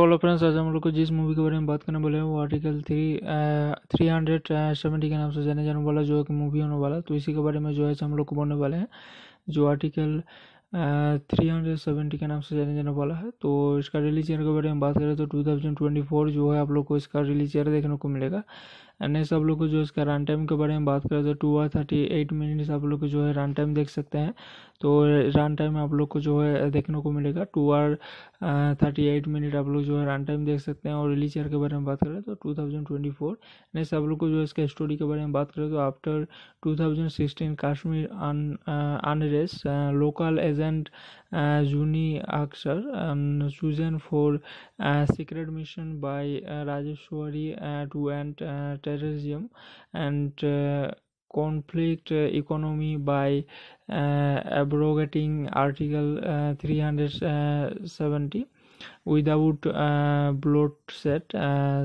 तो hello friends आज हम लोग को जिस मूवी के बारे में बात करने वाले हैं वो article three three hundred seventy के नाम से जाने जाने वाला जो एक मूवी होने वाला तो इसी के बारे में जो है हम लोग को बोलने वाले हैं जो आर्टिकल थ्री हंड्रेड सेवेंटी के नाम से जाने जाने वाला है तो इसका रिलीज ईयर के बारे में बात करें तो टू थाउजेंड ट्वेंटी फोर जो है आप लोग को इसका रिलीज ईयर देखने को मिलेगा नेक्स्ट आप लोग को जो इसका रन टाइम के बारे में बात करें तो two are thirty eight minutes आप लोग को जो है रन टाइम देख सकते हैं तो रन टाइम आप लोग को जो है देखने को मिलेगा two are thirty eight minute आप लोग जो है रन टाइम देख सकते हैं और रिलीज ईयर के बारे में बात करें तो two thousand twenty four next आप लोग को जो है इसका स्टोरी के बारे में बात करें तो after two thousand sixteen Kashmir unrest local agent Zooni Haksar chosen for Secret Mission by Rajeshwari to end terrorism and conflict economy by abrogating Article 370 without bloodshed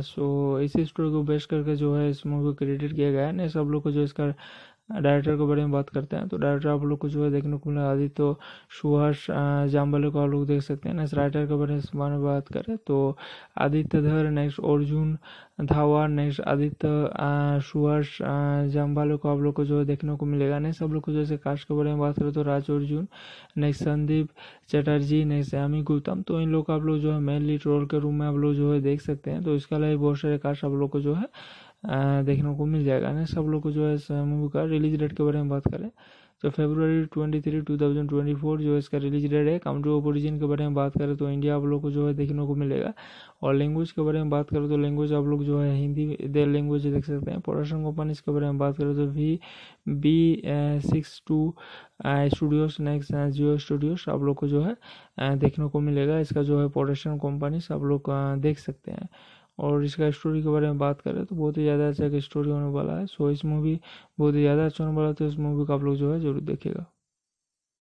so इसी स्टोरी को बेस करके जो है इस मूवी को क्रिएटेड किया गया है सब लोग को जो इसका डायरेक्टर के बारे में बात करते हैं तो डायरेक्टर आप लोग को जो है देखने को मिला आदित्य तो सुहास जाम्बले को आप लोग देख सकते हैं नेक्स्ट राइटर के बारे में बात करें तो आदित्य धर नेक्स्ट अर्जुन धावा नेक्स्ट आदित्य सुहास जाम्बाले को आप लोग को जो है देखने को मिलेगा नेक्स्ट आप लोग को जैसे कास्ट के बारे में बात करें तो राज अर्जुन नेक्स्ट संदीप चटर्जी नेक्स्ट यामी गौतम तो इन लोग का आप लोग जो है मेन लीड रोल के रूम में आप लोग जो है देख सकते हैं तो इसके अलावा बहुत सारे कास्ट आप लोग को जो है देखने को मिल जाएगा ना सब लोग को जो है मूवी का रिलीज डेट के बारे में बात करें तो February twenty three two thousand twenty four जो है इसका रिलीज डेट है कंट्री ऑफ ओरिजिन के बारे में बात करें तो इंडिया आप लोग को जो है देखने को मिलेगा और लैंग्वेज के बारे में बात करें तो लैंग्वेज आप लोग जो है हिंदी दे लैंग्वेज देख सकते हैं प्रोडक्शन कंपनीज के बारे में बात करें तो V B six two studios next Jio studios आप लोग को जो है देखने को मिलेगा इसका जो है प्रोडक्शन कंपनीज आप लोग देख सकते हैं और इसका स्टोरी के बारे में बात करें तो बहुत ही ज़्यादा अच्छा एक स्टोरी होने वाला है सो इस मूवी बहुत ही ज़्यादा अच्छा होने वाला है तो इस मूवी को आप लोग जो है जरूर देखेगा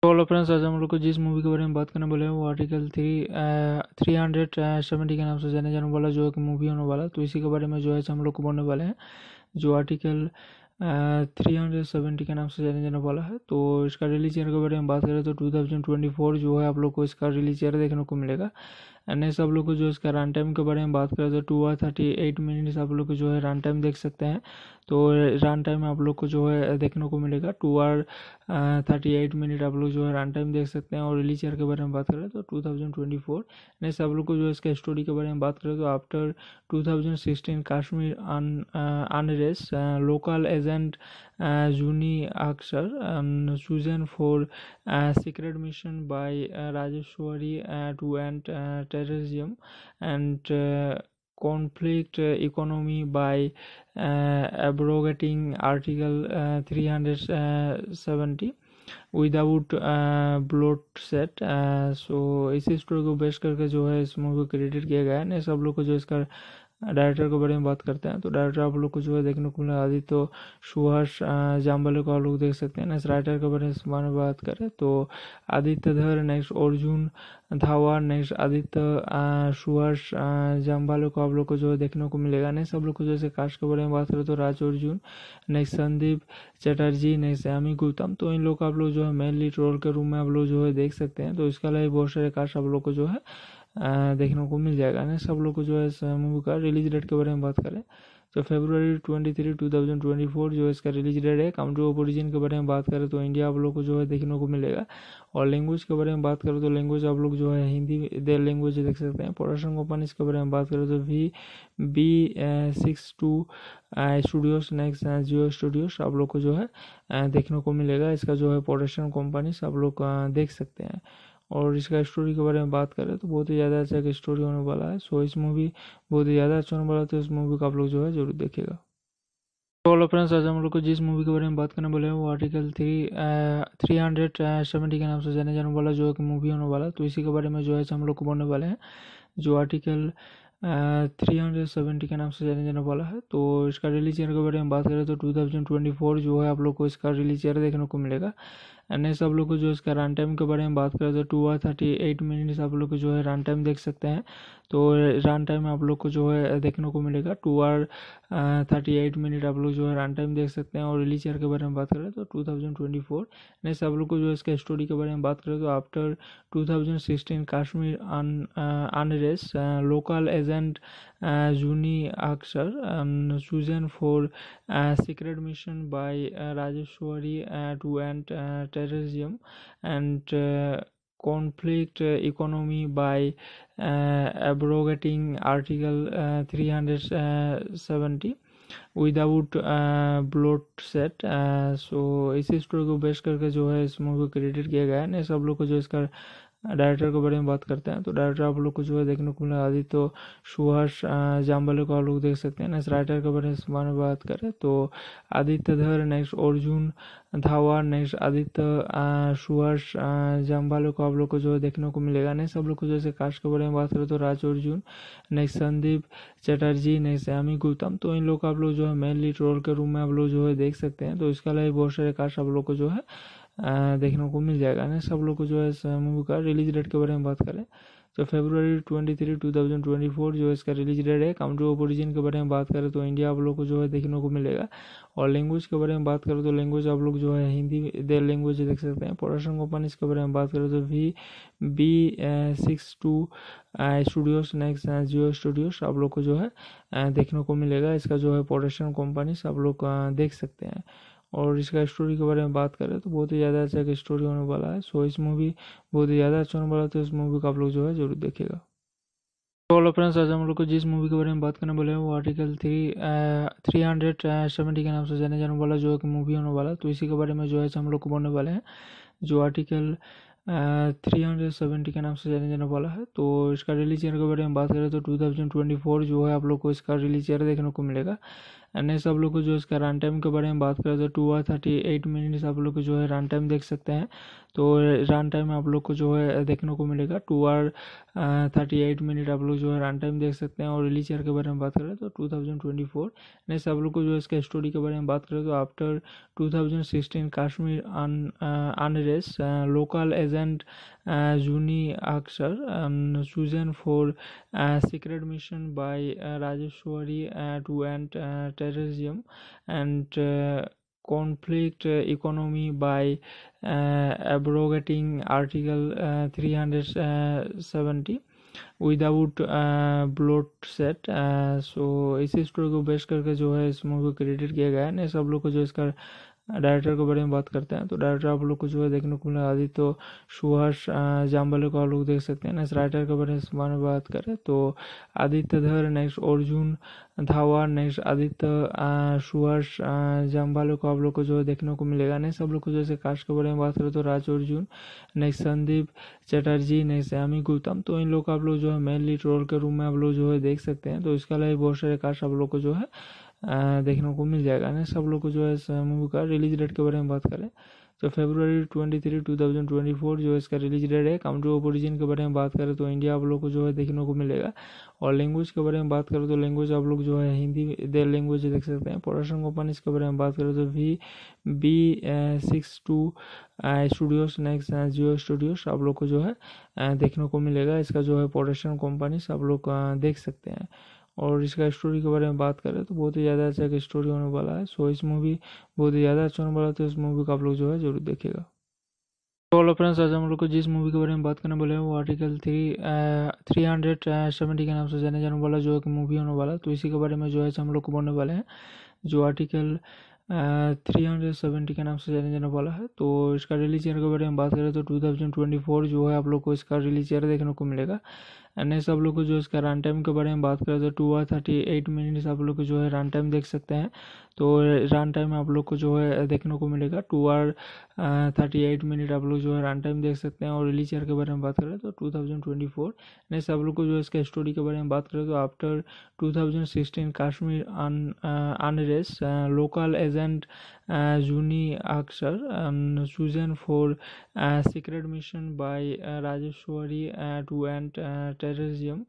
तो हेलो फ्रेंड्स आज हम लोग को जिस मूवी के बारे में बात करने वाले हैं वो article three three hundred seventy के नाम से जाने जाने वाला जो एक मूवी होने वाला तो इसी के बारे में जो है हम लोग को बोलने वाले हैं जो आर्टिकल थ्री हंड्रेड सेवेंटी के नाम से जाने जाने वाला है तो इसका रिलीज ईयर के बारे में बात करें तो टू थाउजेंड ट्वेंटी फोर जो है आप लोग को इसका रिलीज ईयर देखने को मिलेगा नेक्स्ट आप लोग को जो इसका रन टाइम के बारे में बात करें तो two are thirty eight minutes आप लोग को जो है रन टाइम देख सकते हैं तो रन टाइम आप लोग को जो है देखने को मिलेगा two are thirty eight minute आप लोग जो है रन टाइम देख सकते हैं और रिलीज ईयर के बारे में बात करें तो two thousand twenty four next आप लोग को जो है इसका स्टोरी के बारे में बात करें तो after two thousand sixteen Kashmir unrest local agent Zooni Haksar chosen for secret mission by Rajeshwari to end terrorism and conflict economy by abrogating Article 370 without bloodshed so इसी स्टोरी को बेस करके जो है इस मूवी को क्रिएटेड किया गया है सब लोग को जो इसका डायरेक्टर के बारे में बात करते हैं तो डायरेक्टर आप लोग को जो है देखने को मिला आदित्य तो सुहास जाम्बले को आप लोग देख सकते हैं नेक्स्ट राइटर के बारे में बात करें तो आदित्य धर नेक्स्ट अर्जुन धावा नेक्स्ट आदित्य सुहास जाम्बाले को आप लोग को जो है देखने को मिलेगा नेक्स्ट आप लोग को जैसे कास्ट के बारे में बात करें तो राज अर्जुन नेक्स्ट संदीप चटर्जी नेक्स्ट यामी गौतम तो इन लोग का आप लोग जो है मेन लीड रोल के रूम में आप लोग जो है देख सकते हैं तो इसके अलावा बहुत सारे कास्ट आप लोग को जो है देखने को मिल जाएगा ना सब लोग को जो है मूवी का रिलीज डेट के बारे में बात करें तो February twenty three two thousand twenty four जो है इसका रिलीज डेट है कंट्री ऑफ ओरिजिन के बारे में बात करें तो इंडिया आप लोग को जो है देखने को मिलेगा और लैंग्वेज के बारे में बात करें तो लैंग्वेज आप लोग जो है हिंदी लैंग्वेज देख सकते हैं प्रोडक्शन कंपनीज के बारे में बात करें तो V B six two studios next Jio studios आप लोग को जो है देखने को मिलेगा इसका जो है प्रोडक्शन कंपनीज आप लोग देख सकते हैं और इसका स्टोरी के बारे में बात करें तो बहुत ही ज़्यादा अच्छा एक स्टोरी होने वाला है सो इस मूवी बहुत ही ज़्यादा अच्छा होने वाला है तो इस मूवी को आप लोग जो है जरूर देखेगा तो फ्रेंड्स आज हम लोग को जिस मूवी के बारे में बात करने वाले हैं वो article three three hundred seventy के नाम से जाने जाने वाला जो एक कि मूवी होने वाला तो इसी के बारे में जो है हम लोग को बोलने वाले हैं जो आर्टिकल थ्री हंड्रेड सेवेंटी के नाम से जाने जाने वाला है तो इसका रिलीज ईयर के बारे में बात करें तो टू थाउजेंड ट्वेंटी फोर जो है आप लोग को इसका रिलीज ईयर देखने को मिलेगा नेक्स्ट आप लोग को जो इसका रन टाइम के बारे में बात करें तो two are thirty eight minutes आप लोग को जो है रन टाइम देख सकते हैं तो रन टाइम आप लोग को जो है देखने को मिलेगा two are thirty eight minute आप लोग जो है रन टाइम देख सकते हैं और रिलीज ईयर के बारे में बात करें तो two thousand twenty four next आप लोग को जो है इसका स्टोरी के बारे में बात करें तो after two thousand sixteen Kashmir unrest local agent Zooni Akshar, chosen for Secret Mission by Rajeshwari to end terrorism and conflict economy by abrogating Article 370. Without bloodshed so इसी स्टोरी को बेस करके जो है इस मूवी को क्रिएटेड किया गया है सब लोग को जो इसका डायरेक्टर के बारे में बात करते हैं तो डायरेक्टर आप लोग को जो है देखने को मिला आदि तो सुहास जाम्बले को आप लोग देख सकते हैं नेक्स्ट राइटर के बारे में बात करें तो आदित्य धर नेक्स्ट अर्जुन धावा नेक्स्ट आदित्य सुहास जाम्बाले को आप लोग को जो है देखने को मिलेगा नेक्स्ट आप लोग को जैसे कास्ट के बारे में बात करें तो राज अर्जुन नेक्स्ट संदीप चटर्जी नेक्स्ट यामी गौतम तो इन लोग का आप लोग जो है मेनली ट्रोल रोल के रूम में आप लोग जो है देख सकते हैं तो इसके अलावा बहुत सारे कास्ट आप लोग को जो है देखने को मिल जाएगा ना सब लोग को जो है इस मूवी का रिलीज डेट के बारे में बात करें तो February twenty three two thousand twenty four जो इसका रिलीज डेट है कंट्री ऑफ ओरिजिन के बारे में बात करें तो इंडिया आप लोग को जो है देखने को मिलेगा और लैंग्वेज के बारे में बात करें तो लैंग्वेज आप लोग जो है हिंदी देर लैंग्वेज देख सकते हैं प्रोडक्शन कंपनी के बारे में बात करें तो V B six two studios next Jio studios आप लोग को जो है देखने को मिलेगा इसका जो है प्रोडक्शन कंपनीज आप लोग देख सकते हैं और इसका स्टोरी के बारे में बात करें तो बहुत ही ज़्यादा अच्छा एक स्टोरी होने वाला है सो इस मूवी बहुत ही ज़्यादा अच्छा होने वाला तो इस मूवी को आप लोग जो है ज़रूर देखेगा तो फ्रेंड्स आज हम लोग को जिस मूवी के बारे में बात करने वाले हैं वो article three three hundred seventy के नाम से जाने जाने वाला जो एक मूवी होने वाला तो इसी के बारे में जो है हम लोग को बोलने वाले हैं जो आर्टिकल थ्री हंड्रेड सेवेंटी के नाम से जाने जाने वाला है तो इसका रिलीज ईयर के बारे में बात करें तो टू थाउजेंड ट्वेंटी फोर जो है आप लोग को इसका रिलीज ईयर देखने को मिलेगा नेक्स्ट आप लोग को जो इसका रन टाइम के बारे में बात करें तो two are thirty eight minutes आप लोग को जो है रन टाइम देख सकते हैं तो रन टाइम आप लोग को जो है देखने को मिलेगा two are thirty eight minute आप लोग जो है रन टाइम देख सकते हैं और रिलीज ईयर तो के बारे में बात करें तो two thousand twenty four next आप लोग को जो है इसका स्टोरी के बारे में बात करें तो after two thousand sixteen Kashmir unrest local agent Zooni Haksar chosen for secret mission by Rajeshwari to end terrorism and conflict uh, economy by uh, abrogating Article 370 without bloodshed so इसी स्टोरी को बेस करके जो है इस मूवी को क्रेडिट किया गया है सब लोग को जो इसका डायरेक्टर के बारे में बात करते हैं तो डायरेक्टर आप लोग को जो है देखने को मिला आदित्य तो सुहास जाम्बले को आप लोग देख सकते हैं नेक्स्ट राइटर के बारे में बात करें तो आदित्य धर नेक्स्ट अर्जुन धावा नेक्स्ट आदित्य सुहास जाम्बाले को आप लोग को जो है देखने को मिलेगा नेक्स्ट आप लोग को जैसे कास्ट के बारे में बात करें तो राज अर्जुन नेक्स्ट संदीप चटर्जी नेक्स्ट यामी गौतम तो इन लोग का आप लोग जो है मेन लीड रोल के रूम में आप लोग जो है देख सकते हैं तो इसके अलावा बहुत सारे कास्ट आप लोग को जो है देखने को मिल जाएगा ना सब लोग को जो है मूवी का रिलीज डेट के बारे में बात करें तो February twenty three two thousand twenty four जो है इसका रिलीज डेट है कंट्री ऑफ ओरिजिन के बारे में बात करें तो इंडिया आप लोग को जो है देखने को मिलेगा और लैंग्वेज के बारे में बात करें तो लैंग्वेज आप लोग जो है हिंदी देर लैंग्वेज देख सकते हैं प्रोडक्शन कंपनीज के बारे में बात करें तो V B six two studios next Jio studios आप लोग को जो है देखने को मिलेगा इसका जो है प्रोडक्शन कंपनीज आप लोग देख सकते हैं और इसका स्टोरी के बारे में बात करें तो बहुत ही ज़्यादा अच्छा एक स्टोरी होने वाला है सो इस मूवी बहुत ही ज़्यादा अच्छा होने वाला है तो इस मूवी को आप लोग जो है जरूर देखेगा तो फ्रेंड्स आज हम लोग को जिस मूवी के बारे में बात करने वाले हैं वो article three three hundred seventy के नाम से जाने जाने वाला जो एक मूवी होने वाला तो इसी के बारे में जो है हम लोग को बोलने वाले हैं जो आर्टिकल थ्री हंड्रेड सेवेंटी के नाम से जाने जाने वाला है तो इसका रिलीज ईयर के बारे में बात करें तो टू थाउजेंड ट्वेंटी फोर जो है आप लोग को इसका रिलीज ईयर देखने को मिलेगा नेक्स्ट आप लोग को जो इसका रन टाइम के बारे में बात करें तो two are thirty eight minutes आप लोग को जो है रन टाइम देख सकते हैं तो रन टाइम आप लोग को जो है देखने को मिलेगा two are thirty eight minute आप लोग जो है रन टाइम देख सकते हैं और रिलीज ईयर के बारे में बात करें तो two thousand twenty four next आप लोग को जो है इसका स्टोरी के बारे में बात करें तो after two thousand sixteen Kashmir unrest local agent Zooni Haksar chosen for secret mission by Rajeshwari to end terrorism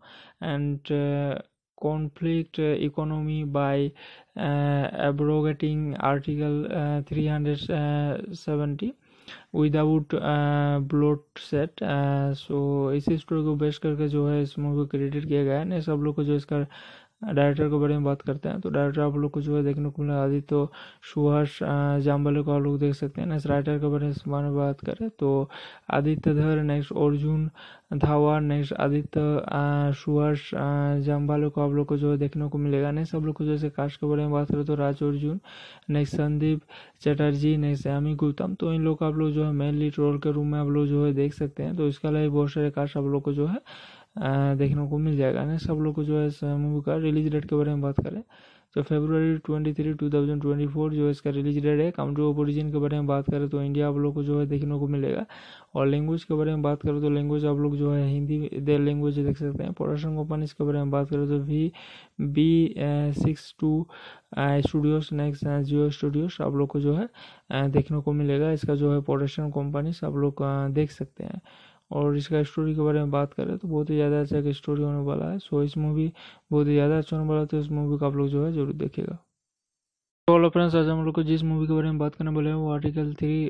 and conflict uh, economy by uh, abrogating Article 370 without bloodshed so इसी स्टोरी को बेस करके जो है इस मूवी को क्रेडिट किया गया है सब लोग को जो इसका डायरेक्टर के बारे में बात करते हैं तो डायरेक्टर आप लोग को जो है देखने को मिला आदित्य तो सुहास जाम्बले को आप लोग देख सकते हैं नेक्स्ट राइटर के बारे में बात करें तो आदित्य धर नेक्स्ट अर्जुन धावा नेक्स्ट आदित्य सुहास जाम्बाले को आप लोग को जो है देखने को मिलेगा नेक्स्ट आप लोग को जैसे कास्ट के बारे में बात करें तो राज अर्जुन नेक्स्ट संदीप चटर्जी नेक्स्ट यामी गौतम तो इन लोग का आप लोग जो है मेन लीड रोल के रूम में आप लोग जो है देख सकते हैं तो इसके अलावा बहुत सारे कास्ट आप लोग को जो है देखने को मिल जाएगा ना सब लोग को जो है इस मूवी का रिलीज डेट के बारे में बात करें तो February twenty three two thousand twenty four जो है इसका रिलीज डेट है कंट्री ऑफ ओरिजिन के बारे में बात करें तो इंडिया आप लोग को जो है देखने को मिलेगा और लैंग्वेज के बारे में बात करें तो लैंग्वेज आप लोग जो है हिंदी लैंग्वेज देख सकते हैं प्रोडक्शन कंपनीज के बारे में बात करें तो V B six two studios next Jio studios आप लोग को जो है देखने को मिलेगा इसका जो है प्रोडक्शन कंपनीज आप लोग देख सकते हैं और इसका स्टोरी के बारे में बात करें तो बहुत ही ज़्यादा अच्छा एक स्टोरी होने वाला है सो इस मूवी बहुत ही ज़्यादा अच्छा होने वाला है तो इस मूवी को आप लोग जो है जरूर देखेगा तो फ्रेंड्स आज हम लोग को जिस मूवी के बारे में बात करने वाले हैं वो article three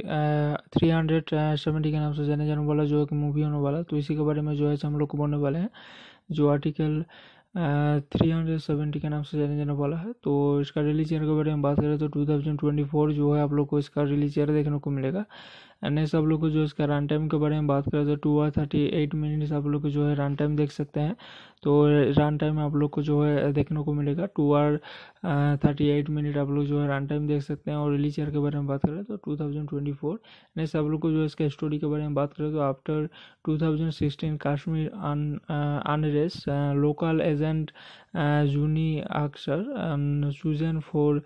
three hundred seventy के नाम से जाने जाने वाला जो एक मूवी होने वाला तो इसी के बारे में जो है हम लोग को बोलने वाले हैं जो आर्टिकल थ्री हंड्रेड सेवेंटी के नाम से जाने जाने वाला है तो इसका रिलीज ईयर के बारे में बात करें तो टू थाउजेंड ट्वेंटी फोर जो है आप लोग को इसका रिलीज ईयर देखने को मिलेगा नेक्स्ट आप लोग को जो इसका रन टाइम के बारे में बात करें तो two are thirty eight minutes आप लोग को जो है रन टाइम देख सकते हैं तो रन टाइम आप लोग को जो है देखने को मिलेगा two are thirty eight minute आप लोग जो है रन टाइम देख सकते हैं और रिलीज ईयर के बारे में बात करें तो two thousand twenty four next आप लोग को जो है इसका स्टोरी के बारे में बात करें तो after two thousand sixteen Kashmir unrest local agent imprisoned Juni Akshar, chosen for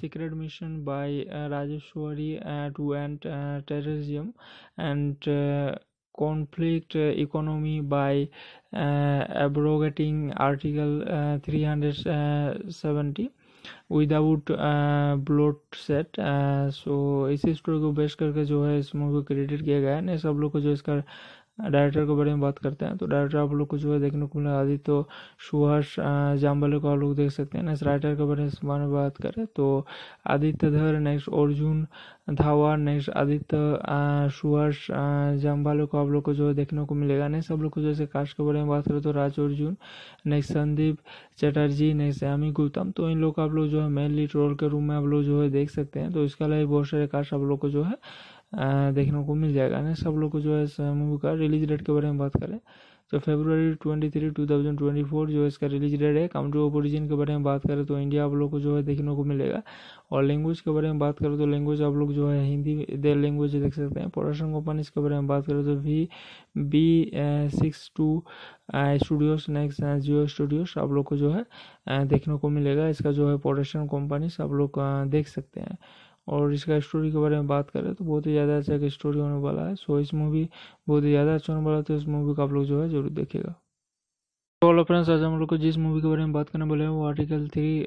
secret mission by Rajeshwari to end terrorism and conflict economy by abrogating Article 370. Without bloodshed so इसी स्टोरी को base करके जो है इस movie को created किया गया है सब लोग को जो इसका डायरेक्टर के बारे में बात करते हैं तो डायरेक्टर आप लोग को जो है देखने को मिला आदि तो सुहास जाम्बले को आप लोग देख सकते हैं नेक्स्ट राइटर के बारे में बात करें तो आदित्य धर नेक्स्ट अर्जुन धावा नेक्स्ट आदित्य सुहास जाम्बाले को आप लोग को जो है देखने को मिलेगा नेक्स्ट आप लोग को जैसे कास्ट के बारे में बात करें तो राज अर्जुन नेक्स्ट संदीप चटर्जी नेक्स्ट यामी गौतम तो इन लोग का आप लोग जो है मेनली ट्रोल रोल के रूम में आप लोग जो है देख सकते हैं तो इसके अलावा बहुत सारे कास्ट आप लोग को जो है देखने को मिल जाएगा ना सब लोग को जो है मूवी का रिलीज डेट के बारे में बात करें तो February twenty three two thousand twenty four जो इसका रिलीज डेट है कंट्री ऑफ ओरिजिन के बारे में बात करें तो इंडिया आप लोग को जो है देखने को मिलेगा और लैंग्वेज के बारे में बात करें तो लैंग्वेज आप लोग जो है हिंदी लैंग्वेज देख सकते हैं प्रोडक्शन कंपनीज के बारे में बात करें तो V B six two studios next Jio studios आप लोग को जो है देखने को मिलेगा इसका जो है प्रोडक्शन कंपनीज आप लोग देख सकते हैं और इसका स्टोरी के बारे में बात करें तो बहुत ही ज़्यादा अच्छा एक स्टोरी होने वाला है सो इस मूवी बहुत ही ज़्यादा अच्छा होने वाला तो इस मूवी को आप लोग जो है जरूर देखेगा तो ऑल फ्रेंड्स आज हम लोग को जिस मूवी के बारे में बात करने वाले हैं वो article three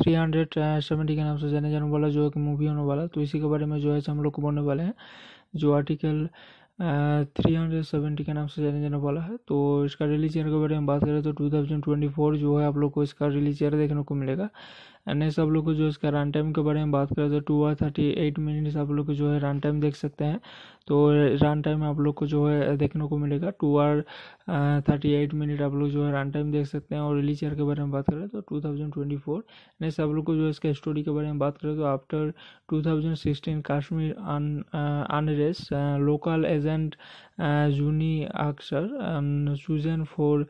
three hundred seventy के नाम से जाने जाने वाला जो है मूवी होने वाला तो इसी के बारे में जो है हम लोग को बोलने वाले हैं जो आर्टिकल थ्री हंड्रेड सेवेंटी के नाम से जाने जाने वाला है तो इसका रिलीज ईयर के बारे में बात करें तो टू थाउजेंड ट्वेंटी फोर जो है आप लोग को इसका रिलीज ईयर देखने को मिलेगा नेक्स्ट आप लोग को जो इसका रन टाइम के बारे में बात करें तो two are thirty eight minutes आप लोग को जो है रन टाइम देख सकते हैं तो रन टाइम आप लोग को जो है देखने को मिलेगा two are thirty eight minute आप लोग जो है रन टाइम देख सकते हैं और रिलीज ईयर के बारे में बात करें तो two thousand twenty four next आप लोग को जो है इसका स्टोरी के बारे में बात करें तो after two thousand sixteen Kashmir unrest local agent Juni Akshar, chosen for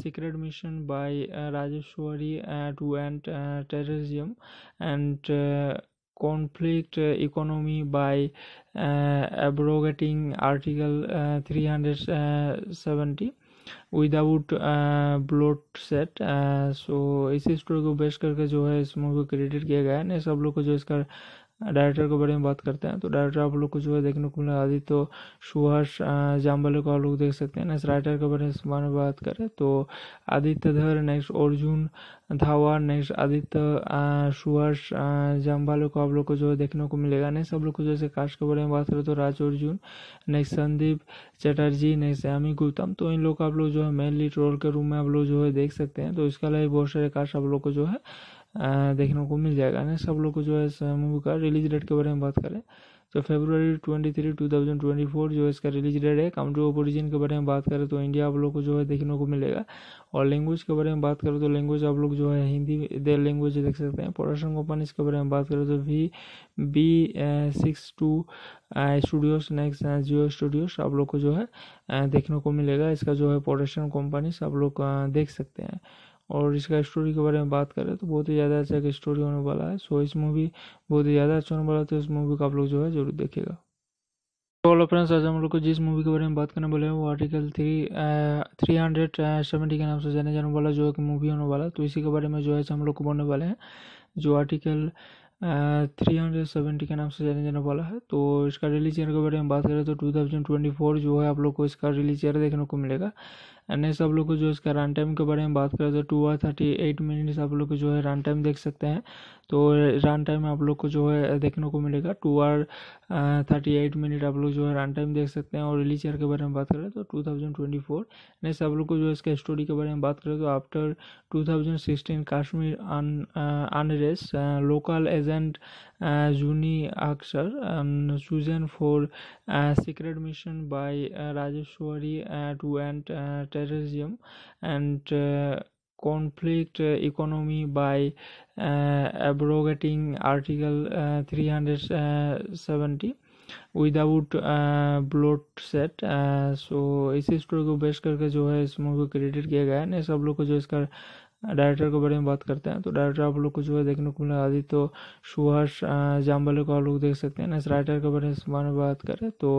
Secret Mission by Rajeshwari to end terrorism and conflict economy by abrogating Article 370. Without bloodshed so इसी स्टोरी को बेस करके जो है इस मूवी को created किया गया है सब लोग को जो इसका डायरेक्टर के बारे में बात करते हैं तो डायरेक्टर आप लोग को जो है देखने को मिला आदित्य तो सुहास जाम्बले को आप लोग देख सकते हैं नेक्स्ट राइटर के बारे में बात करें तो आदित्य धर नेक्स्ट अर्जुन धावा नेक्स्ट आदित्य सुहास जाम्बाले को आप लोग को जो है देखने को मिलेगा नेक्स्ट आप लोग को जैसे कास्ट के बारे में बात करें तो राज अर्जुन नेक्स्ट संदीप चटर्जी नेक्स्ट यामी गौतम तो इन लोग का आप लोग जो है मेनली ट्रोल के रूम में आप लोग जो है देख सकते हैं तो इसके अलावा बहुत सारे कास्ट आप लोग को जो है देखने को मिल जाएगा नेक्स्ट सब लोग को जो है मूवी का रिलीज डेट के बारे में बात करें तो February twenty three two thousand twenty four जो है इसका रिलीज डेट है कंट्री ऑफ ओरिजिन के बारे में बात करें तो इंडिया आप लोग को जो है देखने को मिलेगा और लैंग्वेज के बारे में बात करें तो लैंग्वेज आप लोग जो है हिंदी लैंग्वेज देख सकते हैं प्रोडक्शन कंपनीज के बारे में बात करें तो V B six two studios next Jio studios आप लोग को जो है देखने को मिलेगा इसका जो है प्रोडक्शन कंपनीज आप लोग देख सकते हैं और इसका स्टोरी के बारे में बात करें तो बहुत ही ज़्यादा अच्छा एक स्टोरी होने वाला है सो इस मूवी बहुत ही ज़्यादा अच्छा होने वाला है तो इस मूवी को आप लोग जो है जरूर देखेगा हेलो फ्रेंड्स आज हम लोग को जिस मूवी के बारे में बात करने वाले हैं वो article three three hundred seventy के नाम से जाने जाने वाला जो एक मूवी होने वाला तो इसी के बारे में जो है हम लोग को बोलने वाले हैं जो आर्टिकल थ्री हंड्रेड सेवेंटी के नाम से जाने जाने वाला है तो इसका रिलीज ईयर के बारे में बात करें तो टू थाउजेंड ट्वेंटी फोर जो है आप लोग को इसका रिलीज ईयर देखने को मिलेगा नेक्स्ट आप लोग को जो इसका रन टाइम के बारे में बात करें तो two are thirty eight minutes आप लोग को जो है रन टाइम देख सकते हैं तो रन टाइम आप लोग को जो है देखने को मिलेगा two are thirty eight minute आप लोग जो है रन टाइम देख सकते हैं और रिलीज ईयर के बारे में बात करें तो two thousand twenty four next आप लोग को जो है इसका स्टोरी के बारे में बात करें तो after two thousand sixteen Kashmir unrest local agent Zooni Haksar chosen for secret mission by Rajeshwari to end terrorism and conflict uh, economy by uh, abrogating article 370 without bloodshed so इसी स्टोरी को बेस करके जो है इस मूवी को क्रिएटेड किया गया है सब लोग को जो इसका डायरेक्टर के बारे में बात करते हैं तो डायरेक्टर आप लोग को जो है देखने को मिला आदि तो सुहास जाम्बले को आप लोग देख सकते हैं नेक्स्ट राइटर के बारे में बात करें तो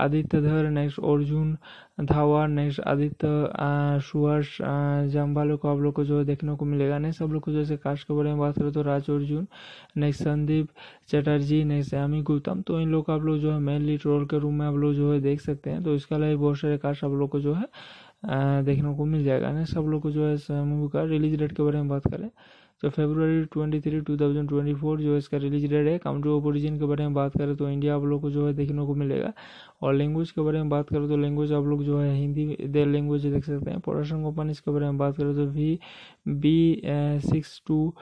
आदित्य धर नेक्स्ट अर्जुन धावा नेक्स्ट आदित्य सुहास जाम्बाले को आप लोग को जो है देखने को मिलेगा नेक्स्ट आप लोग को जैसे कास्ट के बारे में बात करें तो राज अर्जुन नेक्स्ट संदीप चटर्जी नेक्स्ट यामी गौतम तो इन लोग को आप लोग जो है मेन लीड रोल के रूम में आप लोग जो है देख सकते हैं तो इसके अलावा बहुत सारे कास्ट आप लोग को जो है देखने को मिल जाएगा ना सब लोग को जो है इस मूवी का रिलीज डेट के बारे में बात करें तो February twenty three two thousand twenty four जो है इसका रिलीज डेट है कंट्री ऑफ ओरिजिन के बारे में बात करें तो इंडिया आप लोग को जो है देखने को मिलेगा और लैंग्वेज के बारे में बात करें तो लैंग्वेज आप लोग जो है हिंदी दे लैंग्वेज देख सकते हैं प्रोडक्शन कंपनीज के बारे में बात करें तो V B six two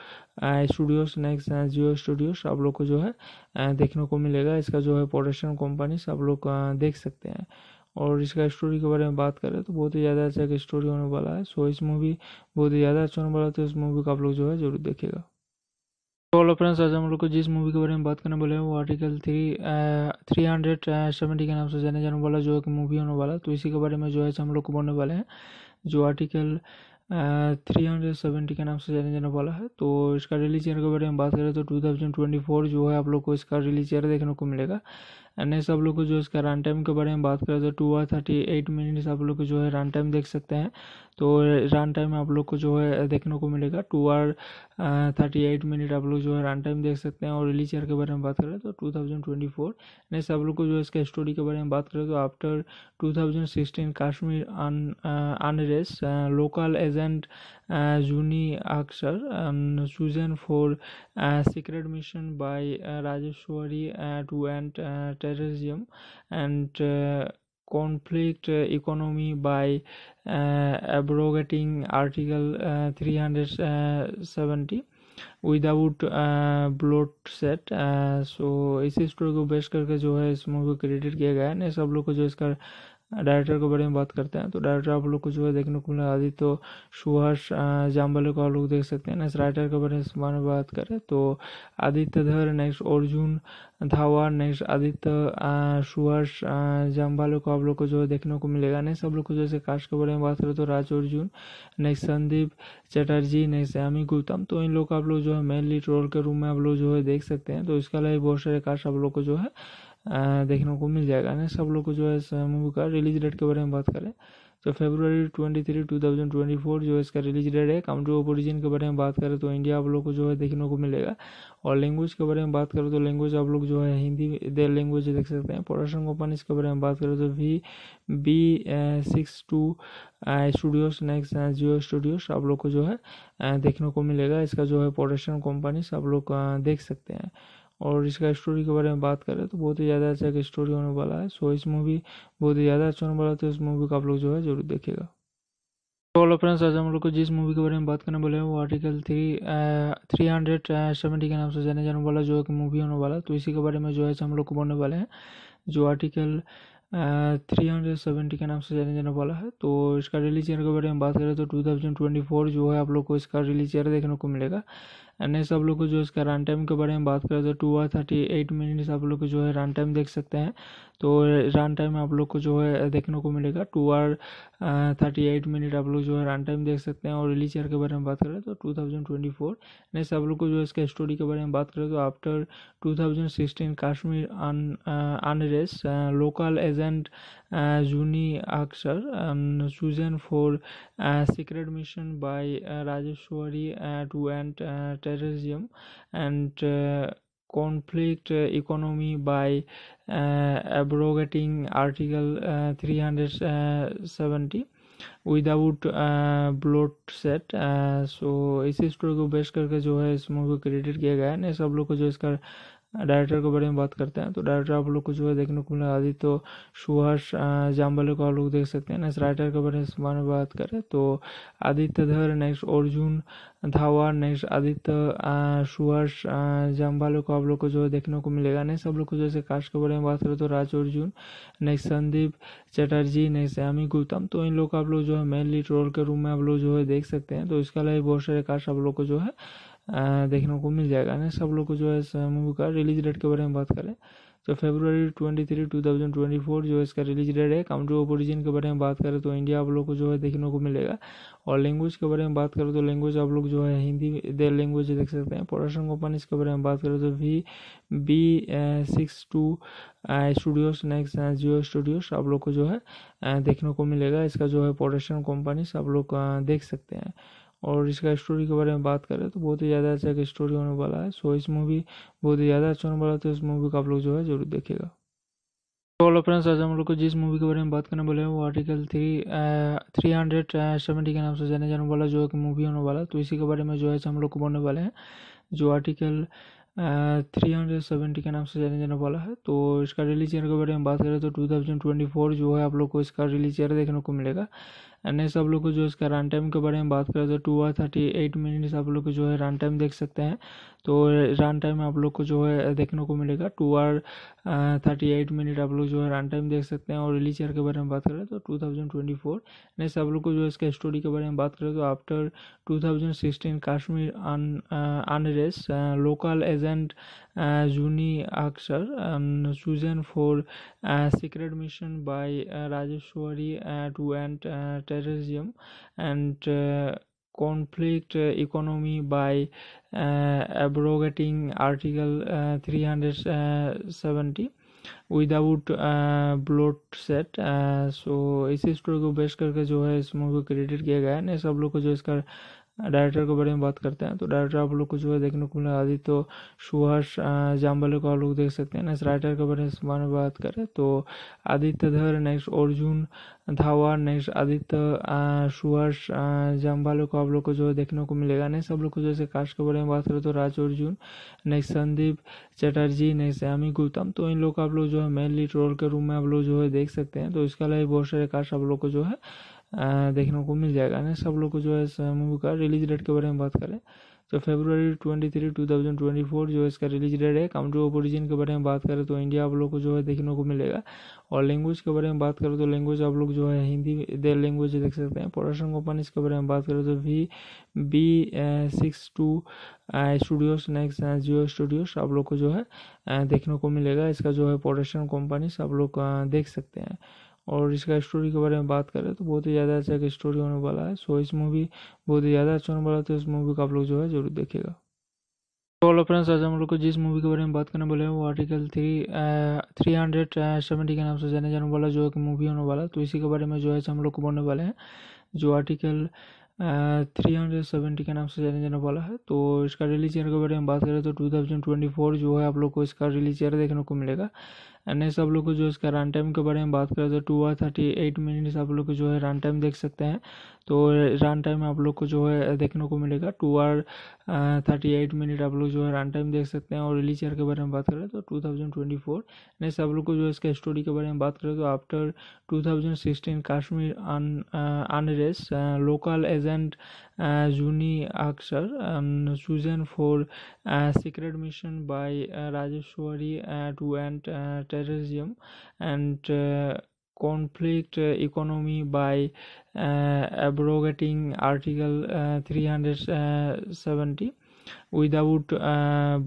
studios next Jio studios आप लोग को जो है देखने को मिलेगा इसका जो है प्रोडक्शन कंपनीज आप लोग देख सकते हैं और इसका स्टोरी के बारे में बात करें तो बहुत ही ज़्यादा अच्छा एक स्टोरी होने वाला है सो इस मूवी बहुत ही ज़्यादा अच्छा होने वाला है तो इस मूवी को आप लोग जो है जरूर देखेगा तो फ्रेंड्स आज हम लोग को जिस मूवी के बारे में बात करने वाले हैं वो article three three hundred seventy के नाम से जाने जाने वाला जो है कि मूवी होने वाला तो इसी के बारे में जो है हम लोग को बोलने वाले हैं जो आर्टिकल थ्री हंड्रेड सेवेंटी के नाम से जाने जाने वाला है तो इसका रिलीज ईयर के बारे में बात करें तो टू थाउजेंड ट्वेंटी फोर जो है आप लोग को इसका रिलीज ईयर देखने को मिलेगा नेक्स्ट आप लोग को जो इसका रन टाइम के बारे में बात करें तो two are thirty eight minutes आप लोग को जो है रन टाइम देख सकते हैं तो रन टाइम आप लोग को जो है देखने को मिलेगा two are thirty eight minute आप लोग जो है रन टाइम देख सकते हैं और रिलीज ईयर के बारे में बात करें तो two thousand twenty four next आप लोग को जो है इसका स्टोरी के बारे में बात करें तो after two thousand sixteen Kashmir unrest local agent Juni Akshar, chosen for Secret Mission by Rajeshwari to end terrorism and conflict economy by abrogating Article 370 without bloodshed so इसी स्टोरी को बेस करके जो है इस मूवी को created किया गया है सब लोग को जो इसका डायरेक्टर के बारे में बात करते हैं तो डायरेक्टर आप लोग को जो है देखने को मिला आदि तो सुहास जाम्बले को आप लोग देख सकते हैं नेक्स्ट राइटर के बारे में बात करें तो आदित्य धर नेक्स्ट अर्जुन धावा नेक्स्ट आदित्य सुहास जाम्बाले को आप लोग को जो है देखने को मिलेगा नेक्स्ट आप लोग को जैसे कास्ट के बारे में बात करें तो राज अर्जुन नेक्स्ट संदीप चटर्जी नेक्स्ट यामी गौतम तो इन लोग का आप लोग जो है मेन लीड रोल के रूम में आप लोग जो है देख सकते हैं तो इसके अलावा बहुत सारे कास्ट आप लोग को जो है देखने को मिल जाएगा ना सब लोग को जो है इस मूवी का रिलीज डेट के बारे में बात करें तो February twenty three two thousand twenty four जो इसका रिलीज डेट है कंट्री ऑफ ओरिजिन के बारे में बात करें तो इंडिया आप लोग को जो है देखने को मिलेगा और लैंग्वेज के बारे में बात करें तो लैंग्वेज आप लोग जो है हिंदी दे लैंग्वेज देख सकते हैं प्रोडक्शन कंपनी इसके बारे में बात करें तो V B six two studios next Jio studios आप लोग को जो है देखने को मिलेगा इसका जो है प्रोडक्शन कंपनीज आप लोग देख सकते हैं और इसका स्टोरी के बारे में बात करें तो बहुत ही ज़्यादा अच्छा एक स्टोरी होने वाला है सो इस मूवी बहुत ही ज़्यादा अच्छा होने वाला है तो इस मूवी को आप लोग जो है जरूर देखेगा तो फ्रेंड्स आज हम लोग को जिस मूवी के बारे में बात करने वाले हैं वो article three three hundred seventy के नाम से जाने जाने वाला जो है मूवी होने वाला तो इसी के बारे में जो है हम लोग को बोलने वाले हैं जो आर्टिकल थ्री हंड्रेड सेवेंटी के नाम से जाने जाने वाला है तो इसका रिलीज ईयर के बारे में बात करें तो टू थाउजेंड ट्वेंटी फोर जो है आप लोग को इसका रिलीज ईयर देखने को मिलेगा नेक्स्ट आप लोग को जो इसका रन टाइम के बारे में बात करें तो two are thirty eight minutes आप लोग को जो है रन टाइम देख सकते हैं तो रन टाइम आप लोग को जो है देखने को मिलेगा two are thirty eight minute आप लोग जो है रन टाइम देख सकते हैं और रिलीज ईयर के बारे में बात करें तो two thousand twenty four next आप लोग को जो है इसका स्टोरी के बारे में बात करें तो after two thousand sixteen Kashmir unrest local agent Juni Akshar, chosen for Secret Mission by Rajeshwari to end terrorism and conflict economy by abrogating Article 370. Without bloodshed so इसी स्टोरी को बेस करके जो है इस मूवी को created किया गया है सब लोग को जो इसका डायरेक्टर के बारे में बात करते हैं तो डायरेक्टर आप लोग को जो है देखने को मिला आदि तो सुहास जाम्बले को आप लोग देख सकते हैं नेक्स्ट राइटर के बारे में बात करें तो आदित्य धर नेक्स्ट अर्जुन धावा नेक्स्ट आदित्य सुहास जाम्बाले को आप लोग को जो है देखने को मिलेगा नेक्स्ट आप लोग को जैसे कास्ट के बारे में बात करें तो राज अर्जुन नेक्स्ट संदीप चटर्जी नेक्स्ट यामी गौतम तो इन लोग का आप लोग जो है मेनली ट्रोल रोल के रूम में आप लोग जो है देख सकते हैं तो इसके अलावा बहुत सारे कास्ट आप लोग को जो है देखने को मिल जाएगा नेक्स्ट सब लोग को जो है मूवी का रिलीज डेट के बारे में बात करें तो February twenty three two thousand twenty four जो इसका रिलीज डेट है कंट्री ऑफ ओरिजिन के बारे में बात करें तो इंडिया आप लोग को जो है देखने को मिलेगा और लैंग्वेज के बारे में बात करें तो लैंग्वेज आप लोग जो है हिंदी देर लैंग्वेज देख सकते हैं प्रोडक्शन कंपनीज के बारे में बात करें तो V B six two studios next Jio studios आप लोग को जो है देखने को मिलेगा इसका जो है प्रोडक्शन कंपनीज आप लोग देख सकते हैं और इसका स्टोरी के बारे में बात करें तो बहुत ही ज़्यादा अच्छा एक स्टोरी होने वाला है सो इस मूवी बहुत ही ज़्यादा अच्छा होने वाला है तो इस मूवी को आप लोग जो है जरूर देखेगा हेलो फ्रेंड्स आज हम लोग को जिस मूवी के बारे में बात करने वाले हैं वो article three three hundred seventy के नाम से जाने जाने वाला जो एक मूवी होने वाला तो इसी के बारे में जो है हम लोग को बोलने वाले हैं जो आर्टिकल थ्री हंड्रेड सेवेंटी के नाम से जाने जाने वाला है तो इसका रिलीज ईयर के बारे में बात करें तो टू थाउजेंड ट्वेंटी फोर जो है आप लोग को इसका रिलीज ईयर देखने को मिलेगा नेक्स्ट आप लोग को जो इसका रन टाइम के बारे में बात करें तो two are thirty eight minutes आप लोग को जो है रन टाइम देख सकते हैं तो रन टाइम आप लोग को जो है देखने को मिलेगा two are thirty eight minute आप लोग जो है रन टाइम देख सकते हैं और रिलीज ईयर के बारे में बात करें तो two thousand twenty four next आप लोग को जो इसका स्टोरी के बारे में बात करें तो after two thousand sixteen Kashmir unrest local agent Zooni Haksar chosen for secret mission by Rajeshwari to end terrorism and uh, conflict uh, economy by uh, abrogating Article 370 without bloodshed so इसी स्टोरी को बेस करके जो है इस मूवी को created किया गया है सब लोग को जो इसका डायरेक्टर के बारे में बात करते हैं तो डायरेक्टर आप लोग को जो है देखने को मिला आदित्य तो सुहास जाम्बले को आप लोग देख सकते हैं नेक्स्ट राइटर के बारे में बात करें तो आदित्य धर नेक्स्ट अर्जुन धावा नेक्स्ट आदित्य सुहास जाम्बाले को आप लोग को जो है देखने को मिलेगा नेक्स्ट आप लोग को जैसे कास्ट के बारे में बात करें तो राज अर्जुन नेक्स्ट संदीप चटर्जी नेक्स्ट यामी गौतम तो इन लोग का आप लोग जो है मेनली ट्रोल के रूम में आप लोग जो है देख सकते हैं तो इसके अलावा बहुत सारे कास्ट आप लोग को जो है देखने को मिल जाएगा ना सब लोग को जो है मूवी का रिलीज डेट के बारे में बात करें तो February twenty three two thousand twenty four जो है इसका रिलीज डेट है कंट्री ऑफ ओरिजिन के बारे में बात करें तो इंडिया आप लोग को जो है देखने को मिलेगा और लैंग्वेज के बारे में बात करें तो लैंग्वेज आप लोग जो है हिंदी लैंग्वेज देख सकते हैं प्रोडक्शन कंपनीज के बारे में बात करें तो V B six two studios next Jio studios आप लोग को जो है देखने को मिलेगा इसका जो है प्रोडक्शन कंपनीज आप लोग देख सकते हैं और इसका स्टोरी के बारे में बात करें तो बहुत ही ज़्यादा अच्छा एक स्टोरी होने वाला है सो इस मूवी बहुत ही ज़्यादा अच्छा होने वाला है तो इस मूवी को आप लोग जो है जरूर देखेगा तो फ्रेंड्स आज हम लोग को जिस मूवी के बारे में बात करने वाले हैं वो article three three hundred seventy के नाम से जाने जाने वाला जो एक कि मूवी होने वाला तो इसी के बारे में जो है हम लोग को बोलने वाले हैं जो आर्टिकल थ्री हंड्रेड सेवेंटी के नाम से जाने जाने वाला है तो इसका रिलीज ईयर के बारे में बात करें तो टू थाउजेंड ट्वेंटी फोर जो है आप लोग को इसका रिलीज ईयर देखने को मिलेगा नेक्स्ट आप लोग को जो इसका रन टाइम के बारे में बात करें तो two are thirty eight minutes आप लोग को जो है रन टाइम देख सकते हैं तो रन टाइम आप लोग को जो है देखने को मिलेगा two are thirty eight minute आप लोग जो है रन टाइम देख सकते हैं और रिलीज ईयर के बारे में बात करें तो two thousand twenty four next आप लोग को जो है इसका स्टोरी के बारे में बात करें तो after two thousand sixteen Kashmir unrest local agent Zooni Haksar chosen for secret mission by Rajeshwari to end terrorism and uh, conflict uh, economy by uh, abrogating article 370 without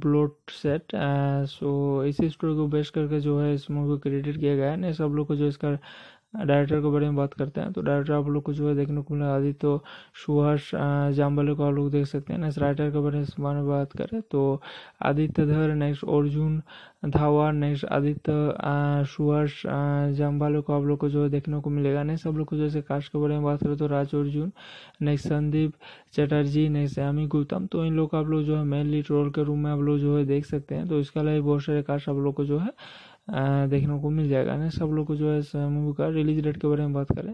bloodshed so इसी स्टोरी को बेस करके जो है इस मूवी को credit किया गया है सब लोग को जो इसका डायरेक्टर के बारे में बात करते हैं तो डायरेक्टर आप लोग को जो है देखने को मिला आदित्य तो सुहास जाम्बले को आप लोग देख सकते हैं नेक्स्ट राइटर के बारे में बात करें तो आदित्य धर नेक्स्ट अर्जुन धावा नेक्स्ट आदित्य सुहास जाम्बाले को आप लोग को जो है देखने को मिलेगा नेक्स्ट आप लोग को जैसे कास्ट के बारे में बात करें तो राज अर्जुन नेक्स्ट संदीप चटर्जी नेक्स्ट यामी गौतम तो इन लोग का आप लोग जो है मेनली ट्रोल रोल के रूम में आप लोग जो है देख सकते हैं तो इसके अलावा बहुत सारे कास्ट आप लोग को जो है देखने को मिल जाएगा ना सब लोग को जो है इस मूवी का रिलीज डेट के बारे में बात करें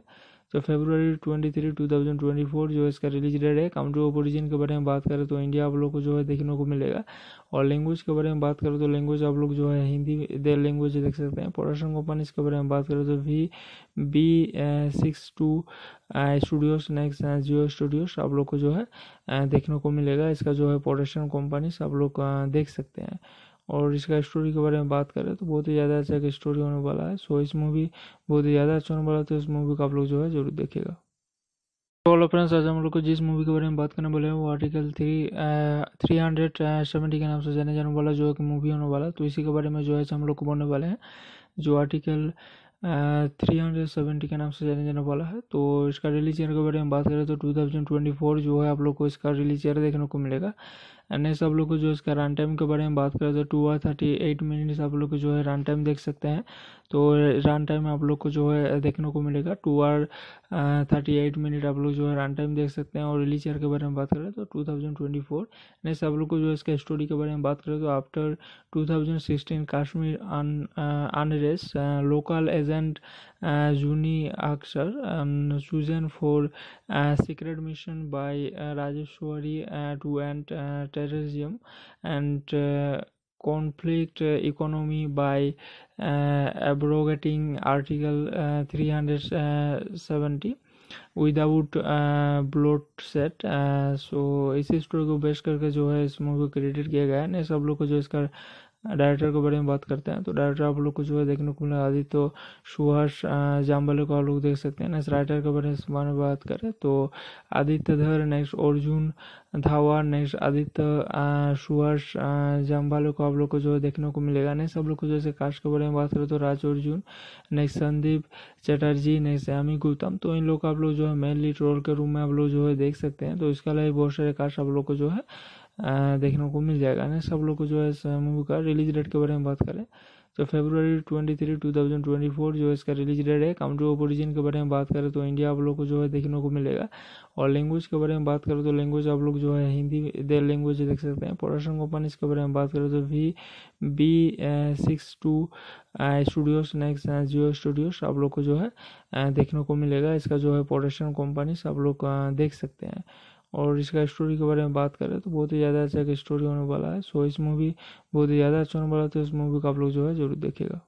तो February twenty three two thousand twenty four जो है इसका रिलीज डेट है कंट्री ऑफ ओरिजिन के बारे में बात करें तो इंडिया आप लोग को जो है देखने को मिलेगा और लैंग्वेज के बारे में बात करें तो लैंग्वेज आप लोग जो है हिंदी देर लैंग्वेज देख सकते हैं प्रोडक्शन कंपनी के बारे में बात करें तो V B six two studios next Jio studios आप लोग को जो है देखने को मिलेगा इसका जो है प्रोडक्शन कंपनीज आप लोग देख सकते हैं और इसका स्टोरी के बारे में बात करें तो बहुत ही ज़्यादा अच्छा एक स्टोरी होने वाला है सो इस मूवी बहुत ही ज़्यादा अच्छा होने वाला है तो इस मूवी को आप लोग जो है जरूर देखेगा तो ऑल फ्रेंड्स आज हम लोग को जिस मूवी के बारे में बात करने वाले हैं वो article three three hundred seventy के नाम से जाने जाने वाला जो एक मूवी होने वाला तो इसी के बारे में जो है हम लोग को बोलने वाले हैं जो आर्टिकल थ्री हंड्रेड सेवेंटी के नाम से जाने जाने वाला है तो इसका रिलीज ईयर के बारे में बात करें तो टू थाउजेंड ट्वेंटी फोर जो है आप लोग को इसका रिलीज ईयर देखने को मिलेगा नेक्स्ट आप लोग को जो इसका रन टाइम के बारे में बात करें तो two are thirty eight minutes आप लोग को जो है रन टाइम देख सकते हैं तो रन टाइम आप लोग को जो है देखने को मिलेगा two are thirty eight minute आप लोग जो है रन टाइम देख सकते हैं और रिलीज ईयर के बारे में बात करें तो two thousand twenty four next आप लोग को जो है इसका स्टोरी के बारे में बात करें तो after two thousand sixteen Kashmir unrest local agent Juni Akshar, chosen for Secret Mission by Rajeshwari to end terrorism and conflict economy by abrogating Article 370 without bloodshed so इसी स्टोरी को बेस करके जो है इस मूवी को created किया गया है सब लोग को जो इसका डायरेक्टर के बारे में बात करते हैं तो डायरेक्टर आप लोग को जो है देखने को मिला आदित्य तो सुहास जाम्बले को आप लोग देख सकते हैं नेक्स्ट राइटर के बारे में बात करें तो आदित्य धर नेक्स्ट अर्जुन धावा नेक्स्ट आदित्य सुहास जाम्बाले को आप लोग को जो है देखने को मिलेगा नेक्स्ट आप लोग को जैसे कास्ट के बारे में बात करें तो राज अर्जुन नेक्स्ट संदीप चटर्जी नेक्स्ट यामी गौतम तो इन लोग का आप लोग जो है मेन लीड रोल के रूम में आप लोग जो है देख सकते हैं तो इसके अलावा बहुत सारे कास्ट आप लोग को जो है देखने को मिल जाएगा ना सब लोग को जो है मूवी का रिलीज डेट के बारे में बात करें तो February twenty three two thousand twenty four जो इसका रिलीज डेट है कंट्री ऑफ ओरिजिन के बारे में बात करें तो इंडिया आप लोग को जो है देखने को मिलेगा और लैंग्वेज के बारे में बात करें तो लैंग्वेज आप लोग जो है हिंदी देर लैंग्वेज देख सकते हैं प्रोडक्शन कंपनीज के बारे में बात करें तो V B six two studios next Jio studios आप लोग को जो है देखने को मिलेगा इसका जो है प्रोडक्शन कंपनीज आप लोग देख सकते हैं और इसका स्टोरी के बारे में बात करें तो बहुत ही ज़्यादा अच्छा एक स्टोरी होने वाला है सो इस मूवी बहुत ही ज़्यादा अच्छा होने वाला है तो इस मूवी को आप लोग जो है जरूर देखेगा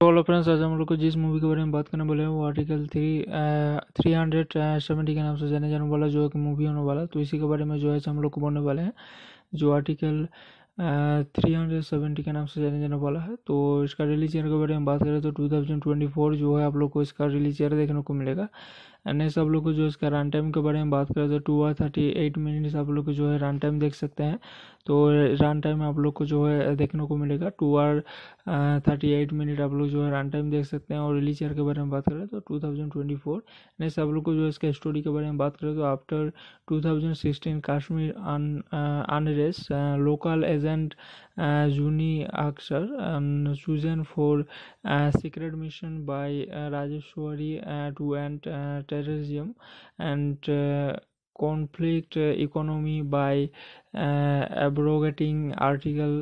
तो हेलो फ्रेंड्स आज हम लोग को जिस मूवी के बारे में बात करने वाले हैं वो article three three hundred seventy के नाम से जाने जाने वाला जो एक मूवी होने वाला तो इसी के बारे में जो है हम लोग को बोलने वाले हैं जो आर्टिकल थ्री हंड्रेड सेवेंटी के नाम से जाने जाने वाला है तो इसका रिलीज ईयर के बारे में बात करें तो टू थाउजेंड ट्वेंटी फोर जो है आप लोग को इसका रिलीज ईयर देखने को मिलेगा नेक्स्ट आप लोग को जो इसका रन टाइम के बारे में बात करें तो two are thirty eight minutes आप लोग को जो है रन टाइम देख सकते हैं तो रन टाइम आप लोग को जो है देखने को मिलेगा two are thirty eight minute आप लोग जो है रन टाइम देख सकते हैं और रिलीज ईयर के बारे में बात करें तो two thousand twenty four next आप लोग को जो है इसका स्टोरी के बारे में बात करें तो after two thousand sixteen Kashmir unrest local agent Zooni Haksar chosen for secret mission by Rajeshwari to end terrorism and conflict uh, economy by uh, abrogating article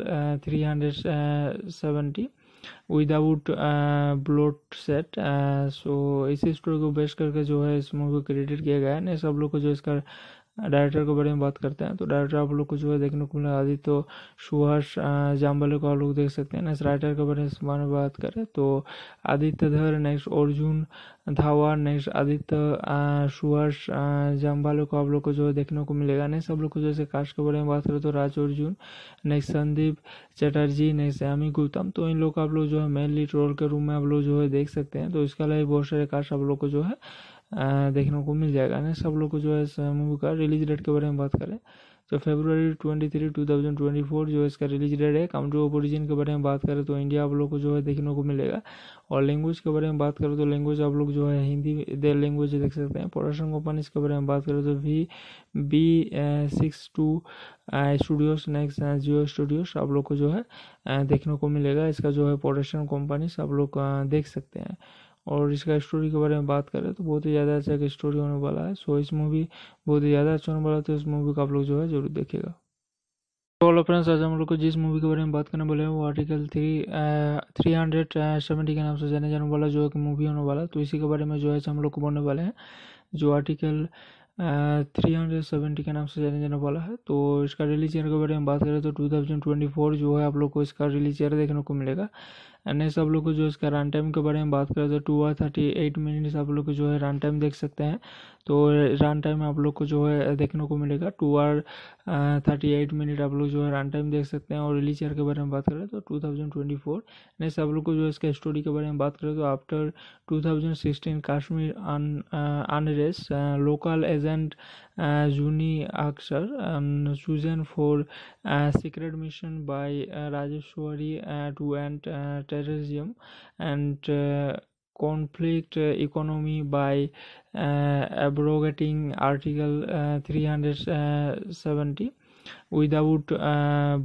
370 without bloodshed so इसी स्टोरी को बेस करके जो है इस मूवी को क्रिएटेड किया गया है सब लोग को जो इसका डायरेक्टर के बारे में बात करते हैं तो डायरेक्टर आप लोग को जो है देखने को मिला आदित्य तो सुहास जाम्बले को आप लोग देख सकते हैं नेक्स्ट राइटर के बारे में बात करें तो आदित्य धर नेक्स्ट अर्जुन धावा नेक्स्ट आदित्य सुहास जाम्बाले को आप लोग को जो है देखने को मिलेगा नेक्स्ट आप लोग को जैसे कास्ट के बारे में बात करें तो राज अर्जुन नेक्स्ट संदीप चटर्जी नेक्स्ट यामी गौतम तो इन लोग आप लोग जो है मेन लीड रोल के रूम में आप लोग जो है देख सकते हैं तो इसके अलावा बहुत सारे कास्ट आप लोग को जो है देखने को मिल जाएगा ना सब लोग को जो है इस मूवी का रिलीज डेट के बारे में बात करें तो February twenty three two thousand twenty four जो है इसका रिलीज डेट है कंट्री ऑफ ओरिजिन के बारे में बात करें तो इंडिया आप लोग को जो है देखने को मिलेगा और लैंग्वेज के बारे में बात करें तो लैंग्वेज आप लोग जो है हिंदी लैंग्वेज देख सकते हैं प्रोडक्शन कंपनीज के बारे में बात करें तो V B six two studios next Jio studios आप लोग को जो है देखने को मिलेगा इसका जो है प्रोडक्शन कंपनीज आप लोग देख सकते हैं और इसका स्टोरी के बारे में बात करें तो बहुत ही ज़्यादा अच्छा एक स्टोरी होने वाला है सो इस मूवी बहुत ही ज़्यादा अच्छा होने वाला है तो इस मूवी को आप लोग जो है जरूर देखेगा तो फ्रेंड्स आज हम लोग को जिस मूवी के बारे में बात करने वाले हैं वो article three three hundred seventy के नाम से जाने जाने वाला जो है मूवी होने वाला तो इसी के बारे में जो है हम लोग को बोलने वाले हैं जो आर्टिकल थ्री हंड्रेड सेवेंटी के नाम से जाने जाने वाला है तो इसका रिलीज ईयर के बारे में बात करें तो टू थाउजेंड ट्वेंटी फोर जो है आप लोग को इसका रिलीज ईयर देखने को मिलेगा एंड सब लोग को जो इसका रन टाइम के बारे में बात करें तो two are thirty eight minutes आप लोग को जो है रन टाइम देख सकते हैं तो रन टाइम आप लोग को जो है देखने को मिलेगा two are thirty eight minute आप लोग जो है रन टाइम देख सकते हैं और रिलीज ईयर के बारे में बात करें तो two thousand twenty four next सब लोग को जो है इसका स्टोरी के बारे में बात करें तो after two thousand sixteen Kashmir unrest local agent Zooni Akshar, chosen for secret mission by Rajeshwari to end terrorism and conflict economy by abrogating Article 370 without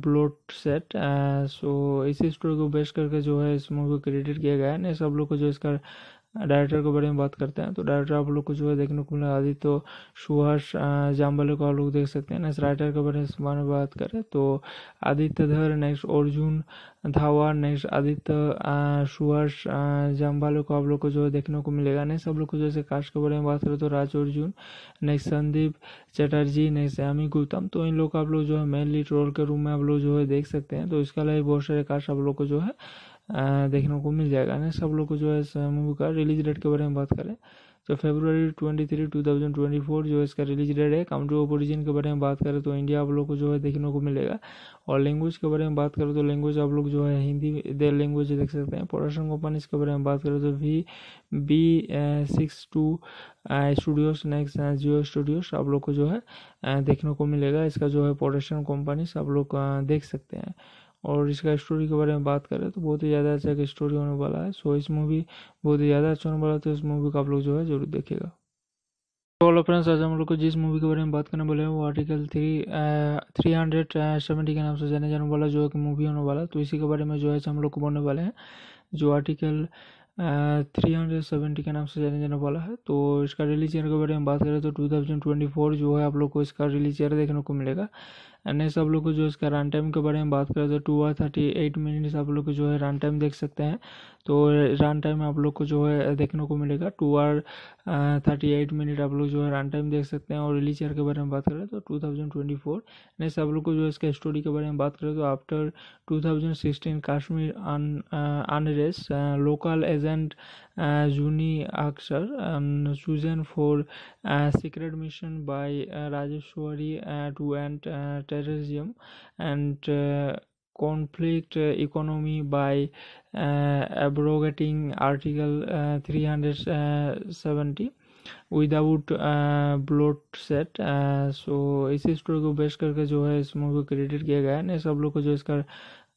bloodshed so इसी स्टोरी को बेस करके जो है इस मूवी को क्रेडिट किया गया है सब लोग को जो इसका डायरेक्टर के बारे में बात करते हैं तो डायरेक्टर आप लोग को जो है देखने को मिला आदि तो सुहास जाम्बले को आप लोग देख सकते हैं नेक्स्ट राइटर के बारे में बात करें तो आदित्य धर नेक्स्ट अर्जुन धावा नेक्स्ट आदित्य सुहास जाम्बाले को आप लोग को जो है देखने को मिलेगा नेक्स्ट आप लोग को जैसे कास्ट के बारे में बात करें तो राज अर्जुन नेक्स्ट संदीप चटर्जी नेक्स्ट यामी गौतम तो इन लोग का आप लोग जो है मेनली ट्रोल रोल के रूम में आप लोग जो है देख सकते हैं तो इसके अलावा बहुत सारे कास्ट आप लोग को जो है देखने को मिल जाएगा ना सब लोग को जो है इस मूवी का रिलीज डेट के बारे में बात करें तो February twenty three two thousand twenty four जो है इसका रिलीज डेट है कंट्री ऑफ ओरिजिन के बारे में बात करें तो इंडिया आप लोग को जो है देखने को मिलेगा और लैंग्वेज के बारे में बात करें तो लैंग्वेज आप लोग जो है हिंदी देर लैंग्वेज देख सकते हैं प्रोडक्शन कंपनीज के बारे में बात करें तो V B six two studios next Jio studios आप लोग को जो है देखने को मिलेगा इसका जो है प्रोडक्शन कंपनीज आप लोग देख सकते हैं और इसका स्टोरी के बारे में बात करें तो बहुत ही ज़्यादा अच्छा एक स्टोरी होने वाला है सो इस मूवी बहुत ही ज़्यादा अच्छा होने वाला है तो इस मूवी को आप लोग जो है जरूर देखेगा तो फ्रेंड्स आज हम लोग को जिस मूवी के बारे में बात करने वाले हैं वो article three three hundred seventy के नाम से जाने जाने वाला जो एक कि मूवी होने वाला तो इसी के बारे में जो है हम लोग को बोलने वाले हैं जो आर्टिकल थ्री हंड्रेड सेवेंटी के नाम से जाने जाने वाला है तो इसका रिलीज ईयर के बारे में बात करें तो टू थाउजेंड ट्वेंटी फोर जो है आप लोग को इसका रिलीज ईयर देखने को मिलेगा नेक्स्ट आप लोग को जो इसका रन टाइम के बारे में बात करें तो टू और थर्टी एट मिनट्स आप लोग को जो है रन टाइम देख सकते हैं तो रन टाइम आप लोग को जो है देखने को मिलेगा two are thirty eight minute आप लोग जो है रन टाइम देख सकते हैं और रिलीज ईयर के बारे में बात करें तो two thousand twenty four next आप लोग को जो है इसका स्टोरी के बारे में बात करें तो after two thousand sixteen Kashmir unrest local agent Zooni Haksar chosen for secret mission by Rajeshwari to end terrorism and conflict uh, economy by uh, abrogating Article 370 without bloodshed so इसी स्टोरी को बेस करके जो है इस मूवी को क्रेडिट किया गया है सब लोग को जो इसका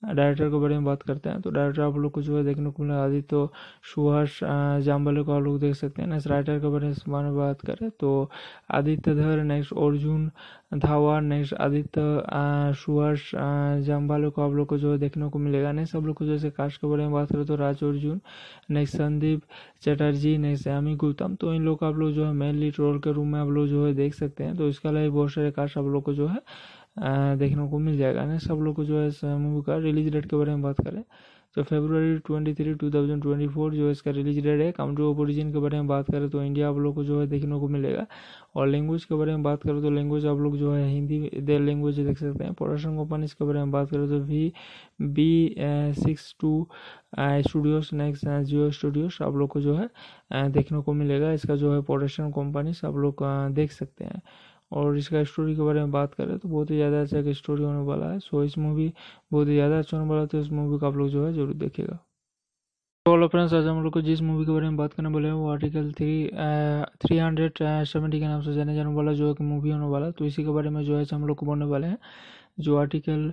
डायरेक्टर के बारे में बात करते हैं तो डायरेक्टर आप लोग को जो है देखने को मिला आदित्य तो सुहास जाम्बले को आप लोग देख सकते हैं नेक्स्ट राइटर के बारे में बात करें तो आदित्य धर नेक्स्ट अर्जुन धावा नेक्स्ट आदित्य सुहास जाम्बाले को आप लोग को जो है देखने को मिलेगा नेक्स्ट आप लोग को जैसे कास्ट के बारे में बात करें तो राज अर्जुन नेक्स्ट संदीप चटर्जी नेक्स्ट यामी गौतम तो इन लोग का आप लोग जो है मेन लीड रोल के रूम में आप लोग जो है देख सकते हैं तो इसके अलावा बहुत सारे कास्ट आप लोग को जो है देखने को मिल जाएगा नेक्स्ट सब लोग को जो है मूवी का रिलीज डेट के बारे में बात करें तो February twenty three two thousand twenty four जो इसका रिलीज डेट है कंट्री ऑफ ओरिजिन के बारे में बात करें तो इंडिया आप लोग को जो है देखने को मिलेगा और लैंग्वेज के बारे में बात करें तो लैंग्वेज आप लोग जो है हिंदी देर लैंग्वेज देख सकते हैं प्रोडक्शन कंपनीज के बारे में बात करें तो V B six two studios next Jio studios आप लोग को जो है देखने को मिलेगा इसका जो है प्रोडक्शन कंपनीज आप लोग देख सकते हैं और इसका स्टोरी के बारे में बात करें तो बहुत ही ज़्यादा अच्छा एक स्टोरी होने वाला है सो इस मूवी बहुत ही ज़्यादा अच्छा होने वाला है तो इस मूवी को आप लोग जो है जरूर देखेगा तो हेलो फ्रेंड्स आज हम लोग को जिस मूवी के बारे में बात करने वाले हैं वो article three three hundred seventy के नाम से जाने जाने वाला जो एक मूवी होने वाला तो इसी के बारे में जो है हम लोग को बोलने वाले हैं जो आर्टिकल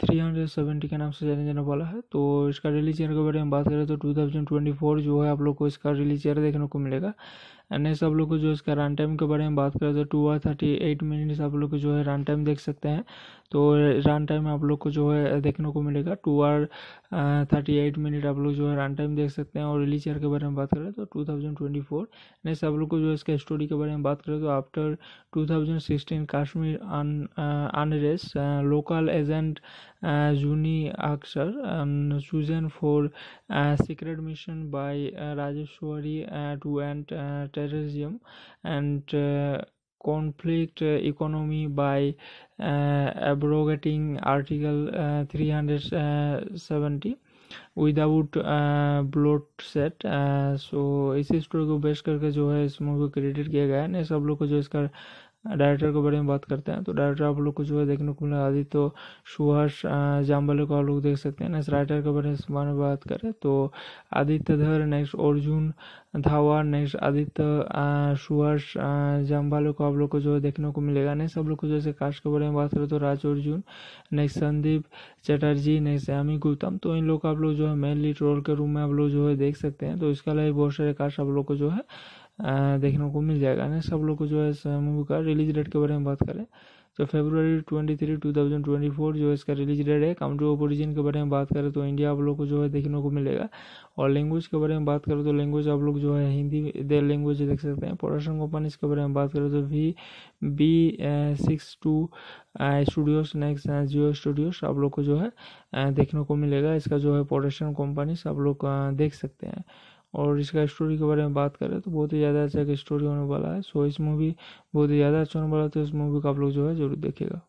थ्री हंड्रेड सेवेंटी के नाम से जाने जाने वाला है तो इसका रिलीज ईयर के बारे में बात करें तो टू थाउजेंड ट्वेंटी फोर जो है आप लोग को इसका रिलीज ईयर देखने को मिलेगा नेक्स्ट आप लोग को जो इसका रन टाइम के बारे में बात करें तो two are thirty eight minutes आप लोग को जो है रन टाइम देख सकते हैं तो रन टाइम आप लोग को जो है देखने को मिलेगा two are thirty eight minute आप लोग जो है रन टाइम देख सकते हैं और रिलीज ईयर तो के बारे में बात करें तो two thousand twenty four next आप लोग को जो है इसका स्टोरी के बारे में बात करें तो after two thousand sixteen Kashmir unrest local agent Zooni Haksar chosen for secret mission by Rajeshwari to end terrorism and conflict uh, economy by uh, abrogating Article 370 without bloodshed so इसी स्टोरी को बेस करके जो है इस मूवी को क्रेडिट किया गया है सब लोग को जो इसका डायरेक्टर के बारे में बात करते हैं तो डायरेक्टर आप लोग को जो है देखने को मिला आदित्य तो सुहास जाम्बले को आप लोग देख सकते हैं नेक्स्ट राइटर के बारे में बात करें तो आदित्य धर नेक्स्ट अर्जुन धावा नेक्स्ट आदित्य सुहास जाम्बाले को आप लोग को जो है देखने को मिलेगा नेक्स्ट आप लोग को जैसे कास्ट के बारे में बात करें तो राज अर्जुन नेक्स्ट संदीप चटर्जी नेक्स्ट यामी गौतम तो इन लोग का आप लोग जो है मेन लीड रोल के रूम में आप लोग जो है देख सकते हैं तो इसके अलावा बहुत सारे कास्ट आप लोग को जो है देखने को मिल जाएगा ना सब लोग को जो है मूवी का रिलीज डेट के बारे में बात करें तो February twenty three two thousand twenty four जो है इसका रिलीज डेट है कंट्री ऑफ ओरिजिन के बारे में बात करें तो इंडिया आप लोग को जो है देखने को मिलेगा और लैंग्वेज के बारे में बात करें तो लैंग्वेज आप लोग जो है हिंदी दे लैंग्वेज देख सकते हैं प्रोडक्शन कंपनीज के बारे में बात करें तो V B six two studios next Jio studios आप लोग को जो है देखने को मिलेगा इसका जो है प्रोडक्शन कंपनीज आप लोग देख सकते हैं और इसका स्टोरी के बारे में बात करें तो बहुत ही ज़्यादा अच्छा एक स्टोरी होने वाला है सो इस मूवी बहुत ही ज़्यादा अच्छा होने वाला है तो इस मूवी को आप लोग जो है जरूर देखेगा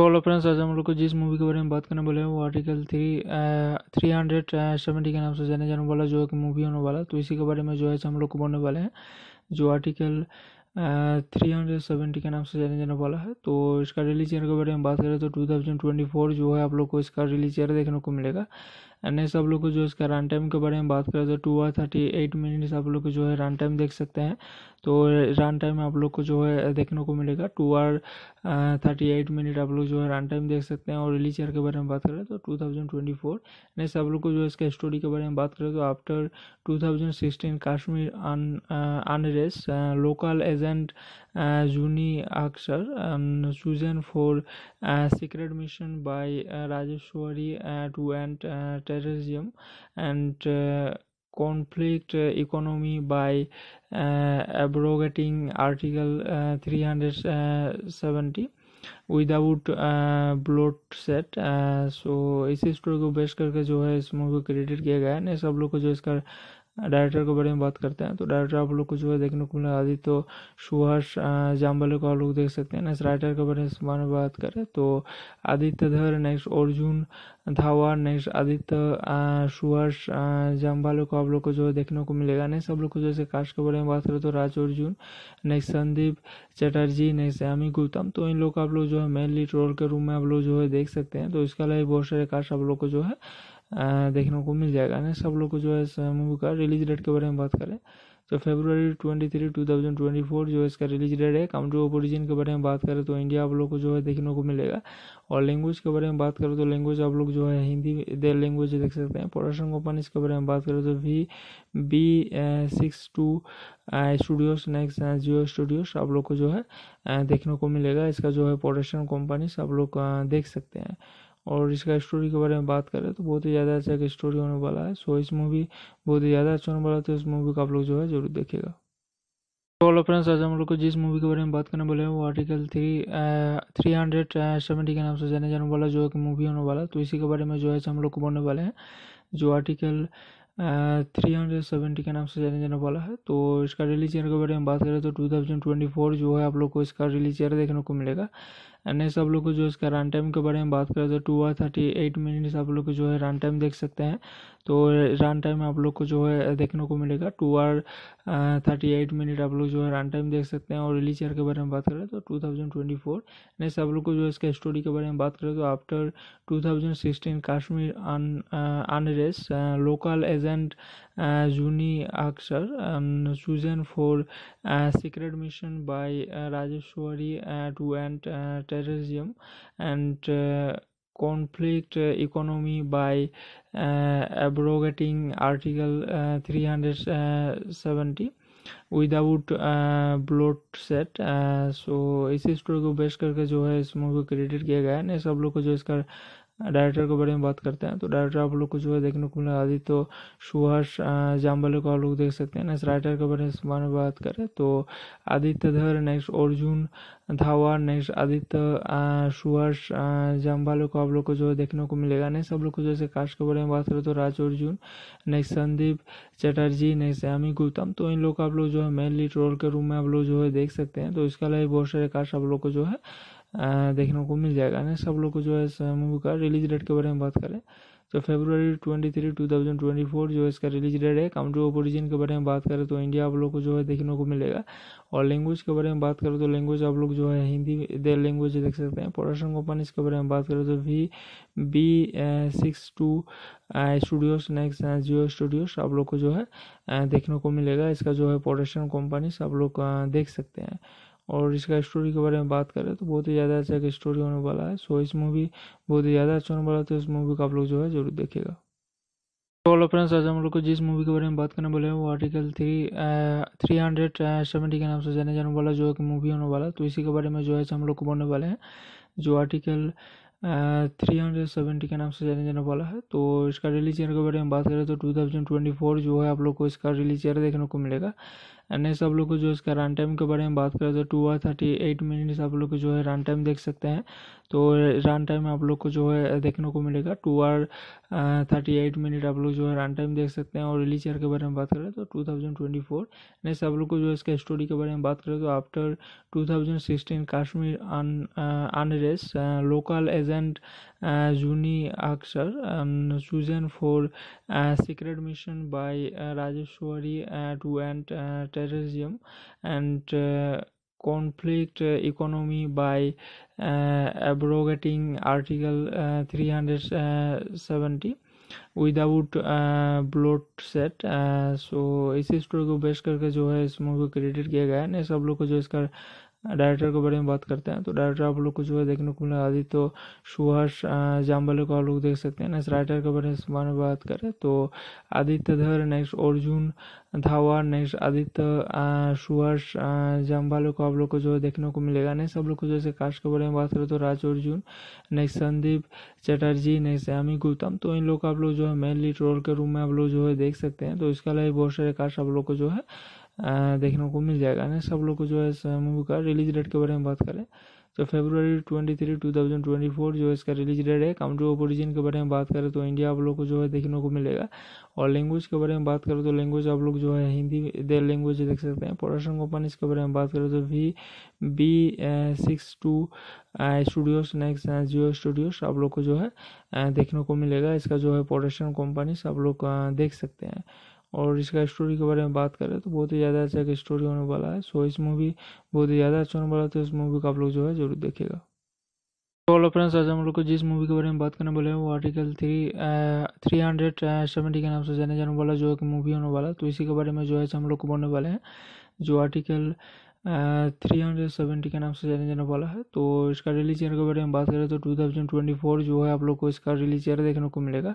तो फ्रेंड्स आज हम लोग को जिस मूवी के बारे में बात करने वाले हैं वो article three three hundred seventy के नाम से जाने जाने वाला जो एक कि मूवी होने वाला तो इसी के बारे में जो है हम लोग को बोलने वाले हैं जो आर्टिकल थ्री हंड्रेड सेवेंटी के नाम से जाने जाने वाला है तो इसका रिलीज ईयर के बारे में बात करें तो टू थाउजेंड ट्वेंटी फोर जो है आप लोग को इसका रिलीज ईयर देखने को मिलेगा नेक्स्ट आप लोग को जो इसका रन टाइम के बारे में बात करें तो two are thirty eight minutes आप लोग को जो है रन टाइम देख सकते हैं तो रन टाइम आप लोग को जो है देखने को मिलेगा two are thirty eight minute आप लोग जो है रन टाइम देख सकते हैं और रिलीज ईयर के बारे में बात करें तो two thousand twenty four next आप लोग को जो है इसका स्टोरी के बारे में बात करें तो after two thousand sixteen Kashmir unrest local agent Juni Akshar, chosen for Secret Mission by Rajeshwari to end terrorism and conflict economy by abrogating Article 370. Without bloodshed so इसी स्टोरी को बेस करके जो है इस मूवी को created किया गया है सब लोग को जो इसका डायरेक्टर के बारे में बात करते हैं तो डायरेक्टर आप लोग को जो है देखने को मिला आदित्य तो सुहास जाम्बले को आप लोग देख सकते हैं नेक्स्ट राइटर के बारे में बात करें तो आदित्य धर नेक्स्ट अर्जुन धावा नेक्स्ट आदित्य सुहास जाम्बाले को आप लोग को जो है देखने को मिलेगा नेक्स्ट आप लोग को जैसे कास्ट के बारे में बात करें तो राज अर्जुन नेक्स्ट संदीप चटर्जी नेक्स्ट यामी गौतम तो इन लोग का आप लोग जो है मेन लीड रोल के रूम में आप लोग जो है देख सकते हैं तो इसके अलावा बहुत सारे कास्ट आप लोग को जो है देखने को मिल जाएगा ना सब लोग को जो है इस मूवी का रिलीज डेट के बारे में बात करें तो February twenty three two thousand twenty four जो इसका रिलीज डेट है कंट्री ऑफ ओरिजिन के बारे में बात करें तो इंडिया आप लोग को जो है देखने को मिलेगा और लैंग्वेज के बारे में बात करें तो लैंग्वेज आप लोग जो है हिंदी देर लैंग्वेज देख सकते हैं प्रोडक्शन कंपनी इसके बारे में बात करें तो V B six two studios next Jio studios आप लोग को जो है देखने को मिलेगा इसका जो है प्रोडक्शन कंपनी आप लोग देख सकते हैं और इसका स्टोरी के बारे में बात करें तो बहुत ही ज़्यादा अच्छा एक स्टोरी होने वाला है सो इस मूवी बहुत ही ज़्यादा अच्छा होने वाला है तो इस मूवी को आप लोग जो है जरूर देखेगा तो फ्रेंड्स आज हम लोग को जिस मूवी के बारे में बात करने वाले हैं वो article three three hundred seventy के नाम से जाने जाने वाला जो है मूवी होने वाला तो इसी के बारे में जो है हम लोग को बोलने वाले हैं जो आर्टिकल थ्री हंड्रेड सेवेंटी के नाम से जाने जाने वाला है तो इसका रिलीज ईयर के बारे में बात करें तो टू थाउजेंड ट्वेंटी फोर जो है आप लोग को इसका रिलीज ईयर देखने को मिलेगा नेक्स्ट आप लोग को जो इसका रन टाइम के बारे में बात करें तो two are thirty eight minutes आप लोग को जो है रन टाइम देख सकते हैं तो रन टाइम आप लोग को जो है देखने को मिलेगा two are thirty eight minute आप लोग जो है रन टाइम देख सकते हैं और रिलीज ईयर के बारे में बात करें तो two thousand twenty four next आप लोग को जो है इसका स्टोरी के बारे में बात करें तो after two thousand sixteen Kashmir unrest local agent Juni Akshar, chosen for Secret Mission by Rajeshwari to end terrorism and conflict economy by abrogating Article 370. Without bloodshed so इसी स्टोरी को बेस करके जो है इस मूवी को created किया गया है सब लोग को जो इसका डायरेक्टर के बारे में बात करते हैं तो डायरेक्टर आप लोग को जो है देखने को मिला आदि तो सुहास जाम्बले को आप लोग देख सकते हैं नेक्स्ट राइटर के बारे में बात करें तो आदित्य धर नेक्स्ट अर्जुन धावा नेक्स्ट आदित्य सुहास जाम्बाले को आप लोग को जो है देखने को मिलेगा नेक्स्ट आप लोग को जैसे कास्ट के बारे में बात करें तो राज अर्जुन नेक्स्ट संदीप चटर्जी नेक्स्ट यामी गौतम तो इन लोग का आप लोग जो है मेन लीड रोल के रूम में आप लोग जो है देख सकते हैं तो इसके अलावा बहुत सारे कास्ट आप लोग को जो है देखने को मिल जाएगा नेक्स्ट सब लोग को जो है इस मूवी का रिलीज डेट के बारे में बात करें तो February twenty three two thousand twenty four जो इसका रिलीज डेट है कंट्री ऑफ ओरिजिन के बारे में बात करें तो इंडिया आप लोग को जो है देखने को मिलेगा और लैंग्वेज के बारे में बात करें तो लैंग्वेज आप लोग जो है हिंदी देर लैंग्वेज देख सकते हैं प्रोडक्शन कंपनीज के बारे में बात करें तो V B six two studios next Jio studios आप लोग को जो है देखने को मिलेगा इसका जो है प्रोडक्शन कंपनीज आप लोग देख सकते हैं और इसका स्टोरी के बारे में बात करें तो बहुत ही ज़्यादा अच्छा एक स्टोरी होने वाला है सो इस मूवी बहुत ही ज़्यादा अच्छा होने वाला है तो इस मूवी को आप लोग जो है जरूर देखेगा तो हेलो फ्रेंड्स आज हम लोग को जिस मूवी के बारे में बात करने वाले हैं वो article three three hundred seventy के नाम से जाने जाने वाला जो है कि मूवी होने वाला तो इसी के बारे में जो है हम लोग को बोलने वाले हैं जो आर्टिकल थ्री हंड्रेड सेवेंटी के नाम से जाने जाने वाला है तो इसका रिलीज ईयर के बारे में बात करें तो टू थाउजेंड ट्वेंटी फोर जो है आप लोग को इसका रिलीज ईयर देखने को मिलेगा नेक्स्ट आप लोग को जो इसका रन टाइम के बारे में बात करें तो two are thirty eight minutes आप लोग को जो है रन टाइम देख सकते हैं तो रन टाइम आप लोग को जो है देखने को मिलेगा two are thirty eight minute आप लोग जो है रन टाइम देख सकते हैं और रिलीज ईयर के बारे में बात करें तो two thousand twenty four next आप लोग को जो इसका स्टोरी के बारे में बात करें तो after two thousand sixteen Kashmir unrest local agent Zooni Haksar chosen for secret mission by Rajeshwari to end terrorism and conflict economy by abrogating Article 370 without bloodshed so इसी स्टोरी को बेस करके जो है इस मूवी को क्रिएटेड किया गया है सब लोग को जो इसका डायरेक्टर के बारे में बात करते हैं तो डायरेक्टर आप लोग को जो है देखने को मिला आदित्य तो सुहास जाम्बले को आप लोग देख सकते हैं नेक्स्ट राइटर के बारे में बात करें तो आदित्य धर नेक्स्ट अर्जुन धावा नेक्स्ट आदित्य सुहास जाम्बाले को आप लोग को जो है देखने को मिलेगा नेक्स्ट आप लोग को जैसे कास्ट के बारे में बात करें तो राज अर्जुन नेक्स्ट संदीप चटर्जी नेक्स्ट यामी गौतम तो इन लोग का आप लोग जो है मेन लीड रोल के रूम में आप लोग जो है देख सकते हैं तो इसके अलावा बहुत सारे कास्ट आप लोग को जो है देखने को मिल जाएगा ना सब लोग को जो है मूवी का रिलीज डेट के बारे में बात करें तो February twenty three two thousand twenty four जो है इसका रिलीज डेट है कंट्री ऑफ ओरिजिन के बारे में बात करें तो इंडिया आप लोग को जो है देखने को मिलेगा और लैंग्वेज के बारे में बात करें तो लैंग्वेज आप लोग जो है हिंदी लैंग्वेज देख सकते हैं प्रोडक्शन कंपनीज के बारे में बात करें तो V B six two studios next Jio studios आप लोग को जो है देखने को मिलेगा इसका जो है प्रोडक्शन कंपनीज आप लोग देख सकते हैं और इसका स्टोरी के बारे में बात करें तो बहुत ही ज़्यादा अच्छा एक स्टोरी होने वाला है सो इस मूवी बहुत ही ज़्यादा अच्छा होने वाला है तो इस मूवी को आप लोग जो है जरूर देखेगा तो ऑल फ्रेंड्स आज हम लोग को जिस मूवी के बारे में बात करने वाले हैं वो article three three hundred seventy के नाम से जाने जाने वाला जो एक कि मूवी होने वाला तो इसी के बारे में जो है हम लोग को बोलने वाले हैं जो आर्टिकल थ्री हंड्रेड सेवेंटी के नाम से जाने जाने वाला है तो इसका रिलीज ईयर के बारे में बात करें तो टू थाउजेंड ट्वेंटी फोर जो है आप लोग को इसका रिलीज ईयर देखने को मिलेगा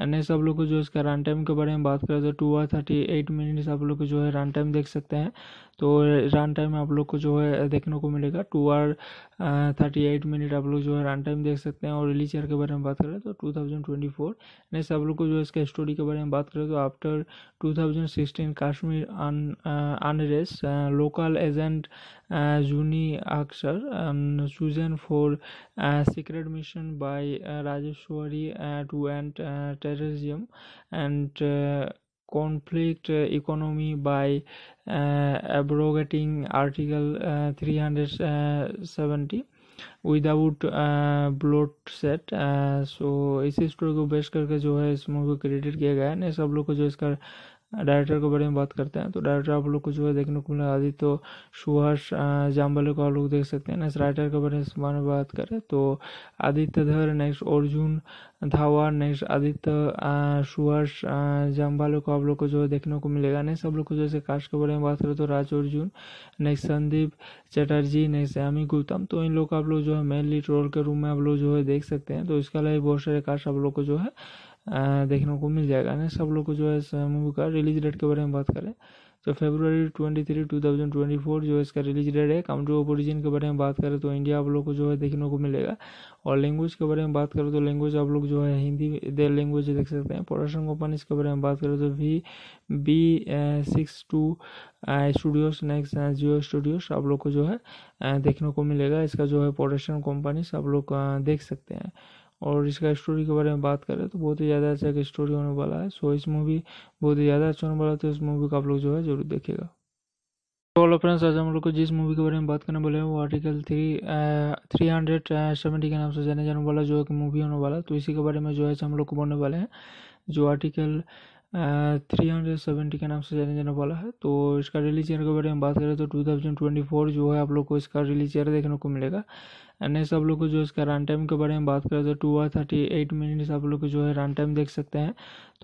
नेक्स्ट आप लोग को जो इसका रन टाइम के बारे में बात करें तो two are thirty eight minutes आप लोग को जो है रन टाइम देख सकते हैं तो रन टाइम आप लोग को जो है देखने को मिलेगा two are thirty eight minute आप लोग जो है रन टाइम देख सकते हैं और रिलीज ईयर के बारे में बात करें तो two thousand twenty four next आप लोग को जो इसका स्टोरी के बारे में बात करें तो after two thousand sixteen Kashmir unrest local agent Zooni Akshar, chosen for secret mission by Rajeshwari to end terrorism and conflict economy by abrogating Article 370. Without bloodshed so इसी स्टोरी को बेस करके जो है इस मूवी को क्रिएटेड किया गया है सब लोग को जो इसका डायरेक्टर के बारे में बात करते हैं तो डायरेक्टर आप लोग को जो है देखने को मिला आदित्य तो सुहास जाम्बले को आप लोग देख सकते हैं नेक्स्ट राइटर के बारे में बात करें तो आदित्य धर नेक्स्ट अर्जुन धावा नेक्स्ट आदित्य सुहास जाम्बाले को आप लोग को जो है देखने को मिलेगा नेक्स्ट आप लोग को जैसे कास्ट के बारे में बात करें तो राज अर्जुन नेक्स्ट संदीप चटर्जी नेक्स्ट यामी गौतम तो इन लोग का आप लोग जो है मेनली ट्रोल रोल के रूम में आप लोग जो है देख सकते हैं तो इसके अलावा बहुत सारे कास्ट आप लोग को जो है देखने को मिल जाएगा नेक्स्ट सब लोग को जो है इस मूवी का रिलीज डेट के बारे में बात करें तो February twenty three two thousand twenty four जो है इसका रिलीज डेट है कंट्री ऑफ ओरिजिन के बारे में बात करें तो इंडिया आप लोग को जो है देखने को मिलेगा और लैंग्वेज के बारे में बात करें तो लैंग्वेज आप लोग जो है हिंदी देर लैंग्वेज देख सकते हैं प्रोडक्शन कंपनी के बारे में बात करें तो V B six two studios next Jio studios आप लोग को जो है देखने को मिलेगा इसका जो है प्रोडक्शन कंपनीज आप लोग देख सकते हैं और इसका स्टोरी के बारे में बात करें तो बहुत ही ज़्यादा अच्छा एक स्टोरी होने वाला है सो इस मूवी बहुत ही ज़्यादा अच्छा होने वाला है तो इस मूवी को आप लोग जो है जरूर देखेगा तो फ्रेंड्स आज हम लोग को जिस मूवी के बारे में बात करने वाले हैं वो article three three hundred seventy के नाम से जाने जाने वाला जो है मूवी होने वाला तो इसी के बारे में जो है हम लोग को बोलने वाले हैं जो आर्टिकल थ्री हंड्रेड सेवेंटी के नाम से जाने जाने वाला है तो इसका रिलीज ईयर के बारे में बात करें तो टू थाउजेंड ट्वेंटी फोर जो है आप लोग को इसका रिलीज ईयर देखने को मिलेगा एंड आप लोग को जो इसका रन टाइम के बारे में बात करें तो two are thirty eight minutes आप लोग को जो है रन टाइम देख सकते हैं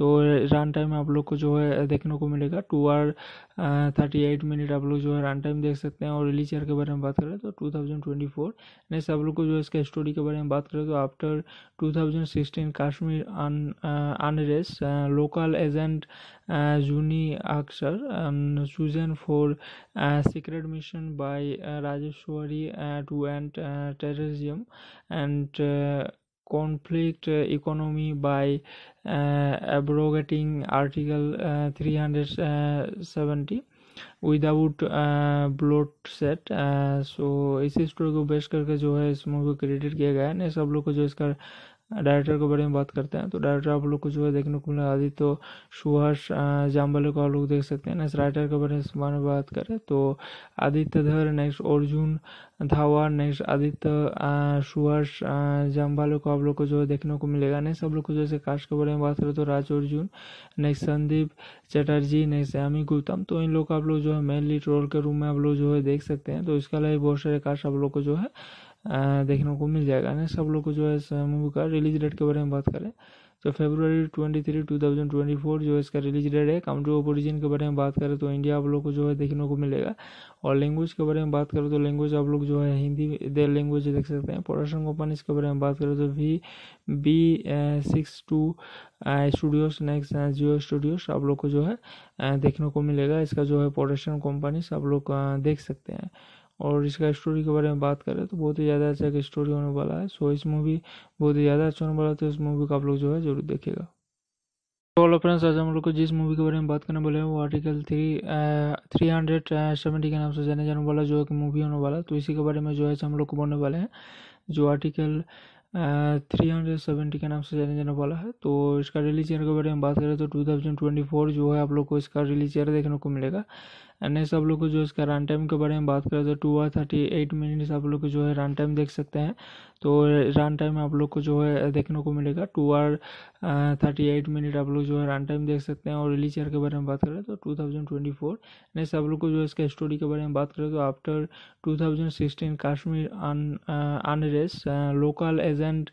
तो रन टाइम आप लोग को जो है देखने को मिलेगा two are thirty eight minute आप लोग जो है रन टाइम देख सकते हैं और रिलीज ईयर के बारे में बात करें तो two thousand twenty four next आप लोग को जो है इसका स्टोरी के बारे में बात करें तो after two thousand sixteen Kashmir unrest local agent Zooni Haksar chosen for secret mission by Rajeshwari to end terrorism and conflict uh, economy by uh, abrogating Article 370 without bloodshed so इसी स्टोरी को बेस करके जो है इस मूवी को क्रेडिट किया गया है सब लोग को जो इसका डायरेक्टर के बारे में बात करते हैं तो डायरेक्टर आप लोग को जो है देखने को मिला आदि तो सुहास जाम्बले को आप लोग देख सकते हैं नेक्स्ट राइटर के बारे में बात करें तो आदित्य धर नेक्स्ट अर्जुन धावा नेक्स्ट आदित्य सुहास जाम्बाले को आप लोग को जो है देखने को मिलेगा नेक्स्ट आप लोग को जैसे कास्ट के बारे में बात करें तो राज अर्जुन नेक्स्ट संदीप चटर्जी नेक्स्ट यामी गौतम तो इन लोग का आप लोग जो है मेन लीड रोल के रूम में आप लोग जो है देख सकते हैं तो इसके अलावा बहुत सारे कास्ट आप लोग को जो है देखने को मिल जाएगा ना सब लोग को जो है मूवी का रिलीज डेट के बारे में बात करें तो February twenty three two thousand twenty four जो है इसका रिलीज डेट है कंट्री ऑफ ओरिजिन के बारे में बात करें तो इंडिया आप लोग को जो है देखने को मिलेगा और लैंग्वेज के बारे में बात करें तो लैंग्वेज आप लोग जो है हिंदी देर लैंग्वेज देख सकते हैं प्रोडक्शन कंपनीज के बारे में बात करें तो V B six two studios next Jio studios आप लोग को जो है देखने को मिलेगा इसका जो है प्रोडक्शन कंपनीज आप लोग देख सकते हैं और इसका स्टोरी के बारे में बात करें तो बहुत ही ज़्यादा अच्छा एक स्टोरी होने वाला है सो इस मूवी बहुत ही ज़्यादा अच्छा होने वाला है तो इस मूवी को आप लोग जो है जरूर देखेगा तो हेलो फ्रेंड्स आज हम लोग को जिस मूवी के बारे में बात करने वाले हैं वो article three three hundred seventy के नाम से जाने जाने वाला जो एक मूवी होने वाला तो इसी के बारे में जो है हम लोग को बोलने वाले हैं जो आर्टिकल थ्री हंड्रेड सेवेंटी के नाम से जाने जाने वाला है तो इसका रिलीज ईयर के बारे में बात करें तो टू थाउजेंड ट्वेंटी फोर जो है आप लोग को इसका रिलीज ईयर देखने को मिलेगा नेक्स्ट आप लोग को जो इसका रन टाइम के बारे में बात करें तो two are thirty eight minutes आप लोग को जो है रन टाइम देख सकते हैं तो रन टाइम आप लोग को जो है देखने को मिलेगा two are thirty eight minute आप लोग जो है रन टाइम देख सकते हैं और रिलीज ईयर के बारे में बात करें तो two thousand twenty four next आप लोग को जो है इसका स्टोरी के बारे में बात करें तो after two thousand sixteen Kashmir unrest local agent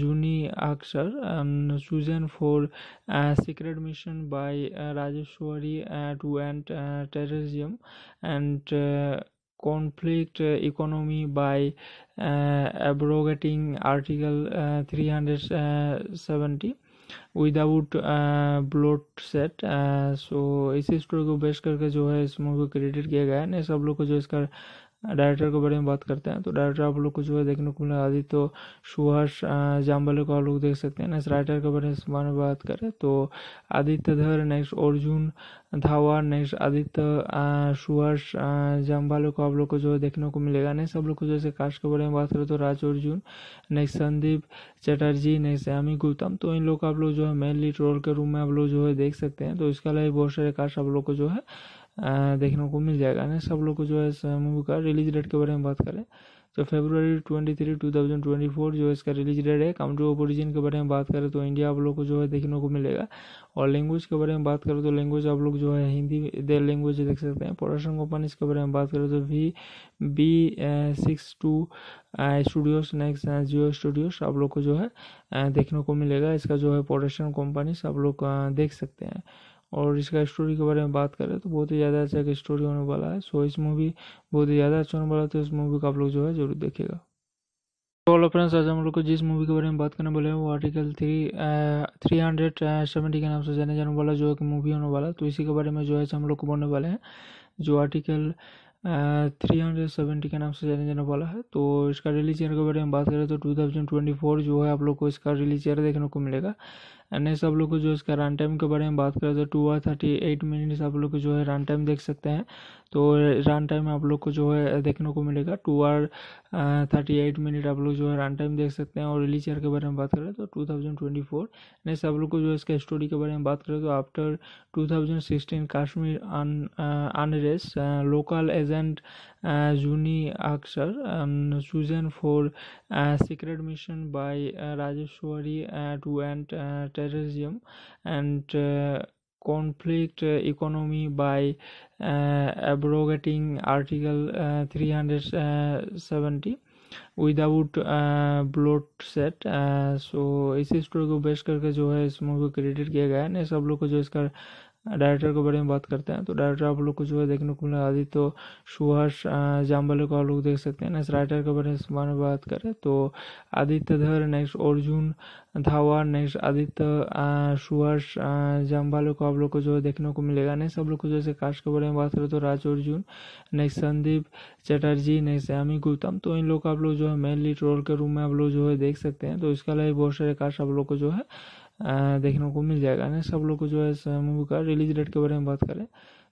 Zooni Haksar chosen for secret mission by Rajeshwari to end terrorism and conflict uh, economy by uh, abrogating Article 370 without bloodshed so इसी स्टोरी को बेस करके जो है इस मूवी को क्रेडिट किया गया है सब लोग को जो इसका डायरेक्टर के बारे में बात करते हैं तो डायरेक्टर आप लोग को जो है देखने को मिला आदित्य तो सुहास जाम्बले को आप लोग देख सकते हैं नेक्स्ट राइटर के बारे में बात करें तो आदित्य धर नेक्स्ट अर्जुन धावा नेक्स्ट आदित्य सुहास जाम्बाले को आप लोग को जो है देखने को मिलेगा नेक्स्ट आप लोग को जैसे कास्ट के बारे में बात करें तो राज अर्जुन नेक्स्ट संदीप चटर्जी नेक्स्ट यामी गौतम तो इन लोग का आप लोग जो है मेन लीड रोल के रूम में आप लोग जो है देख सकते हैं तो इसके अलावा बहुत सारे कास्ट आप लोग को जो है देखने को मिल जाएगा ना सब लोग को जो है इस मूवी का रिलीज डेट के बारे में बात करें तो February twenty three two thousand twenty four जो है इसका रिलीज डेट है कंट्री ऑफ ओरिजिन के बारे में बात करें तो इंडिया आप लोग को जो है देखने को मिलेगा और लैंग्वेज के बारे में बात करें तो लैंग्वेज आप लोग जो है हिंदी दे लैंग्वेज देख सकते हैं प्रोडक्शन कंपनीज के बारे में बात करें तो V B six two studios next Jio studios आप लोग को जो है देखने को मिलेगा इसका जो है प्रोडक्शन कंपनीज आप लोग देख सकते हैं और इसका स्टोरी के बारे में बात करें तो बहुत ही ज़्यादा अच्छा एक स्टोरी होने वाला है सो इस मूवी बहुत ही ज़्यादा अच्छा होने वाला है तो इस मूवी को आप लोग जो है जरूर देखेगा तो हेलो फ्रेंड्स आज हम लोग को जिस मूवी के बारे में बात करने वाले हैं वो article three three hundred seventy के नाम से जाने जाने वाला जो एक कि मूवी होने वाला तो इसी के बारे में जो है हम लोग को बोलने वाले हैं जो आर्टिकल थ्री हंड्रेड सेवेंटी के नाम से जाने जाने वाला है तो इसका रिलीज ईयर के बारे में बात करें तो टू थाउजेंड ट्वेंटी फोर जो है आप लोग को इसका रिलीज ईयर देखने को मिलेगा नेक्स्ट आप लोग को जो इसका रन टाइम के बारे में बात करें तो two are thirty eight minutes आप लोग को जो है रन टाइम देख सकते हैं तो रन टाइम आप लोग को जो है देखने को मिलेगा two are thirty eight minute आप लोग जो है रन टाइम देख सकते हैं और रिलीज ईयर के बारे में बात करें तो two thousand twenty four next आप लोग को जो है इसका स्टोरी के बारे में बात करें तो after two thousand sixteen Kashmir unrest local agent Zooni Haksar chosen for secret mission by Rajeshwari to end terrorism and conflict uh, economy by uh, abrogating Article 370 without bloodshed so इसी स्टोरी को बेस करके जो है इस मूवी को क्रेडिट किया गया है नहीं सब लोग को जो इसका डायरेक्टर के बारे में बात करते हैं तो डायरेक्टर आप लोग को जो है देखने को मिला आदि तो सुहास जाम्बले को आप लोग देख सकते हैं नेक्स्ट राइटर के बारे में बात करें तो आदित्य धर नेक्स्ट अर्जुन धावा नेक्स्ट आदित्य सुहास जाम्बालो को आप लोग को जो है देखने को मिलेगा नेक्स्ट आप लोग को जैसे कास्ट के बारे में बात करें तो राज अर्जुन नेक्स्ट संदीप चटर्जी नेक्स्ट यामी गौतम तो इन लोग का आप लोग जो है मेन लीड रोल के रूम में आप लोग जो है देख सकते हैं तो इसके अलावा बहुत सारे कास्ट आप लोग को जो है देखने को मिल जाएगा ना सब लोग को जो है इस मूवी का रिलीज डेट के बारे में बात करें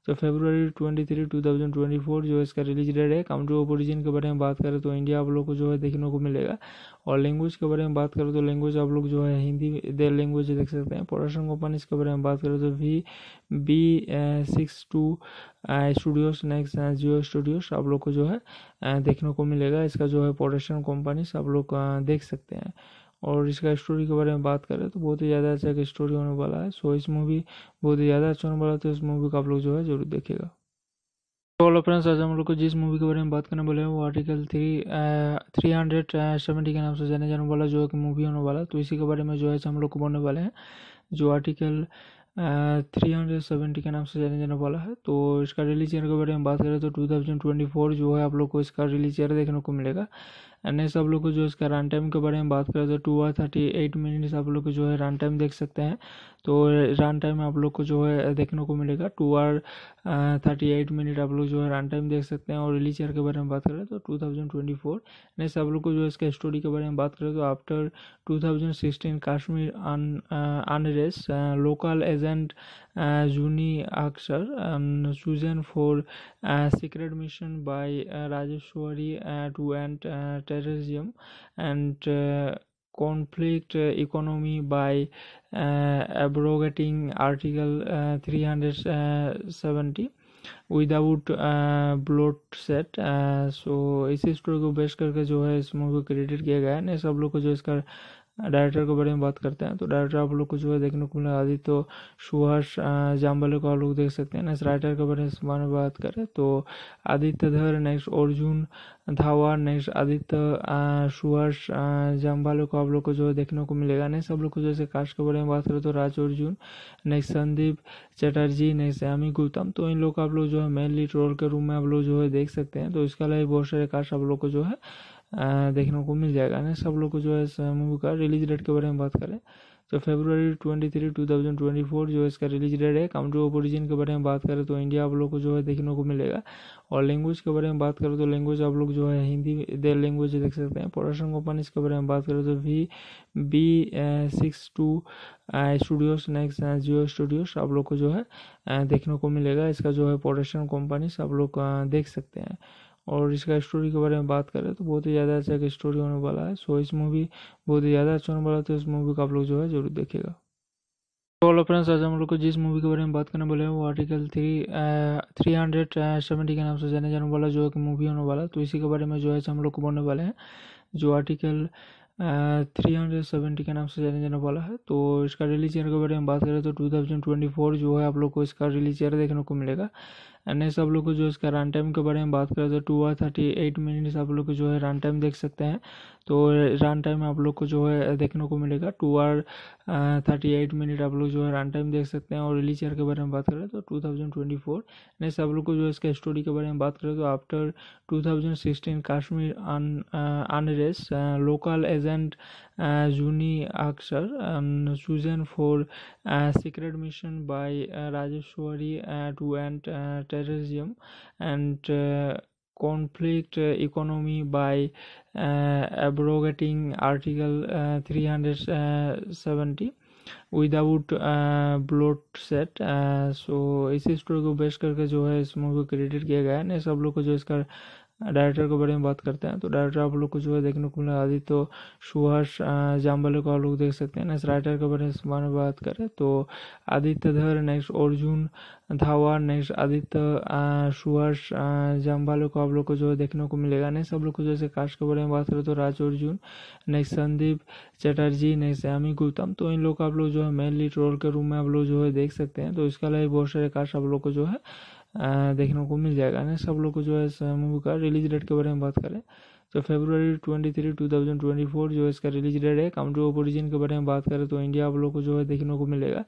तो February twenty three two thousand twenty four जो है इसका रिलीज डेट है कंट्री ऑफ ओरिजिन के बारे में बात करें तो इंडिया आप लोग को जो है देखने को मिलेगा और लैंग्वेज के बारे में बात करें तो लैंग्वेज आप लोग जो है हिंदी लैंग्वेज देख सकते हैं प्रोडक्शन कंपनीज के बारे में बात करें तो V B six two studios next Jio studios आप लोग को जो है देखने को मिलेगा इसका जो है प्रोडक्शन कंपनीज आप लोग देख सकते हैं और इसका स्टोरी के बारे में बात करें तो बहुत ही ज़्यादा अच्छा एक स्टोरी होने वाला है सो इस मूवी बहुत ही ज़्यादा अच्छा होने वाला है तो इस मूवी को आप लोग जो है जरूर देखेगा तो फ्रेंड्स आज हम लोग को जिस मूवी के बारे में बात करने वाले हैं वो article three three hundred seventy के नाम से जाने जाने वाला जो एक कि मूवी होने वाला तो इसी के बारे में जो है हम लोग को बोलने वाले हैं जो आर्टिकल थ्री हंड्रेड सेवेंटी के नाम से जाने जाने वाला है तो इसका रिलीज ईयर के बारे में बात करें तो टू थाउजेंड ट्वेंटी फोर जो है आप लोग को इसका रिलीज ईयर देखने को मिलेगा नेक्स्ट आप लोग को जो इसका रन टाइम के बारे में बात करें तो two are thirty eight minutes आप लोग को जो है रन टाइम देख सकते हैं तो रन टाइम आप लोग को जो है देखने को मिलेगा two are thirty eight minute आप लोग जो है रन टाइम देख सकते हैं और रिलीज ईयर के बारे में बात करें तो two thousand twenty four next आप लोग को जो है इसका स्टोरी के बारे में बात करें तो after two thousand sixteen Kashmir unrest local agent Juni Akshar, chosen for Secret Mission by Rajeshwari to end terrorism and conflict economy by abrogating Article 370. Without bloodshed so इसी स्टोरी को बेस करके जो है इस मूवी को created किया गया है सब लोग को जो इसका डायरेक्टर के बारे में बात करते हैं तो डायरेक्टर आप लोग को जो है देखने को मिला आदित्य तो सुहास जाम्बले को आप लोग देख सकते हैं नेक्स्ट राइटर के बारे में बात करें तो आदित्य धर नेक्स्ट अर्जुन धावार नेक्स्ट आदित्य सुहास जाम्बाले को आप लोग को जो है देखने को मिलेगा नेक्स्ट आप लोग को जैसे कास्ट के बारे में बात करें तो राज अर्जुन नेक्स्ट संदीप चटर्जी नेक्स्ट यामी गौतम तो इन लोग का आप लोग जो है मेन लीड रोल के रूम में आप लोग जो है देख सकते हैं तो इसके अलावा बहुत सारे कास्ट आप लोग को जो है देखने को मिल जाएगा नेक्स्ट सब लोग को जो है इस मूवी का रिलीज डेट के बारे में बात करें तो February twenty three two thousand twenty four जो इसका रिलीज डेट है कंट्री ऑफ ओरिजिन के बारे में बात करें तो इंडिया आप लोग को जो है देखने को मिलेगा और लैंग्वेज के बारे में बात करें तो लैंग्वेज आप लोग जो है हिंदी देर लैंग्वेज देख सकते हैं प्रोडक्शन कंपनीज के बारे में बात करें तो V B six two studios next Jio studios आप लोग को जो है देखने को मिलेगा इसका जो है प्रोडक्शन कंपनी आप लोग देख सकते हैं और इसका स्टोरी के बारे में बात करें तो बहुत ही ज़्यादा अच्छा एक स्टोरी होने वाला है सो इस मूवी बहुत ही ज़्यादा अच्छा होने वाला है तो इस मूवी को आप लोग जो है जरूर देखेगा तो फ्रेंड्स आज हम लोग को जिस मूवी के बारे में बात करने वाले हैं वो article three three hundred seventy के नाम से जाने जाने वाला जो एक मूवी होने वाला तो इसी के बारे में जो है हम लोग को बोलने वाले हैं जो आर्टिकल थ्री हंड्रेड सेवेंटी के नाम से जाने जाने वाला है तो इसका रिलीज ईयर के बारे में बात करें तो टू थाउजेंड ट्वेंटी फोर जो है आप लोग को इसका रिलीज ईयर देखने को मिलेगा नेक्स्ट आप लोग को जो इसका रन टाइम के बारे में बात करें तो two are thirty eight minutes आप लोग को जो है रन टाइम देख सकते हैं तो रन टाइम आप लोग को जो है देखने को मिलेगा two are thirty eight minute आप लोग जो है रन टाइम देख सकते हैं और रिलीज ईयर के बारे में बात करें तो two thousand twenty four next आप लोग को जो है इसका स्टोरी के बारे में बात करें तो after two thousand sixteen Kashmir unrest local agent Zooni Haksar chosen for Secret Mission by Rajeshwari to end terrorism and conflict economy by abrogating Article 370 without bloodshed so इसी स्टोरी को बेस करके जो है इस मूवी को क्रिएटेड किया गया है सब लोग को जो इसका डायरेक्टर के बारे में बात करते हैं तो डायरेक्टर आप लोग को जो है देखने को मिला आदित्य तो सुहास जाम्बले को आप लोग देख सकते हैं नेक्स्ट राइटर के बारे में बात करें तो आदित्य धर नेक्स्ट अर्जुन धावा नेक्स्ट आदित्य सुहास जाम्बाले को आप लोग को जो है देखने को मिलेगा नेक्स्ट आप लोग को जैसे कास्ट के बारे में बात करें तो राज अर्जुन नेक्स्ट संदीप चटर्जी नेक्स्ट यामी गौतम तो इन लोग का आप लोग जो है मेन लीड रोल के रूम में आप लोग जो है देख सकते हैं तो इसके अलावा बहुत सारे कास्ट आप लोग को जो है देखने को मिल जाएगा ना सब लोग को जो है इस मूवी का रिलीज डेट के बारे में बात करें तो February twenty three two thousand twenty four जो है इसका रिलीज डेट है काउंट्री ऑफ ओरिजिन के बारे में बात करें तो इंडिया आप लोग को जो है देखने को मिलेगा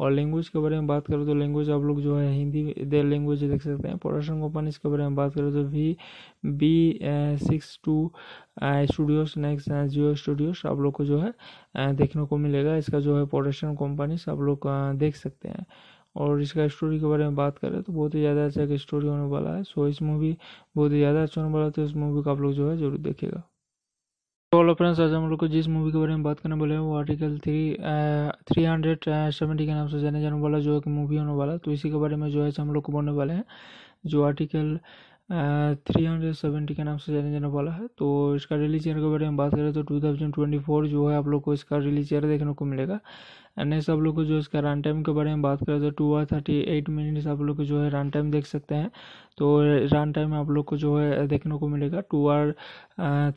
और लैंग्वेज के बारे में बात करें तो लैंग्वेज आप लोग जो है हिंदी दे लैंग्वेज देख सकते हैं प्रोडक्शन कंपनीज के बारे में बात करें तो V B six two studios next Jio studios आप लोग को जो है देखने को मिलेगा इसका जो है प्रोडक्शन कंपनीज आप लोग देख सकते हैं और इसका स्टोरी के बारे में बात करें तो बहुत ही ज़्यादा अच्छा एक स्टोरी होने वाला है सो इस मूवी बहुत ही ज़्यादा अच्छा होने वाला है तो इस मूवी को आप लोग जो है जरूर देखेगा तो फ्रेंड्स आज हम लोग को जिस मूवी के बारे में बात करने वाले हैं वो article three three hundred seventy के नाम से जाने जाने वाला जो एक कि मूवी होने वाला तो इसी के बारे में जो है हम लोग को बोलने वाले हैं जो आर्टिकल थ्री हंड्रेड सेवेंटी के नाम से जाने जाने वाला है तो इसका रिलीज ईयर के बारे में बात करें तो टू थाउजेंड ट्वेंटी फोर जो है आप लोग को इसका रिलीज ईयर देखने को मिलेगा नेक्स्ट आप लोग को जो इसका रन टाइम के बारे में बात करें तो two are thirty eight minutes आप लोग को जो है रन टाइम देख सकते हैं तो रन टाइम आप लोग को जो है देखने को मिलेगा two are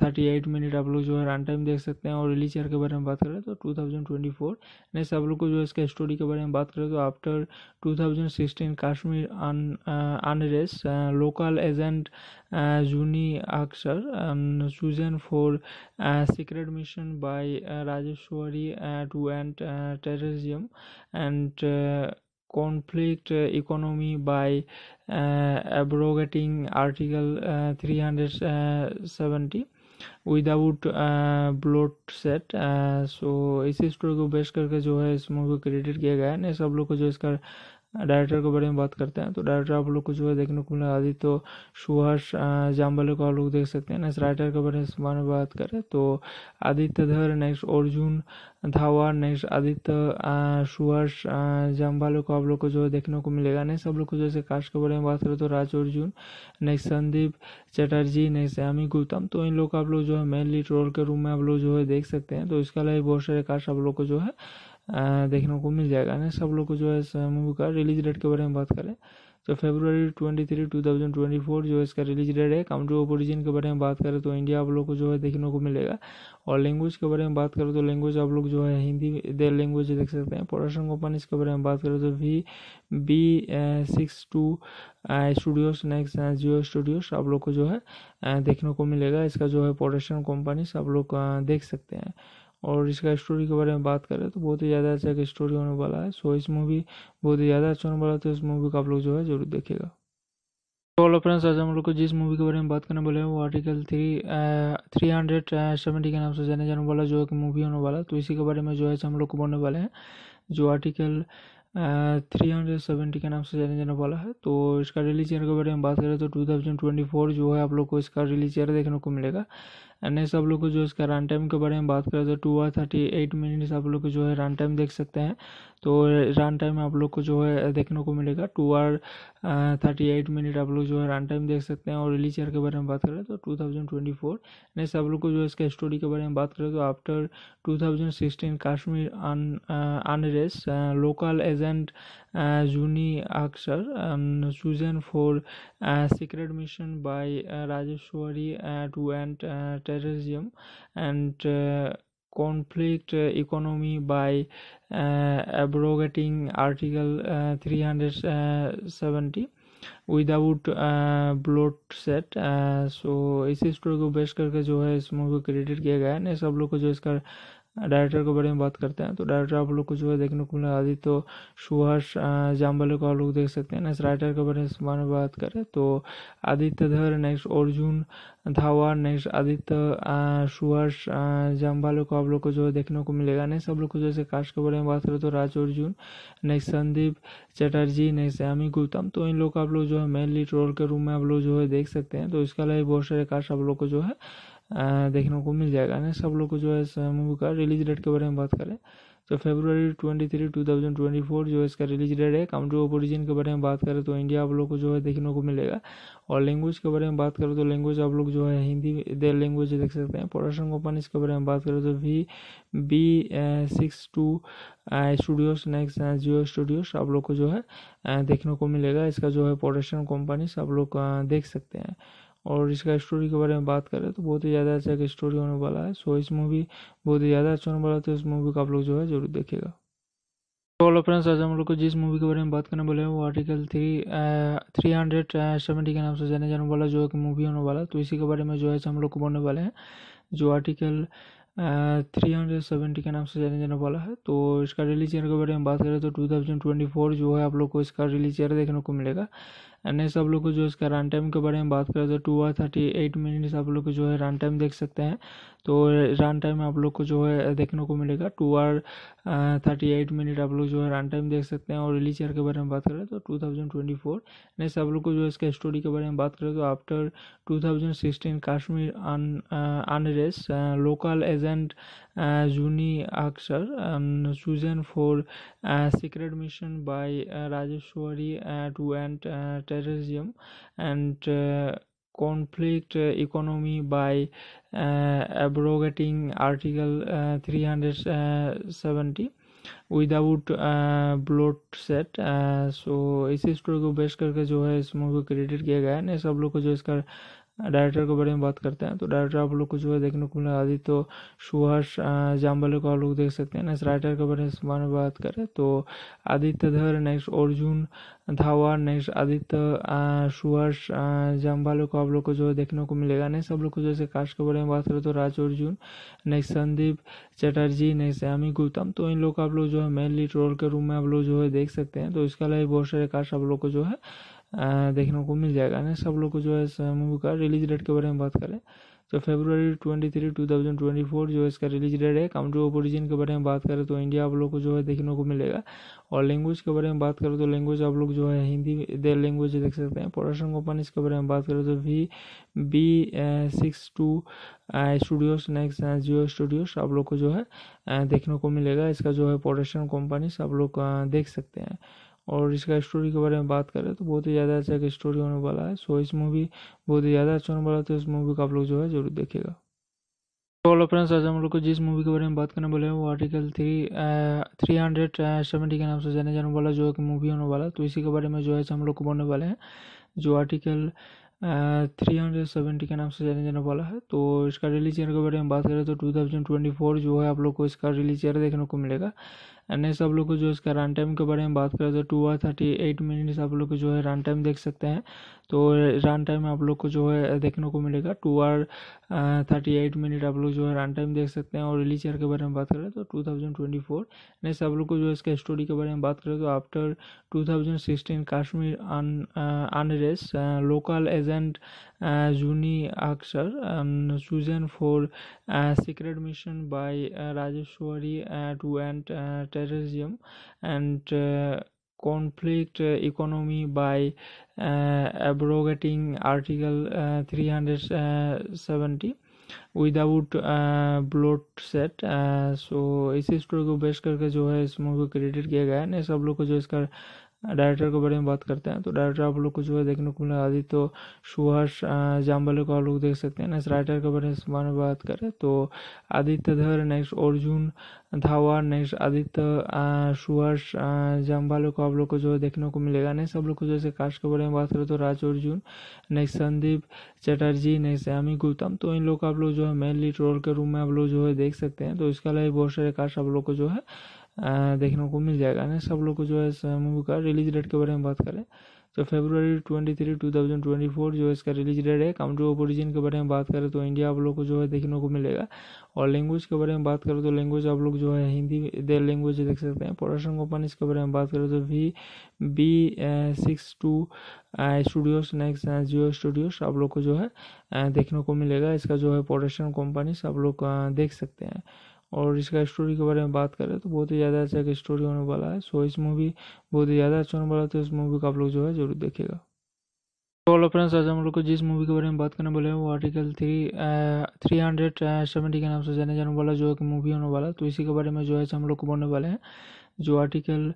thirty eight minute आप लोग जो है रन टाइम देख सकते हैं और रिलीज ईयर के बारे में बात करें तो two thousand twenty four next आप लोग को जो है इसका स्टोरी के बारे में बात करें तो after two thousand sixteen Kashmir unrest local agent Juni Akshar, chosen for Secret Mission by Rajeshwari to end terrorism and conflict economy by abrogating Article 370 without bloodshed so इसी स्टोरी को बेस करके जो है इस मूवी को created किया गया है सब लोग को जो इसका डायरेक्टर के बारे में बात करते हैं तो डायरेक्टर आप लोग को जो है देखने को मिला आदित्य तो सुहास जाम्बले को आप लोग देख सकते हैं नेक्स्ट राइटर के बारे में बात करें तो आदित्य धर नेक्स्ट अर्जुन धावा नेक्स्ट आदित्य सुहास जाम्बाले को आप लोग को जो है देखने को मिलेगा नेक्स्ट आप लोग को जैसे कास्ट के बारे में बात करें तो राज अर्जुन नेक्स्ट संदीप चटर्जी नेक्स्ट यामी गौतम तो इन लोग का आप लोग जो है मेनली ट्रोल रोल के रूम में आप लोग जो है देख सकते हैं तो इसके अलावा बहुत सारे कास्ट आप लोग को जो है देखने को मिल जाएगा ना सब लोग को जो है मूवी का रिलीज डेट के बारे में बात करें तो February twenty three two thousand twenty four जो इसका रिलीज डेट है कंट्री ऑफ ओरिजिन के बारे में बात करें तो इंडिया आप लोग को जो है देखने को मिलेगा और लैंग्वेज के बारे में बात करें तो लैंग्वेज आप लोग जो है हिंदी देर लैंग्वेज देख सकते हैं प्रोडक्शन कंपनी के बारे में बात करें तो V B six two studios next Jio studios आप लोग को जो है देखने को मिलेगा इसका जो है प्रोडक्शन कंपनीज आप लोग देख सकते हैं और इसका स्टोरी के बारे में बात करें तो बहुत ही ज़्यादा अच्छा एक स्टोरी होने वाला है सो इस मूवी बहुत ही ज़्यादा अच्छा होने वाला है तो इस मूवी को आप लोग जो है जरूर देखेगा ऑल फ्रेंड्स आज हम लोग को जिस मूवी के बारे में बात करने वाले हैं वो article three three hundred seventy के नाम से जाने जाने वाला जो है कि मूवी होने वाला तो इसी के बारे में जो है हम लोग को बोलने वाले हैं जो आर्टिकल थ्री हंड्रेड सेवेंटी के नाम से जाने जाने वाला है तो इसका रिलीज ईयर के बारे में बात करें तो टू थाउजेंड ट्वेंटी फोर जो है आप लोग को इसका रिलीज ईयर देखने को मिलेगा एंड सब लोग को जो इसका रन टाइम के बारे में बात करें तो two are thirty eight minutes आप लोग को जो है रन टाइम देख सकते हैं तो रन टाइम आप लोग को जो है देखने को मिलेगा two are thirty eight minute आप लोग जो है रन टाइम देख सकते हैं और रिलीज ईयर के बारे में बात करें तो two thousand twenty four next आप लोग को जो है इसका स्टोरी के बारे में बात करें तो after two thousand sixteen Kashmir unrest local agent Juni Akshar, chosen for Secret Mission by Rajeshwari to end terrorism and conflict economy by abrogating Article 370 without bloodshed so इसी स्टोरी को बेस करके जो है इस मूवी को created किया गया है सब लोग को जो इसका डायरेक्टर के बारे में बात करते हैं तो डायरेक्टर आप लोग को जो है देखने को मिला आदि तो सुहास जाम्बले को आप लोग देख सकते हैं नेक्स्ट राइटर के बारे में बात करें तो आदित्य धर नेक्स्ट अर्जुन धावा नेक्स्ट आदित्य सुहास जाम्बाले को आप लोग को जो है देखने को मिलेगा नेक्स्ट आप लोग को जैसे कास्ट के बारे में बात करें तो राज अर्जुन नेक्स्ट संदीप चटर्जी नेक्स्ट यामी गौतम तो इन लोग का आप लोग जो है मेनली ट्रोल के रूम में आप लोग जो है देख सकते हैं तो इसके अलावा बहुत सारे कास्ट आप लोग को जो है देखने को मिल जाएगा नेक्स्ट सब लोग को जो है इस मूवी का रिलीज डेट के बारे में बात करें तो February twenty three two thousand twenty four जो है इसका रिलीज डेट है कंट्री ऑफ ओरिजिन के बारे में बात करें तो इंडिया आप लोग को जो है देखने को मिलेगा और लैंग्वेज के बारे में बात करें तो लैंग्वेज आप लोग जो है हिंदी देर लैंग्वेज देख सकते हैं प्रोडक्शन कंपनीज के बारे में बात करें तो V B six two studios next Jio studios आप लोग को जो है देखने को मिलेगा इसका जो है प्रोडक्शन कंपनीज आप लोग देख सकते हैं और इसका स्टोरी के बारे में बात करें तो बहुत ही ज़्यादा अच्छा एक स्टोरी होने वाला है सो इस मूवी बहुत ही ज़्यादा अच्छा होने वाला है तो इस मूवी को आप लोग जो है जरूर देखेगा तो फ्रेंड्स आज हम लोग को जिस मूवी के बारे में बात करने वाले हैं वो article three three hundred seventy के नाम से जाने जाने वाला जो एक मूवी होने वाला तो इसी के बारे में जो है हम लोग को बोलने वाले हैं जो आर्टिकल थ्री हंड्रेड सेवेंटी के नाम से जाने जाने वाला है तो इसका रिलीज ईयर के बारे में बात करें तो टू थाउजेंड ट्वेंटी फोर जो है आप लोग को इसका रिलीज ईयर देखने को मिलेगा नेक्स्ट आप लोग को जो इसका रन टाइम के बारे में बात करें तो two are thirty eight minutes आप लोग को जो है रन टाइम देख सकते हैं तो रन टाइम आप लोग को जो है देखने को मिलेगा two are thirty eight minute आप लोग जो है रन टाइम देख सकते हैं और रिलीज ईयर के बारे में बात करें तो two thousand twenty four next आप लोग को जो है इसका स्टोरी के बारे में बात करें तो after two thousand sixteen Kashmir unrest local agent Juni Akshar, chosen for Secret Mission by Rajeshwari to end terrorism and conflict economy by abrogating Article 370. Without bloodshed so इसी स्टोरी को बेस करके जो है इस मूवी को created किया गया है सब लोग को जो इसका डायरेक्टर के बारे में बात करते हैं तो डायरेक्टर आप लोग को जो है देखने को मिला आदित्य तो सुहास जाम्बले को आप लोग देख सकते हैं नेक्स्ट राइटर के बारे में बात करें तो आदित्य धर नेक्स्ट अर्जुन धावा नेक्स्ट आदित्य सुहास जाम्बाले को आप लोग को जो है देखने को मिलेगा नेक्स्ट आप लोग को जैसे कास्ट के बारे में बात करें तो राज अर्जुन नेक्स्ट संदीप चटर्जी नेक्स्ट यामी गौतम तो इन लोग का आप लोग जो है मेन लीड रोल के रूम में आप लोग जो है देख सकते हैं तो इसके अलावा बहुत सारे कास्ट आप लोग को जो है देखने को मिल जाएगा नेक्स्ट सब लोग को जो है मूवी का रिलीज डेट के बारे में बात करें तो February twenty three two thousand twenty four जो इसका रिलीज डेट है कंट्री ऑफ ओरिजिन के बारे में बात करें तो इंडिया आप लोग को जो है देखने को मिलेगा और लैंग्वेज के बारे में बात करें तो लैंग्वेज आप लोग जो है हिंदी देर लैंग्वेज देख सकते हैं प्रोडक्शन कंपनीज के बारे में बात करें तो V B six two studios next Jio studios आप लोग को जो है देखने को मिलेगा इसका जो है प्रोडक्शन कंपनीज आप लोग देख सकते हैं और इसका स्टोरी के बारे में बात करें तो बहुत ही ज़्यादा अच्छा एक स्टोरी होने वाला है सो इस मूवी बहुत ही ज़्यादा अच्छा होने वाला है तो इस मूवी को आप लोग जो है जरूर देखेगा तो फ्रेंड्स आज हम लोग को जिस मूवी के बारे में बात करने वाले हैं वो article three three hundred seventy के नाम से जाने जाने वाला जो एक कि मूवी होने वाला तो इसी के बारे में जो है हम लोग को बोलने वाले हैं जो आर्टिकल थ्री हंड्रेड सेवेंटी के नाम से जाने जाने वाला है तो इसका रिलीज ईयर के बारे में बात करें तो टू थाउजेंड ट्वेंटी फोर जो है आप लोग को इसका रिलीज ईयर देखने को मिलेगा एंड सब लोग को जो इसका रन टाइम के बारे में बात करें तो two are thirty eight minutes आप लोग जो है रन टाइम देख सकते हैं तो रन टाइम आप लोग को जो है देखने को मिलेगा two are thirty eight minute आप लोग जो है रन टाइम देख सकते हैं और रिलीज ईयर तो के बारे में बात करें तो two thousand twenty four next आप लोग को जो है इसके स्टोरी के बारे में बात करें तो after two thousand sixteen Kashmir unrest local agent Zooni Haksar chosen for secret mission by Rajeshwari to end terrorism and conflict uh, economy by uh, abrogating Article 370 without bloodshed so इसी स्टोरी को बेस करके जो है इस मूवी को क्रेडिट किया गया है सब लोग को जो इसका डायरेक्टर के बारे में बात करते हैं तो डायरेक्टर आप लोग को जो है देखने को मिला आदित्य तो सुहास जाम्बले को आप लोग देख सकते हैं नेक्स्ट राइटर के बारे में बात करें तो आदित्य धर नेक्स्ट अर्जुन धावा नेक्स्ट आदित्य सुहास जाम्बालो को आप लोग को जो है देखने को मिलेगा नेक्स्ट आप लोग को जैसे कास्ट के बारे में बात करें तो राज अर्जुन नेक्स्ट संदीप चटर्जी नेक्स्ट यामी गौतम तो इन लोग का आप लोग जो है मेनली ट्रोल रोल के रूम में आप लोग जो है देख सकते हैं तो इसके अलावा बहुत सारे कास्ट आप लोग को जो है देखने को मिल जाएगा ना सब लोग को जो है इस मूवी का रिलीज डेट के बारे में बात करें तो February twenty three two thousand twenty four जो है इसका रिलीज डेट है कंट्री ऑफ ओरिजिन के बारे में बात करें तो इंडिया आप लोग को जो है देखने को मिलेगा और लैंग्वेज के बारे में बात करें तो लैंग्वेज आप लोग जो है हिंदी देर लैंग्वेज देख सकते हैं प्रोडक्शन कंपनीज के बारे में बात करें तो V B six two studios next Jio studios आप लोग को जो है देखने को मिलेगा इसका जो है प्रोडक्शन कंपनीज आप लोग देख सकते हैं और इसका स्टोरी के बारे में बात करें तो बहुत ही ज़्यादा अच्छा एक स्टोरी होने वाला है सो इस मूवी बहुत ही ज़्यादा अच्छा होने वाला है तो इस मूवी को आप लोग जो है जरूर देखेगा तो फ्रेंड्स आज हम लोग को जिस मूवी के बारे में बात करने वाले हैं वो article three three hundred seventy के नाम से जाने जाने वाला जो है मूवी होने वाला तो इसी के बारे में जो है हम लोग को बोलने वाले हैं जो आर्टिकल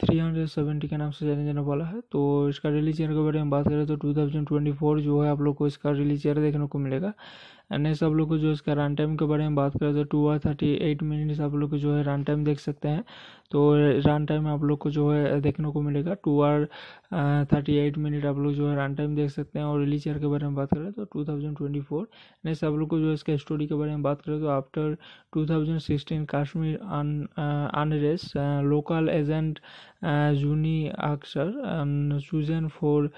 थ्री हंड्रेड सेवेंटी के नाम से जाने जाने वाला है तो इसका रिलीज ईयर के बारे में बात करें तो टू थाउजेंड ट्वेंटी फोर जो है आप लोग को इसका रिलीज ईयर देखने को मिलेगा नेक्स्ट आप लोग को जो इसका रन टाइम के बारे में बात करें तो two are thirty eight minutes आप लोग को जो है रन टाइम देख सकते हैं तो रन टाइम आप लोग को जो है देखने को मिलेगा two are thirty eight minute आप लोग जो है रन टाइम देख सकते हैं और रिलीज ईयर के बारे में बात करें तो two thousand twenty four next आप लोग को जो इसका स्टोरी के बारे में बात करें तो after two thousand sixteen Kashmir unrest local agent Zooni Haksar chosen for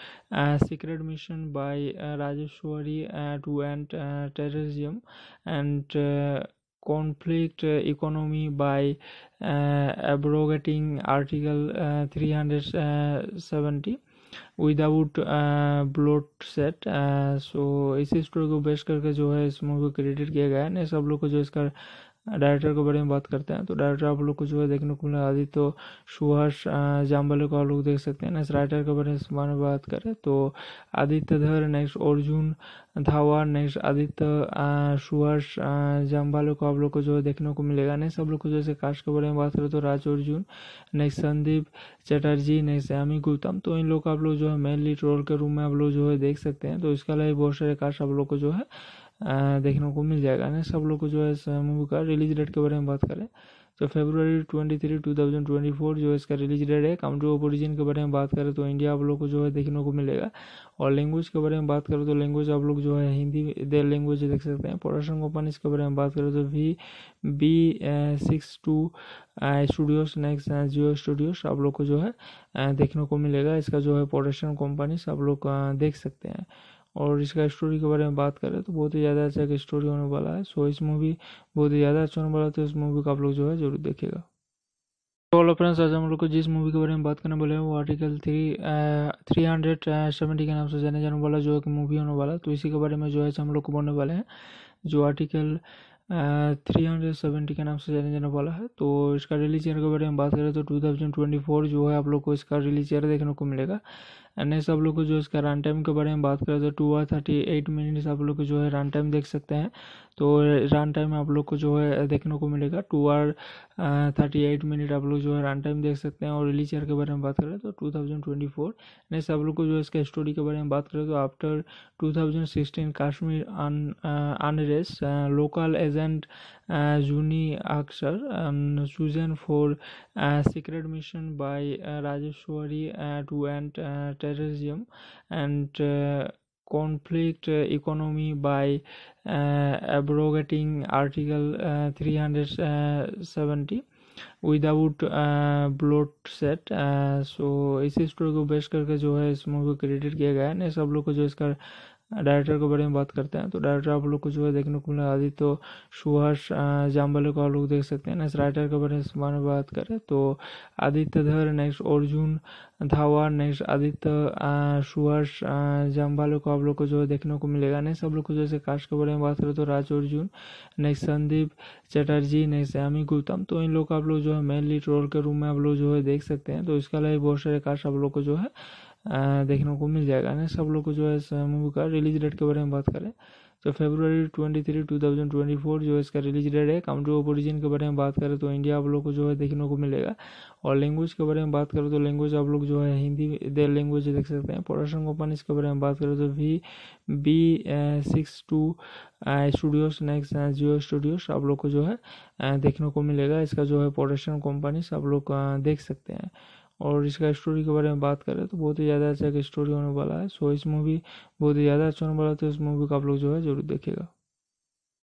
secret mission by Rajeshwari to end terrorism and uh, conflict uh, economy by uh, abrogating article 370 without bloodshed so इसी स्टोरी को बेस करके जो है इस मूवी को credit किया गया है सब लोग को जो इसका डायरेक्टर के बारे में बात करते हैं तो डायरेक्टर आप लोग को जो है देखने को मिला आदि तो सुहास जाम्बले को आप लोग देख सकते हैं नेक्स्ट राइटर के बारे में बात करें तो आदित्य धर नेक्स्ट अर्जुन धावा नेक्स्ट आदित्य सुहास जाम्बाले को आप लोग को जो है देखने को मिलेगा नेक्स्ट आप लोग को जैसे कास्ट के बारे में बात करें तो राज अर्जुन नेक्स्ट संदीप चटर्जी नेक्स्ट यामी गौतम तो इन लोग का आप लोग जो है मेन लीड रोल के रूम में आप लोग जो है देख सकते हैं तो इसके अलावा बहुत सारे कास्ट आप लोग को जो है देखने को मिल जाएगा ना सब लोग को जो है मूवी का रिलीज डेट के बारे में बात करें तो February twenty three two thousand twenty four जो है इसका रिलीज डेट है कंट्री ऑफ ओरिजिन के बारे में बात करें तो इंडिया आप लोग को जो है देखने को मिलेगा और लैंग्वेज के बारे में बात करें तो लैंग्वेज आप लोग जो है हिंदी लैंग्वेज देख सकते हैं प्रोडक्शन कंपनीज के बारे में बात करें तो V B six two studios next Jio studios आप लोग को जो है देखने को मिलेगा इसका जो है प्रोडक्शन कंपनीज आप लोग देख सकते हैं और इसका स्टोरी के बारे में बात करें तो बहुत ही ज़्यादा अच्छा एक स्टोरी होने वाला है सो इस मूवी बहुत ही ज़्यादा अच्छा होने वाला है तो इस मूवी को आप लोग जो है जरूर देखेगा ऑल फ्रेंड्स आज हम लोग को जिस मूवी के बारे में बात करने वाले हैं वो article three three hundred seventy के नाम से जाने जाने वाला जो एक मूवी होने वाला तो इसी के बारे में जो है हम लोग को बोलने वाले हैं जो आर्टिकल थ्री हंड्रेड सेवेंटी के नाम से जाने जाने वाला है तो इसका रिलीज ईयर के बारे में बात करें तो टू थाउजेंड ट्वेंटी फोर जो है आप लोग को इसका रिलीज ईयर देखने को मिलेगा नेक्स्ट आप लोग को जो इसका रन टाइम के बारे में बात करें तो two are thirty eight minutes आप लोग को जो है रन टाइम देख सकते हैं तो रन टाइम आप लोग को जो है देखने को मिलेगा two are thirty eight minute आप लोग जो है रन टाइम देख सकते हैं और रिलीज ईयर के बारे में बात करें तो two thousand twenty four next आप लोग को जो इसका स्टोरी के बारे में बात करें तो after two thousand sixteen Kashmir unrest local age and uh, Juni Akshar um, chosen for uh, Secret Mission by uh, Rajeshwari to end terrorism and conflict economy by abrogating without bloodshed so इसी story को base करके जो है इस movie को credit किया गया है सब लोग को जो इसका डायरेक्टर के बारे में बात करते हैं तो डायरेक्टर आप लोग को जो है देखने को मिला आदि तो सुहास जाम्बले को आप लोग देख सकते हैं नेक्स्ट राइटर के बारे में बात करें तो आदित्य धर नेक्स्ट अर्जुन धावा नेक्स्ट आदित्य सुहास जाम्बाले को आप लोग को जो है देखने को मिलेगा नेक्स्ट आप लोग को जैसे कास्ट के बारे में बात करें तो राज अर्जुन नेक्स्ट संदीप चटर्जी नेक्स्ट यामी गौतम तो इन लोग को आप लोग जो है मेन लीड रोल के रूम में आप लोग जो है देख सकते हैं तो इसके अलावा बहुत सारे कास्ट आप लोग को जो है देखने को मिल जाएगा ना सब लोग को जो है इस मूवी का रिलीज डेट के बारे में बात करें तो February twenty three two thousand twenty four जो है इसका रिलीज डेट है कंट्री ऑफ ओरिजिन के बारे में बात करें तो इंडिया आप लोग को जो है देखने को मिलेगा और लैंग्वेज के बारे में बात करें तो लैंग्वेज आप लोग जो है हिंदी दे लैंग्वेज देख सकते हैं प्रोडक्शन कंपनीज के बारे में बात करें तो V B six two studios next Jio studios आप लोग को जो है देखने को मिलेगा इसका जो है प्रोडक्शन कंपनीज आप लोग देख सकते हैं और इसका स्टोरी के बारे में बात करें तो बहुत ही ज़्यादा अच्छा एक स्टोरी होने वाला है सो इस मूवी बहुत ही ज़्यादा अच्छा होने वाला है तो इस मूवी को आप लोग जो है जरूर देखेगा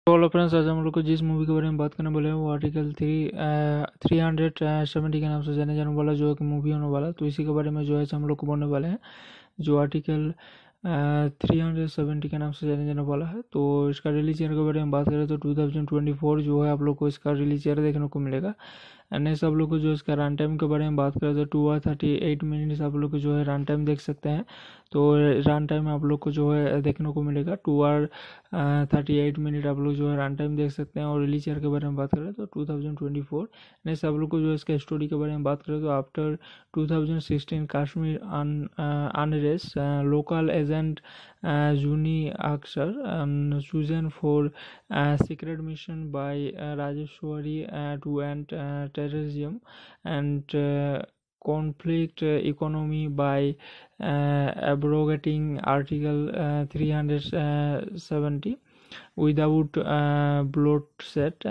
तो फ्रेंड्स आज हम लोग को जिस मूवी के बारे में बात करने वाले हैं वो article three three hundred seventy के नाम से जाने जाने वाला जो एक कि मूवी होने वाला तो इसी के बारे में जो है हम लोग को बोलने वाले हैं जो आर्टिकल थ्री हंड्रेड सेवेंटी के नाम से जाने जाने वाला है तो इसका रिलीज ईयर के बारे में बात करें तो टू थाउजेंड ट्वेंटी फोर जो है आप लोग को इसका रिलीज ईयर देखने को मिलेगा नेक्स्ट आप लोग को जो इसका रन टाइम के बारे में बात करें तो two are thirty eight minutes आप लोग को जो है रन टाइम देख सकते हैं तो रन टाइम आप लोग को जो है देखने को मिलेगा two are thirty eight minute आप लोग जो है रन टाइम देख सकते हैं और रिलीज ईयर के बारे में बात करें तो two thousand twenty four next आप लोग को जो इसका स्टोरी के बारे में बात करें तो after two thousand sixteen Kashmir unrest local agent Zooni Haksar chosen for secret mission by Rajeshwari to end terrorism and conflict economy by abrogating Article 370 without bloodshed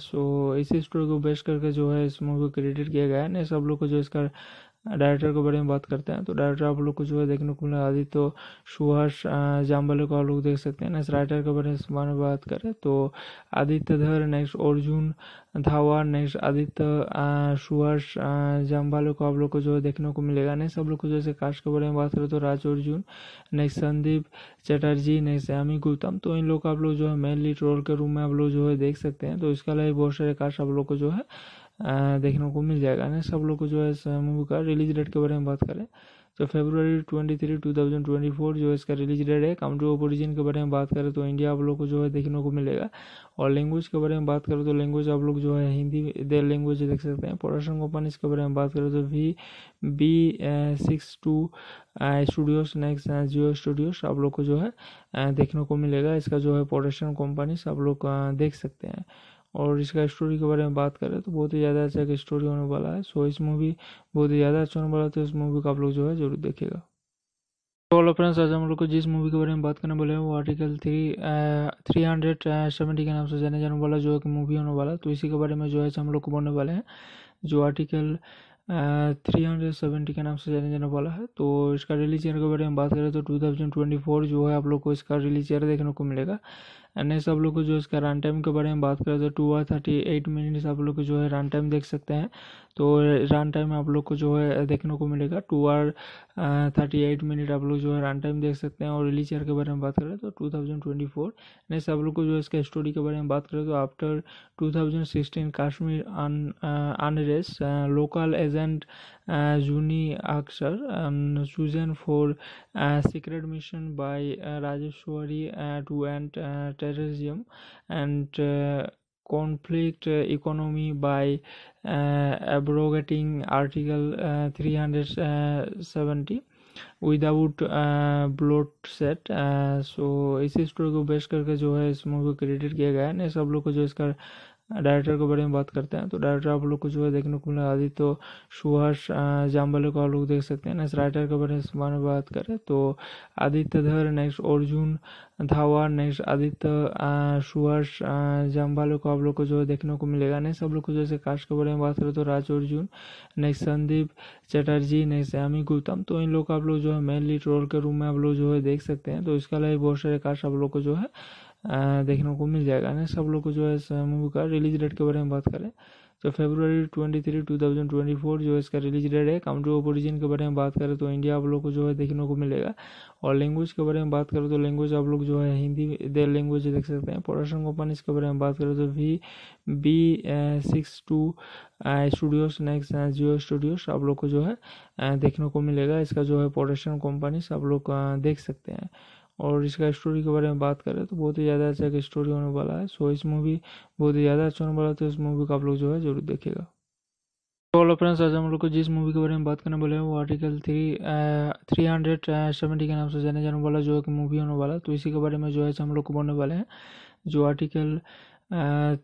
so इसी स्टोरी को बेस करके जो है इस मूवी को क्रिएटेड किया गया है सब लोग को जो इसका डायरेक्टर के बारे में बात करते हैं तो डायरेक्टर आप लोग को जो है देखने को मिला आदित्य तो सुहास जाम्बले को आप लोग देख सकते हैं नेक्स्ट राइटर के बारे में बात करें तो आदित्य धर नेक्स्ट अर्जुन धावा नेक्स्ट आदित्य सुहास जाम्बाले को आप लोग को जो है देखने को मिलेगा नेक्स्ट आप लोग को जैसे कास्ट के बारे में बात करें तो राज अर्जुन नेक्स्ट संदीप चटर्जी नेक्स्ट यामी गौतम तो इन लोग का आप लोग जो है मेनली ट्रोल रोल के रूम में आप लोग जो है देख सकते हैं तो इसके अलावा बहुत सारे कास्ट आप लोग को जो है देखने को मिल जाएगा ना सब लोग को जो है इस मूवी का रिलीज डेट के बारे में बात करें तो February twenty three two thousand twenty four जो है इसका रिलीज डेट है कंट्री ऑफ ओरिजिन के बारे में बात करें तो इंडिया आप लोग को जो है देखने को मिलेगा और लैंग्वेज के बारे में बात करें तो लैंग्वेज आप लोग जो है हिंदी लैंग्वेज देख सकते हैं प्रोडक्शन कंपनीज के बारे में बात करें तो V B six two studios next Jio studios आप लोग को जो है देखने को मिलेगा इसका जो है प्रोडक्शन कंपनीज आप लोग देख सकते हैं और इसका स्टोरी के बारे में बात करें तो बहुत ही ज़्यादा अच्छा एक स्टोरी होने वाला है सो इस मूवी बहुत ही ज़्यादा अच्छा होने वाला है तो इस मूवी को आप लोग जो है जरूर देखेगा तो फ्रेंड्स आज हम लोग को जिस मूवी के बारे में बात करने वाले हैं वो article three three hundred seventy के नाम से जाने जाने वाला जो एक कि मूवी होने वाला तो इसी के बारे में जो है हम लोग को बोलने वाले हैं जो आर्टिकल थ्री हंड्रेड सेवेंटी के नाम से जाने जाने वाला है तो इसका रिलीज ईयर के बारे में बात करें तो टू थाउजेंड ट्वेंटी फोर जो है आप लोग को इसका रिलीज ईयर देखने को मिलेगा नेक्स्ट आप लोग को जो इसका रन टाइम के बारे में बात करें तो two are thirty eight minutes आप लोग को जो है रन टाइम देख सकते हैं तो रन टाइम आप लोग को जो है देखने को मिलेगा two are thirty eight minute आप लोग जो है रन टाइम देख सकते हैं और रिलीज ईयर के बारे में बात करें तो two thousand twenty four next आप लोग को जो है इसका स्टोरी के बारे में बात करें तो after two thousand sixteen Kashmir unrest local agent Juni Akshar, chosen for Secret Mission by Rajeshwari to end terrorism and conflict economy by abrogating Article 370. Without bloodshed so इसी स्टोरी को बेस करके जो है इस मूवी को created किया गया है सब लोग को जो इसका डायरेक्टर के बारे में बात करते हैं तो डायरेक्टर आप लोग को जो है देखने को मिला आदित्य तो सुहास जाम्बले को आप लोग देख सकते हैं नेक्स्ट राइटर के बारे में बात करें तो आदित्य धर नेक्स्ट अर्जुन धावा नेक्स्ट आदित्य सुहास जाम्बाले को आप लोग को जो है देखने को मिलेगा नेक्स्ट आप लोग को जैसे कास्ट के बारे में बात करें तो राज अर्जुन नेक्स्ट संदीप चटर्जी नेक्स्ट यामी गौतम तो इन लोग का आप लोग जो है मेनली ट्रोल रोल के रूम में आप लोग जो है देख सकते हैं तो इसके अलावा बहुत सारे कास्ट आप लोग को जो है देखने को मिल जाएगा नेक्स्ट सब लोग को जो है इस मूवी का रिलीज डेट के बारे में बात करें तो February twenty three two thousand twenty four जो इसका रिलीज डेट है कंट्री ऑफ ओरिजिन के बारे में बात करें तो इंडिया आप लोग को जो है देखने को मिलेगा और लैंग्वेज के बारे में बात करें तो लैंग्वेज आप लोग जो है हिंदी देर लैंग्वेज देख सकते हैं प्रोडक्शन कंपनीज के बारे में बात करें तो V B six two studios next Jio studios आप लोग को जो है देखने को मिलेगा इसका जो है प्रोडक्शन कंपनीज आप लोग देख सकते हैं और इसका स्टोरी के बारे में बात करें तो बहुत ही ज़्यादा अच्छा एक स्टोरी होने वाला है सो इस मूवी बहुत ही ज़्यादा अच्छा होने वाला है तो इस मूवी को आप लोग जो है जरूर देखेगा तो फ्रेंड्स आज हम लोग को जिस मूवी के बारे में बात करने वाले हैं वो article three three hundred seventy के नाम से जाने जाने वाला जो एक मूवी होने वाला तो इसी के बारे में जो है हम लोग को बोलने वाले हैं जो आर्टिकल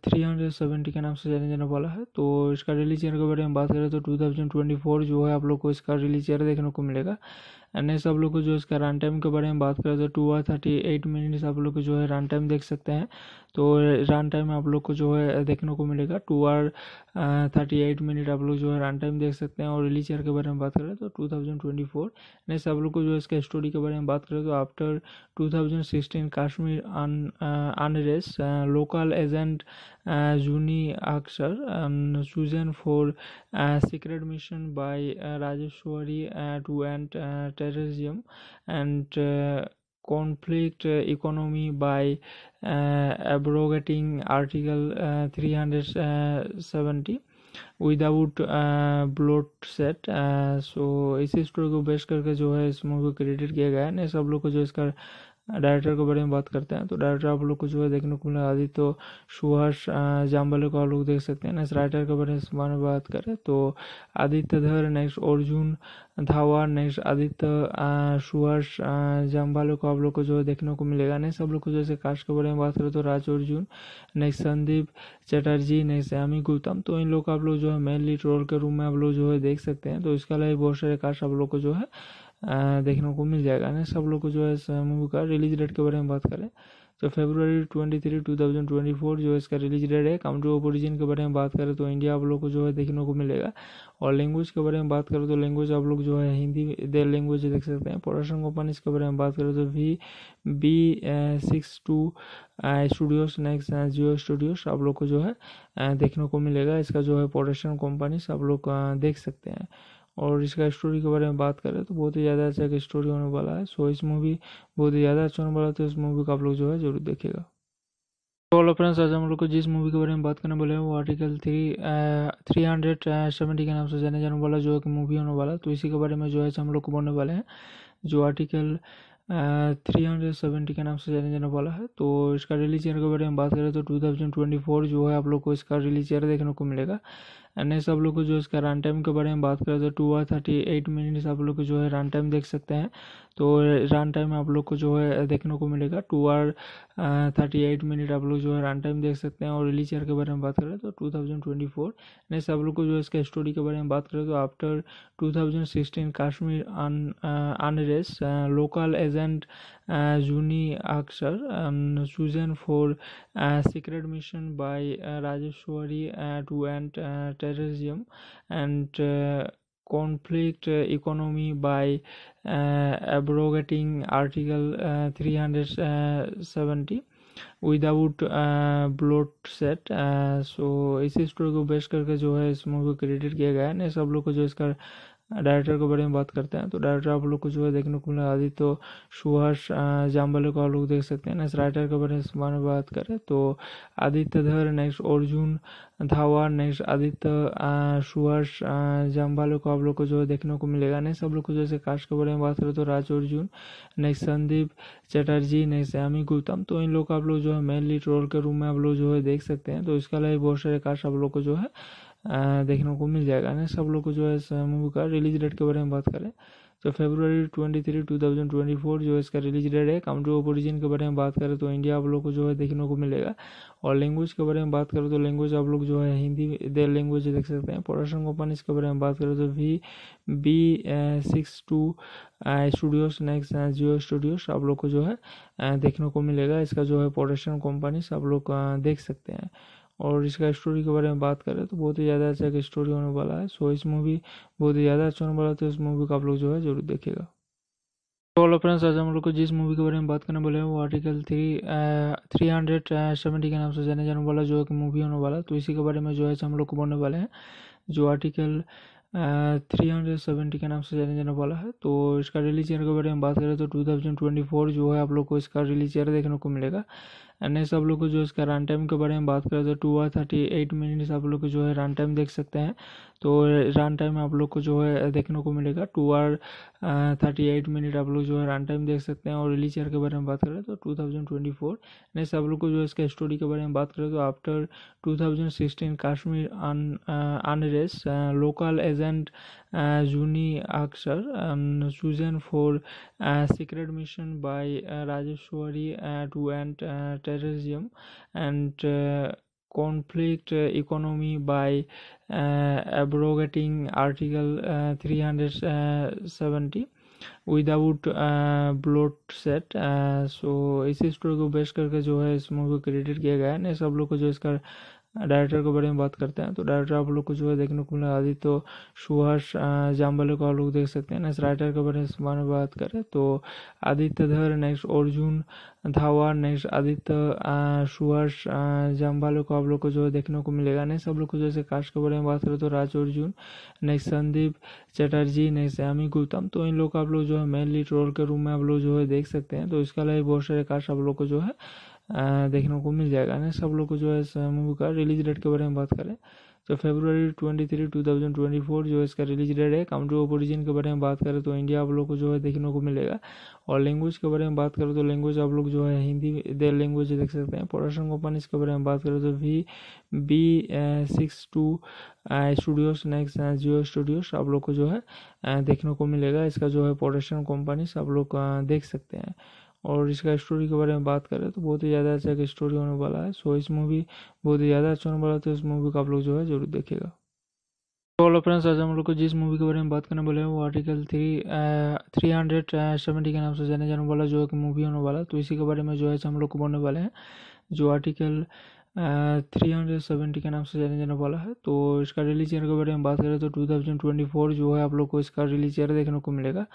थ्री हंड्रेड सेवेंटी के नाम से जाने जाने वाला है तो इसका रिलीज ईयर के बारे में बात करें तो टू थाउजेंड ट्वेंटी फोर जो है आप लोग को इसका रिलीज ईयर देखने को मिलेगा नेक्स्ट आप लोग को जो इसका रन टाइम के बारे में बात करें तो two are thirty eight minutes आप लोग को जो है रन टाइम देख सकते हैं तो रन टाइम आप लोग को जो है देखने को मिलेगा two are thirty eight minute आप लोग जो है रन टाइम देख सकते हैं और रिलीज ईयर के बारे में बात करें तो two thousand twenty four next आप लोग को जो है इसका स्टोरी के बारे में बात करें तो after two thousand sixteen Kashmir unrest local agent Zooni Haksar chosen for Secret Mission by Rajeshwari to end terrorism and conflict economy by abrogating Article 370 without bloodshed so इसी स्टोरी को बेस करके जो है इस मूवी को क्रिएटेड किया गया है सब लोग को जो इसका डायरेक्टर के बारे में बात करते हैं तो डायरेक्टर आप लोग को जो है देखने को मिला आदित्य तो सुहास जाम्बले को आप लोग देख सकते हैं नेक्स्ट राइटर के बारे में बात करें तो आदित्य धर नेक्स्ट अर्जुन धावा नेक्स्ट आदित्य सुहास जाम्बाले को आप लोग को जो है देखने को मिलेगा नेक्स्ट आप लोग को जैसे कास्ट के बारे में बात करें तो राज अर्जुन नेक्स्ट संदीप चटर्जी नेक्स्ट यामी गौतम तो इन लोग का आप लोग जो है मेन लीड रोल के रूम में आप लोग जो है देख सकते हैं तो इसके अलावा बहुत सारे कास्ट आप लोग को जो है देखने को मिल जाएगा ना सब लोग को जो है मूवी का रिलीज डेट के बारे में बात करें तो February twenty three two thousand twenty four जो है इसका रिलीज डेट है कंट्री ऑफ ओरिजिन के बारे में बात करें तो इंडिया आप लोग को जो है देखने को मिलेगा और लैंग्वेज के बारे में बात करें तो लैंग्वेज आप लोग जो है हिंदी दे लैंग्वेज देख सकते हैं प्रोडक्शन कंपनीज के बारे में बात करें तो V B six two studios next Jio studios आप लोग को जो है देखने को मिलेगा इसका जो है प्रोडक्शन कंपनीज आप लोग देख सकते हैं और इसका स्टोरी के बारे में बात करें तो बहुत ही ज़्यादा अच्छा एक स्टोरी होने वाला है सो इस मूवी बहुत ही ज़्यादा अच्छा होने वाला है तो इस मूवी को आप लोग जो है जरूर देखेगा तो हेलो फ्रेंड्स आज हम लोग को जिस मूवी के बारे में बात करने वाले हैं वो article three three hundred seventy के नाम से जाने जाने वाला जो एक मूवी होने वाला तो इसी के बारे में जो है हम लोग को बोलने वाले हैं जो आर्टिकल थ्री हंड्रेड सेवेंटी के नाम से जाने जाने वाला है तो इसका रिलीज ईयर के बारे में बात करें तो टू थाउजेंड ट्वेंटी फोर जो है आप लोग को इसका रिलीज ईयर देखने को मिलेगा नेक्स्ट आप लोग को जो इसका रन टाइम के बारे में बात करें तो two are thirty eight minutes आप लोग को जो है रन टाइम देख सकते हैं तो रन टाइम आप लोग को जो है देखने को मिलेगा two are thirty eight minute आप लोग जो है रन टाइम देख सकते हैं और रिलीज ईयर के बारे में बात करें तो two thousand twenty four next आप लोग को जो है इसका स्टोरी के बारे में बात करें तो after two thousand sixteen Kashmir unrest local agent Zooni Haksar chosen for a secret mission by Rajeshwari to end terrorism and conflict economy by abrogating Article 370 without bloodshed so इसी स्टोरी को बेस करके जो है इस मूवी को क्रिएटेड किया गया है सब लोग को जो इसका डायरेक्टर के बारे में बात करते हैं तो डायरेक्टर आप लोग को जो है देखने को मिला आदित्य तो सुहास जाम्बले को आप लोग देख सकते हैं नेक्स्ट राइटर के बारे में बात करें तो आदित्य धर नेक्स्ट अर्जुन धावा नेक्स्ट आदित्य सुहास जाम्बाले को आप लोग को जो है देखने को मिलेगा नेक्स्ट आप लोग को जैसे कास्ट के बारे में बात करें तो राज अर्जुन नेक्स्ट संदीप चटर्जी नेक्स्ट यामी गौतम तो इन लोग का आप लोग जो है मेन लीड रोल के रूम में आप लोग जो है देख सकते हैं तो इसके अलावा बहुत सारे कास्ट आप लोग को जो है देखने को मिल जाएगा ना सब लोग को जो है मूवी का रिलीज डेट के बारे में बात करें तो February twenty three two thousand twenty four जो है इसका रिलीज डेट है कंट्री ऑफ ओरिजिन के बारे में बात करें तो इंडिया आप लोग को जो है देखने को मिलेगा और लैंग्वेज के बारे में बात करें तो लैंग्वेज आप लोग जो है हिंदी लैंग्वेज देख सकते हैं प्रोडक्शन कंपनीज के बारे में बात करें तो V B six two studios next Jio studios आप लोग को जो है देखने को मिलेगा इसका जो है प्रोडक्शन कंपनीज आप लोग देख सकते हैं और इसका स्टोरी के बारे में बात करें तो बहुत ही ज़्यादा अच्छा एक स्टोरी होने वाला है सो इस मूवी बहुत ही ज़्यादा अच्छा होने वाला है तो इस मूवी को आप लोग जो है जरूर देखेगा तो फ्रेंड्स आज हम लोग को जिस मूवी के बारे में बात करने वाले हैं वो article three three hundred seventy के नाम से जाने जाने वाला जो एक कि मूवी होने वाला तो इसी के बारे में जो है हम लोग को बोलने वाले हैं जो आर्टिकल थ्री हंड्रेड सेवेंटी के नाम से जाने जाने वाला है तो इसका रिलीज ईयर के बारे में बात करें तो टू थाउजेंड ट्वेंटी फोर जो है आप लोग को इसका रिलीज ईयर देखने को मिलेगा एंड सब लोग को जो इसका रन टाइम के बारे में बात करें तो two are thirty eight minutes आप लोग को जो है रन टाइम देख सकते हैं तो रन टाइम आप लोग को जो है देखने को मिलेगा two are thirty eight minute आप लोग जो है रन टाइम देख सकते हैं और रिलीज ईयर के बारे में बात करें तो two thousand twenty four next आप लोग को जो है इसका स्टोरी के बारे में बात करें तो after two thousand sixteen Kashmir unrest local agent Zooni Haksar chosen for secret mission by Rajeshwari to end terrorism and uh, conflict uh, economy by uh, abrogating article 370 without bloodshed so इसी स्टोरी को बेस करके जो है इस मूवी को credit किया गया है सब लोग को जो इसका डायरेक्टर के बारे में बात करते हैं तो डायरेक्टर आप लोग को जो है देखने को मिला आदि तो सुहास जाम्बले को आप लोग देख सकते हैं नेक्स्ट राइटर के बारे में बात करें तो आदित्य धर नेक्स्ट अर्जुन धावा नेक्स्ट आदित्य सुहास जाम्बाले को आप लोग को जो है देखने को मिलेगा नेक्स्ट आप लोग को जैसे कास्ट के बारे में बात करें तो राज अर्जुन नेक्स्ट संदीप चटर्जी नेक्स्ट यामी गौतम तो इन लोग का आप लोग जो है मेन लीड रोल के रूम में आप लोग जो है देख सकते हैं तो इसके अलावा बहुत सारे कास्ट आप लोग को जो है देखने को मिल जाएगा ना सब लोग को जो है मूवी का रिलीज डेट के बारे में बात करें तो February twenty three two thousand twenty four जो है इसका रिलीज डेट है कंट्री ऑफ ओरिजिन के बारे में बात करें तो इंडिया आप लोग को जो है देखने को मिलेगा और लैंग्वेज के बारे में बात करें तो लैंग्वेज आप लोग जो है हिंदी देर लैंग्वेज देख सकते हैं प्रोडक्शन कंपनीज के बारे में बात करें तो V B six two studios next Jio studios आप लोग को जो है देखने को मिलेगा इसका जो है प्रोडक्शन कंपनीज आप लोग देख सकते हैं और इसका स्टोरी के बारे में बात करें तो बहुत ही ज़्यादा अच्छा एक स्टोरी होने वाला है सो इस मूवी बहुत ही ज़्यादा अच्छा होने वाला है तो इस मूवी को आप लोग जो है जरूर देखेगा तो फ्रेंड्स आज हम लोग को जिस मूवी के बारे में बात करने वाले हैं वो article three three hundred seventy के नाम से जाने जाने वाला जो एक मूवी होने वाला तो इसी के बारे में जो है हम लोग को बोलने वाले हैं जो आर्टिकल थ्री हंड्रेड सेवेंटी के नाम से जाने जाने वाला है तो इसका रिलीज ईयर के बारे में बात करें तो टू थाउजेंड ट्वेंटी फोर जो है आप लोग को इसका रिलीज ईयर देखने को मिलेगा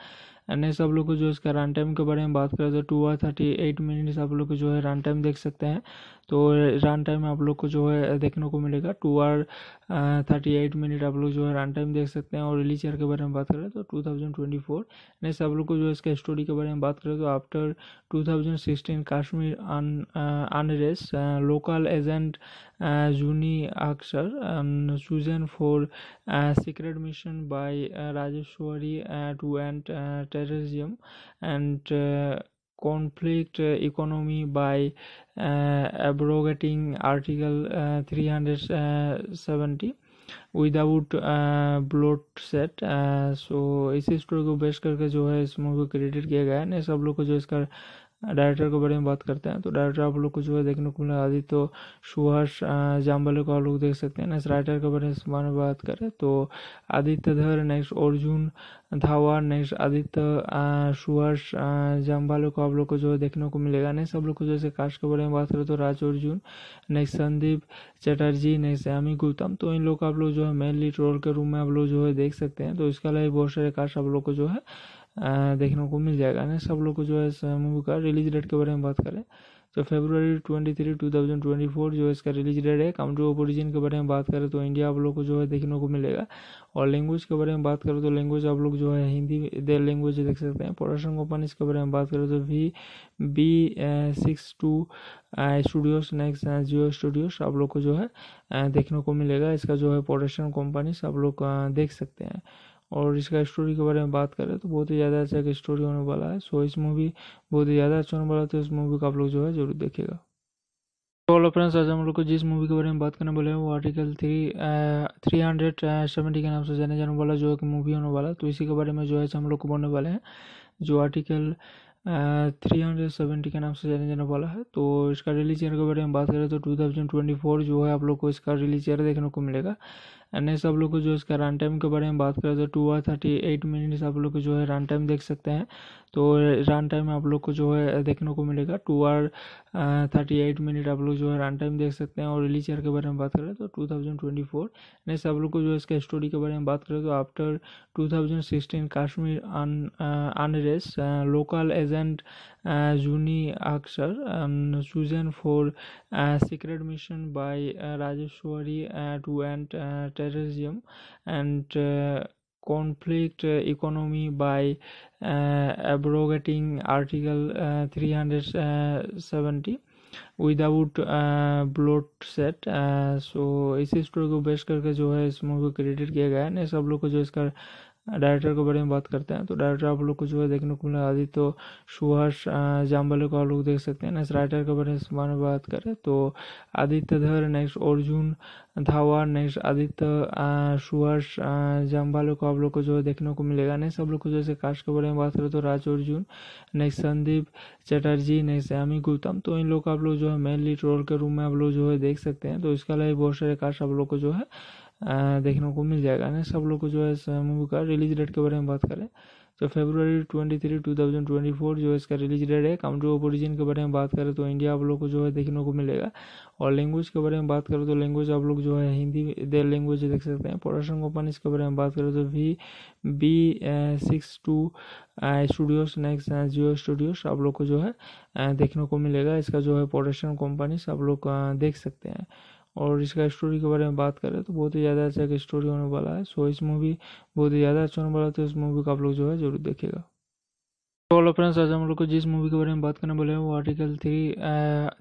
नेक्स्ट आप लोग को जो इसका रन टाइम के बारे में बात करें तो two are thirty eight minutes आप लोग को जो है रन टाइम देख सकते हैं तो रन टाइम आप लोग को जो है देखने को मिलेगा two are thirty eight minute आप लोग जो है रन टाइम देख सकते हैं और रिलीज ईयर के बारे में बात करें तो two thousand twenty four next आप लोग को जो है इसका स्टोरी के बारे में बात करें तो after two thousand sixteen Kashmir unrest local agent Zooni Haksar chosen for secret mission by Rajeshwari to end terrorism and uh, conflict uh, economy by uh, abrogating Article 370 without bloodshed so इसी स्टोरी को बेस करके जो है इस मूवी को credit किया गया है सब लोग को जो इसका डायरेक्टर के बारे में बात करते हैं तो डायरेक्टर आप लोग को जो है देखने को मिला आदित्य तो सुहास जाम्बले को आप लोग देख सकते हैं नेक्स्ट राइटर के बारे में बात करें तो आदित्य धर नेक्स्ट अर्जुन धावा नेक्स्ट आदित्य सुहास जाम्बाले को आप लोग को जो है देखने को मिलेगा नेक्स्ट आप लोग को जैसे कास्ट के बारे में बात करें तो राज अर्जुन नेक्स्ट संदीप चटर्जी नेक्स्ट यामी गौतम तो इन लोग का आप लोग जो है मेन लीड रोल के रूम में आप लोग जो है देख सकते हैं तो इसके अलावा बहुत सारे कास्ट आप लोग को जो है देखने को मिल जाएगा ना सब लोग को जो है मूवी का रिलीज डेट के बारे में बात करें तो February twenty three two thousand twenty four जो इसका रिलीज डेट है कंट्री ऑफ ओरिजिन के बारे में बात करें तो इंडिया आप लोग को जो है देखने को मिलेगा और लैंग्वेज के बारे में बात करें तो लैंग्वेज आप लोग जो है हिंदी देर लैंग्वेज देख सकते हैं प्रोडक्शन कंपनीज के बारे में बात करें तो V B six two studios next Jio studios आप लोग को जो है देखने को मिलेगा इसका जो है प्रोडक्शन कंपनीज आप लोग देख सकते हैं और इसका स्टोरी के बारे में बात करें तो बहुत ही ज़्यादा अच्छा एक स्टोरी होने वाला है सो इस मूवी बहुत ही ज़्यादा अच्छा होने वाला है तो इस मूवी को आप लोग जो है जरूर देखेगा तो फ्रेंड्स आज हम लोग को जिस मूवी के बारे में बात करने वाले हैं वो article three three hundred seventy के नाम से जाने जाने वाला जो एक कि मूवी होने वाला तो इसी के बारे में जो है हम लोग को बोलने वाले हैं जो आर्टिकल थ्री हंड्रेड सेवेंटी के नाम से जाने जाने वाला है तो इसका रिलीज ईयर के बारे में बात करें तो टू थाउजेंड ट्वेंटी फोर जो है आप लोग को इसका रिलीज ईयर देखने को मिलेगा एंड सब लोग को जो इसका रन टाइम के बारे में बात करें तो two are thirty eight minutes आप लोग को जो है रन टाइम देख सकते हैं तो रन टाइम आप लोग को जो है देखने को मिलेगा two are thirty eight minute आप लोग जो है रन टाइम देख सकते हैं और रिलीज ईयर के बारे में बात करें तो two thousand twenty four next आप लोग को जो है इसका स्टोरी के बारे में बात करें तो after two thousand sixteen Kashmir unrest local agent Zooni Akshar, chosen for secret mission by Rajeshwari to end terrorism and conflict economy by abrogating Article 370. Without bloodshed so इसी स्टोरी को बेस करके जो है इस मूवी को क्रिएटेड किया गया है सब लोग को जो इसका डायरेक्टर के बारे में बात करते हैं तो डायरेक्टर आप लोग को जो है देखने को मिला आदित्य तो सुहास जाम्बले को आप लोग देख सकते हैं नेक्स्ट राइटर के बारे में बात करें तो आदित्य धर नेक्स्ट अर्जुन धावा नेक्स्ट आदित्य सुहास जाम्बालो को आप लोग को जो है देखने को मिलेगा नेक्स्ट आप लोग को जैसे कास्ट के बारे में बात करें तो राज अर्जुन नेक्स्ट संदीप चटर्जी नेक्स्ट यामी गौतम तो इन लोग का आप लोग जो है मेनली ट्रोल के रूम में आप लोग जो है देख सकते हैं तो इसके अलावा बहुत सारे कास्ट आप लोग को जो है देखने को मिल जाएगा ना सब लोग को जो है इस मूवी का रिलीज डेट के बारे में बात करें तो February twenty three two thousand twenty four जो है इसका रिलीज डेट है कंट्री ऑफ ओरिजिन के बारे में बात करें तो इंडिया आप लोग को जो है देखने को मिलेगा और लैंग्वेज के बारे में बात करें तो लैंग्वेज आप लोग जो है हिंदी देर लैंग्वेज देख सकते हैं प्रोडक्शन कंपनीज के बारे में बात करें तो V B six two studios next Jio studios आप लोग को जो है देखने को मिलेगा इसका जो है प्रोडक्शन कंपनीज आप लोग देख सकते हैं और इसका स्टोरी के बारे में बात करें तो बहुत ही ज़्यादा अच्छा एक स्टोरी होने वाला है सो इस मूवी बहुत ही ज़्यादा अच्छा होने वाला है तो इस मूवी को आप लोग जो है जरूर देखेगा तो फ्रेंड्स आज हम लोग को जिस मूवी के बारे में बात करने वाले हैं वो article three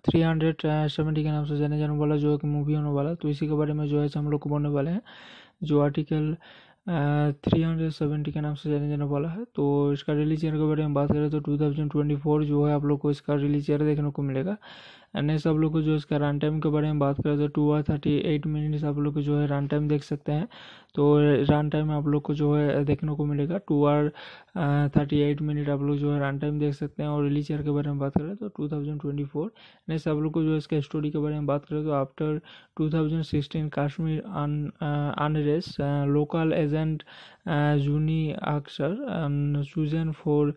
three hundred seventy के नाम से जाने जाने वाला जो है कि मूवी होने वाला तो इसी के बारे में जो है हम लोग को बोलने वाले हैं जो आर्टिकल थ्री हंड्रेड सेवेंटी के नाम से जाने जाने वाला है तो इसका रिलीज ईयर के बारे में बात करें तो टू थाउजेंड ट्वेंटी फोर जो है आप लोग को इसका रिलीज ईयर देखने को मिलेगा नेक्स्ट आप लोग को जो इसका रन टाइम के बारे में बात करें तो two are thirty eight minutes आप लोग को जो है रन टाइम देख सकते हैं तो रन टाइम आप लोग को जो है देखने को मिलेगा two are thirty eight minute आप लोग जो है रन टाइम देख सकते हैं और रिलीज ईयर के बारे में बात करें तो two thousand twenty four next आप लोग को जो इसका स्टोरी के बारे में बात करें तो after two thousand sixteen Kashmir unrest local agent Juni Akshar, chosen for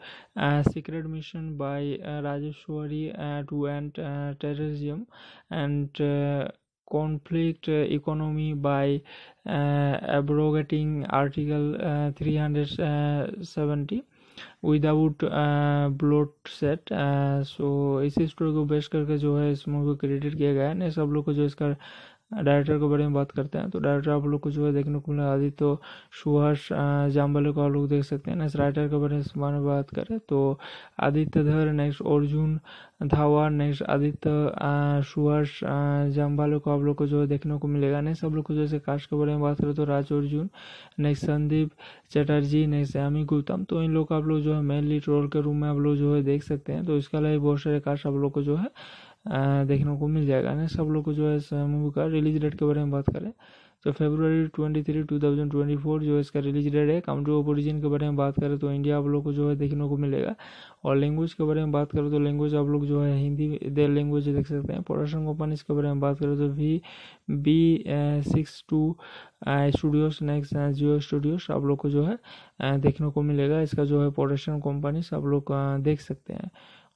Secret Mission by Rajeshwari to end terrorism and conflict economy by abrogating Article 370 without bloodshed so इसी स्टोरी को बेस करके जो है इस मूवी को created किया गया है सब लोग को जो इसका डायरेक्टर के बारे में बात करते हैं तो डायरेक्टर आप लोग को जो है देखने को मिला आदि तो सुहास जाम्बले को आप लोग देख सकते हैं नेक्स्ट राइटर के बारे में बात करें तो आदित्य धर नेक्स्ट अर्जुन धावा नेक्स्ट आदित्य सुहास जाम्बाले को आप लोग को जो है देखने को मिलेगा नेक्स्ट आप लोग को जैसे कास्ट के बारे में बात करें तो राज अर्जुन नेक्स्ट संदीप चटर्जी नेक्स्ट यामी गौतम तो इन लोग का आप लोग जो है मेनली ट्रोल रोल के रूम में आप लोग जो है देख सकते हैं तो इसके अलावा बहुत सारे कास्ट आप लोग को जो है देखने को मिल जाएगा ना सब लोग को जो है इस मूवी का रिलीज डेट के बारे में बात करें तो February twenty three two thousand twenty four जो इसका रिलीज डेट है कंट्री ऑफ ओरिजिन के बारे में बात करें तो इंडिया आप लोग को जो है देखने को मिलेगा और लैंग्वेज के बारे में बात करें तो लैंग्वेज आप लोग जो है हिंदी लैंग्वेज देख सकते हैं प्रोडक्शन कंपनीज के बारे में बात करें तो V B six two studios next Jio studios आप लोग को जो है देखने को मिलेगा इसका जो है प्रोडक्शन कंपनीज आप लोग देख सकते हैं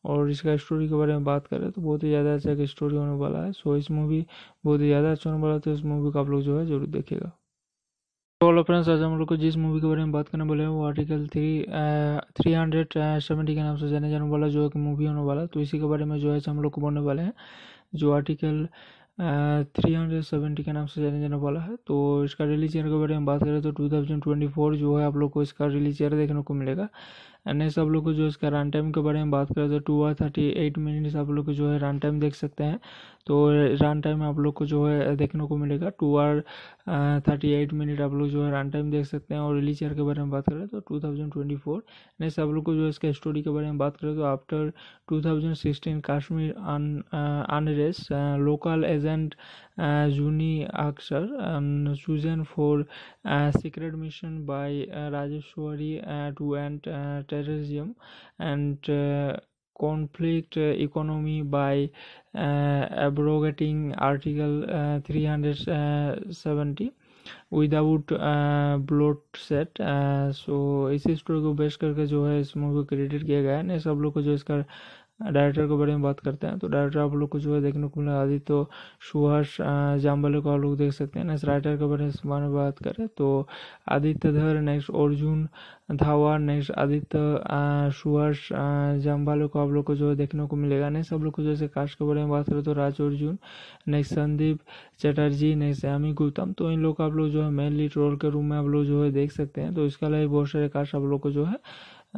और इसका स्टोरी के बारे में बात करें तो बहुत ही ज़्यादा अच्छा एक स्टोरी होने वाला है सो इस मूवी बहुत ही ज़्यादा अच्छा होने वाला है तो इस मूवी को आप लोग जो है जरूर देखेगा तो फ्रेंड्स आज हम लोग को जिस मूवी के बारे में बात करने वाले हैं वो article three three hundred seventy के नाम से जाने जाने वाला जो एक मूवी होने वाला तो इसी के बारे में जो है हम लोग को बोलने वाले हैं जो आर्टिकल थ्री हंड्रेड सेवेंटी के नाम से जाने जाने वाला है तो इसका रिलीज ईयर के बारे में बात करें तो टू थाउजेंड ट्वेंटी फोर जो है आप लोग को इसका रिलीज ईयर देखने को मिलेगा नेक्स्ट आप लोग को जो इसका रन टाइम के बारे में बात करें तो two are thirty eight minutes आप लोग को जो है रन टाइम देख सकते हैं तो रन टाइम आप लोग को जो है देखने को मिलेगा two are thirty eight minute आप लोग जो है रन टाइम देख सकते हैं और रिलीज ईयर के बारे में बात करें तो two thousand twenty four next आप लोग को जो है इसका स्टोरी के बारे में बात करें तो after two thousand sixteen Kashmir unrest local agent Zooni Haksar chosen for secret mission by Rajeshwari to end terrorism and conflict uh, economy by uh, abrogating article 370 without bloodshed so इसी स्टोरी को बेस करके जो है इस मूवी को क्रेडिट किया गया है सब लोग को जो इसका डायरेक्टर के बारे में बात करते हैं तो डायरेक्टर आप लोग को जो है देखने को मिला आदि तो सुहास जाम्बले को आप लोग देख सकते हैं नेक्स्ट राइटर के बारे में बात करें तो आदित्य धर नेक्स्ट अर्जुन धावा नेक्स्ट आदित्य सुहास जाम्बाले को आप लोग को जो है देखने को मिलेगा नेक्स्ट आप लोग को जैसे कास्ट के बारे में बात करें तो राज अर्जुन नेक्स्ट संदीप चटर्जी नेक्स्ट यामी गौतम तो इन लोग का आप लोग जो है मेन लीड रोल के रूम में आप लोग जो है देख सकते हैं तो इसके अलावा बहुत सारे कास्ट आप लोग को जो है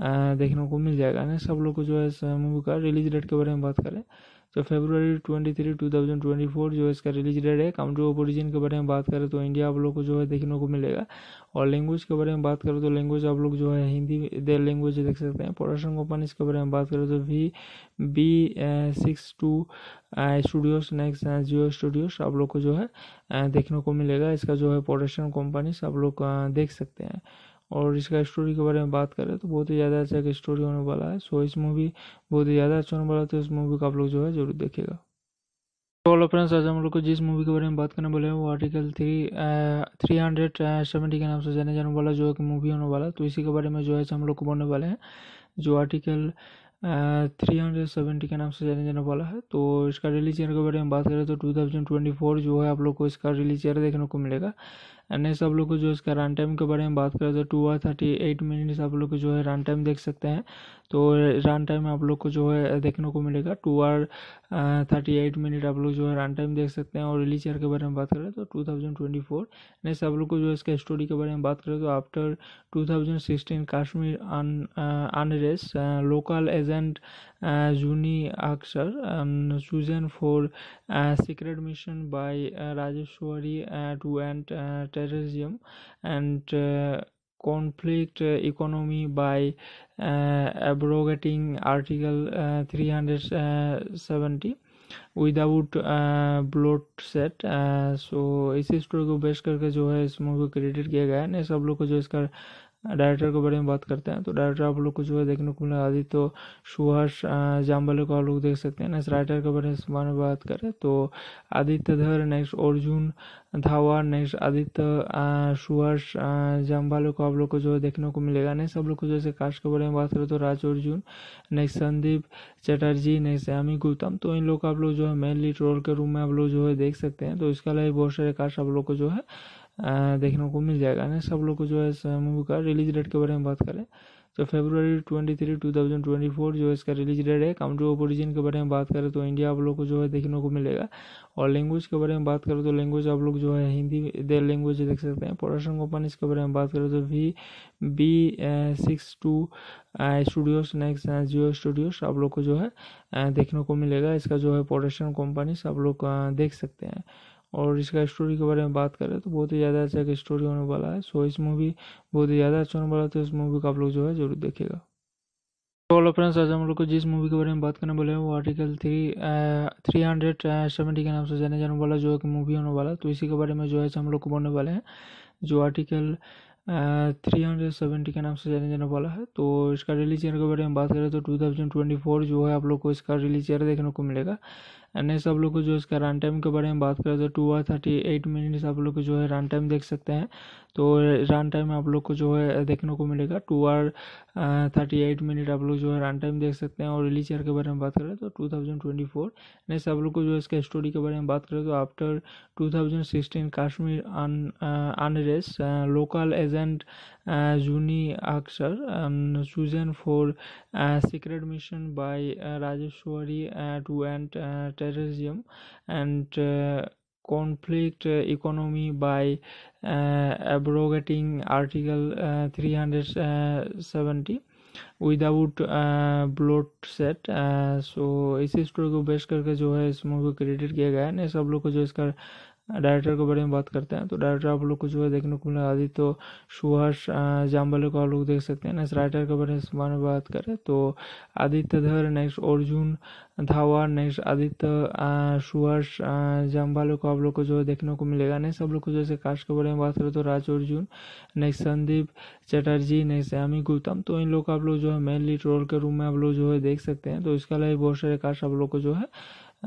देखने को मिल जाएगा ना सब लोग को जो है इस मूवी का रिलीज डेट के बारे में बात करें तो February twenty three two thousand twenty four जो है इसका रिलीज डेट है कंट्री ऑफ ओरिजिन के बारे में बात करें तो इंडिया आप लोग को जो है देखने को मिलेगा और लैंग्वेज के बारे में बात करें तो लैंग्वेज आप लोग जो है हिंदी दे लैंग्वेज देख सकते हैं प्रोडक्शन कंपनीज के बारे में बात करें तो V B six two studios next Jio studios आप लोग को जो है देखने को मिलेगा इसका जो है प्रोडक्शन कंपनीज आप लोग देख सकते हैं और इसका स्टोरी के बारे में बात करें तो बहुत ही ज़्यादा अच्छा एक स्टोरी होने वाला है सो इस मूवी बहुत ही ज़्यादा अच्छा होने वाला है तो इस मूवी को आप लोग जो है जरूर देखेगा तो हेलो फ्रेंड्स आज हम लोग को जिस मूवी के बारे में बात करने वाले हैं वो article three three hundred seventy के नाम से जाने जाने वाला जो एक कि मूवी होने वाला तो इसी के बारे में जो है हम लोग को बोलने वाले हैं जो आर्टिकल थ्री हंड्रेड सेवेंटी के नाम से जाने जाने वाला है तो इसका रिलीज ईयर के बारे में बात करें तो टू थाउजेंड ट्वेंटी फोर जो है आप लोग को इसका रिलीज ईयर देखने को मिलेगा एंड सब लोग को जो इसका रन टाइम के बारे में बात करें तो two are thirty eight minutes आप लोग को जो है रन टाइम देख सकते हैं तो रन टाइम आप लोग को जो है देखने को मिलेगा two are thirty eight minute आप लोग जो है रन टाइम देख सकते हैं और रिलीज ईयर के बारे में बात करें तो two thousand twenty four next आप लोग को जो है इसका स्टोरी के बारे में बात करें तो after two thousand sixteen Kashmir unrest local agent Zooni Haksar chosen for secret mission by Rajeshwari to end terrorism and conflict uh, economy by uh, abrogating Article 370 without bloodshed so इसी स्टोरी को बेस करके जो है इस मूवी को क्रिएटेड किया गया है नहीं सब लोग को जो इसका डायरेक्टर के बारे में बात करते हैं तो डायरेक्टर आप लोग को जो है देखने को मिला आदित्य तो सुहास जाम्बले को आप लोग देख सकते हैं नेक्स्ट राइटर के बारे में बात करें तो आदित्य धर नेक्स्ट अर्जुन धावा नेक्स्ट आदित्य सुहास जाम्बाले को आप लोग को जो है देखने को मिलेगा नेक्स्ट आप लोग को है कास्ट के बारे में बात करें तो राज अर्जुन नेक्स्ट संदीप चटर्जी नेक्स्ट यामी गौतम तो इन लोग का आप लोग जो है मेनली ट्रोल रोल के रूम में आप लोग जो है देख सकते हैं तो इसके अलावा बहुत सारे कास्ट आप लोग को जो है देखने को मिल जाएगा ना सब लोग को जो है इस मूवी का रिलीज डेट के बारे में बात करें तो February twenty three two thousand twenty four जो है इसका रिलीज डेट है कंट्री ऑफ ओरिजिन के बारे में बात करें तो इंडिया आप लोग को जो है देखने को मिलेगा और लैंग्वेज के बारे में बात करें तो लैंग्वेज आप लोग जो है हिंदी लैंग्वेज देख सकते हैं प्रोडक्शन कंपनीज के बारे में बात करें तो V B six two studios next Jio studios आप लोग को जो है देखने को मिलेगा इसका जो है प्रोडक्शन कंपनीज आप लोग देख सकते हैं और इसका स्टोरी के बारे में बात करें तो बहुत ही ज़्यादा अच्छा एक स्टोरी होने वाला है सो इस मूवी बहुत ही ज़्यादा अच्छा होने वाला है तो इस मूवी को आप लोग जो है जरूर देखेगा तो फ्रेंड्स आज हम लोग को जिस मूवी के बारे में बात करने वाले हैं वो article three three hundred seventy के नाम से जाने जाने वाला जो एक कि मूवी होने वाला तो इसी के बारे में जो है हम लोग को बोलने वाले हैं जो आर्टिकल थ्री हंड्रेड सेवेंटी के नाम से जाने जाने वाला है तो इसका रिलीज ईयर के बारे में बात करें तो टू थाउजेंड ट्वेंटी फोर जो है आप लोग को इसका रिलीज ईयर देखने को मिलेगा नेक्स्ट आप लोग को जो इसका रन टाइम के बारे में बात करें तो two are thirty eight minutes आप लोग को जो है रन टाइम देख सकते हैं तो रन टाइम आप लोग को जो है देखने को मिलेगा two are thirty eight minute आप लोग जो है रन टाइम देख सकते हैं और रिलीज ईयर के बारे में बात करें तो two thousand twenty four next आप लोग को जो है इसका स्टोरी के बारे में बात करें तो after two thousand sixteen Kashmir unrest local agent Zooni Haksar chosen for secret mission by Rajeshwari to end terrorism and uh, conflict uh, economy by uh, abrogating article 370 without bloodshed so इसी स्टोरी को बेस करके जो है इस मूवी को credit किया गया है सब लोग को जो इसका डायरेक्टर के बारे में बात करते हैं तो डायरेक्टर आप लोग को जो है देखने को मिला आदि तो सुहास जाम्बले को आप लोग देख सकते हैं नेक्स्ट राइटर के बारे में बात करें तो आदित्य धर नेक्स्ट अर्जुन धावा नेक्स्ट आदित्य सुहास जाम्बाले को आप लोग को जो है देखने को मिलेगा नेक्स्ट आप लोग को जैसे कास्ट के बारे में बात करें तो राज अर्जुन नेक्स्ट संदीप चटर्जी नेक्स्ट यामी गौतम तो इन लोग का आप लोग जो है मेनली ट्रोल रोल के रूम में आप लोग जो है देख सकते हैं तो इसके अलावा बहुत सारे कास्ट आप लोग को जो है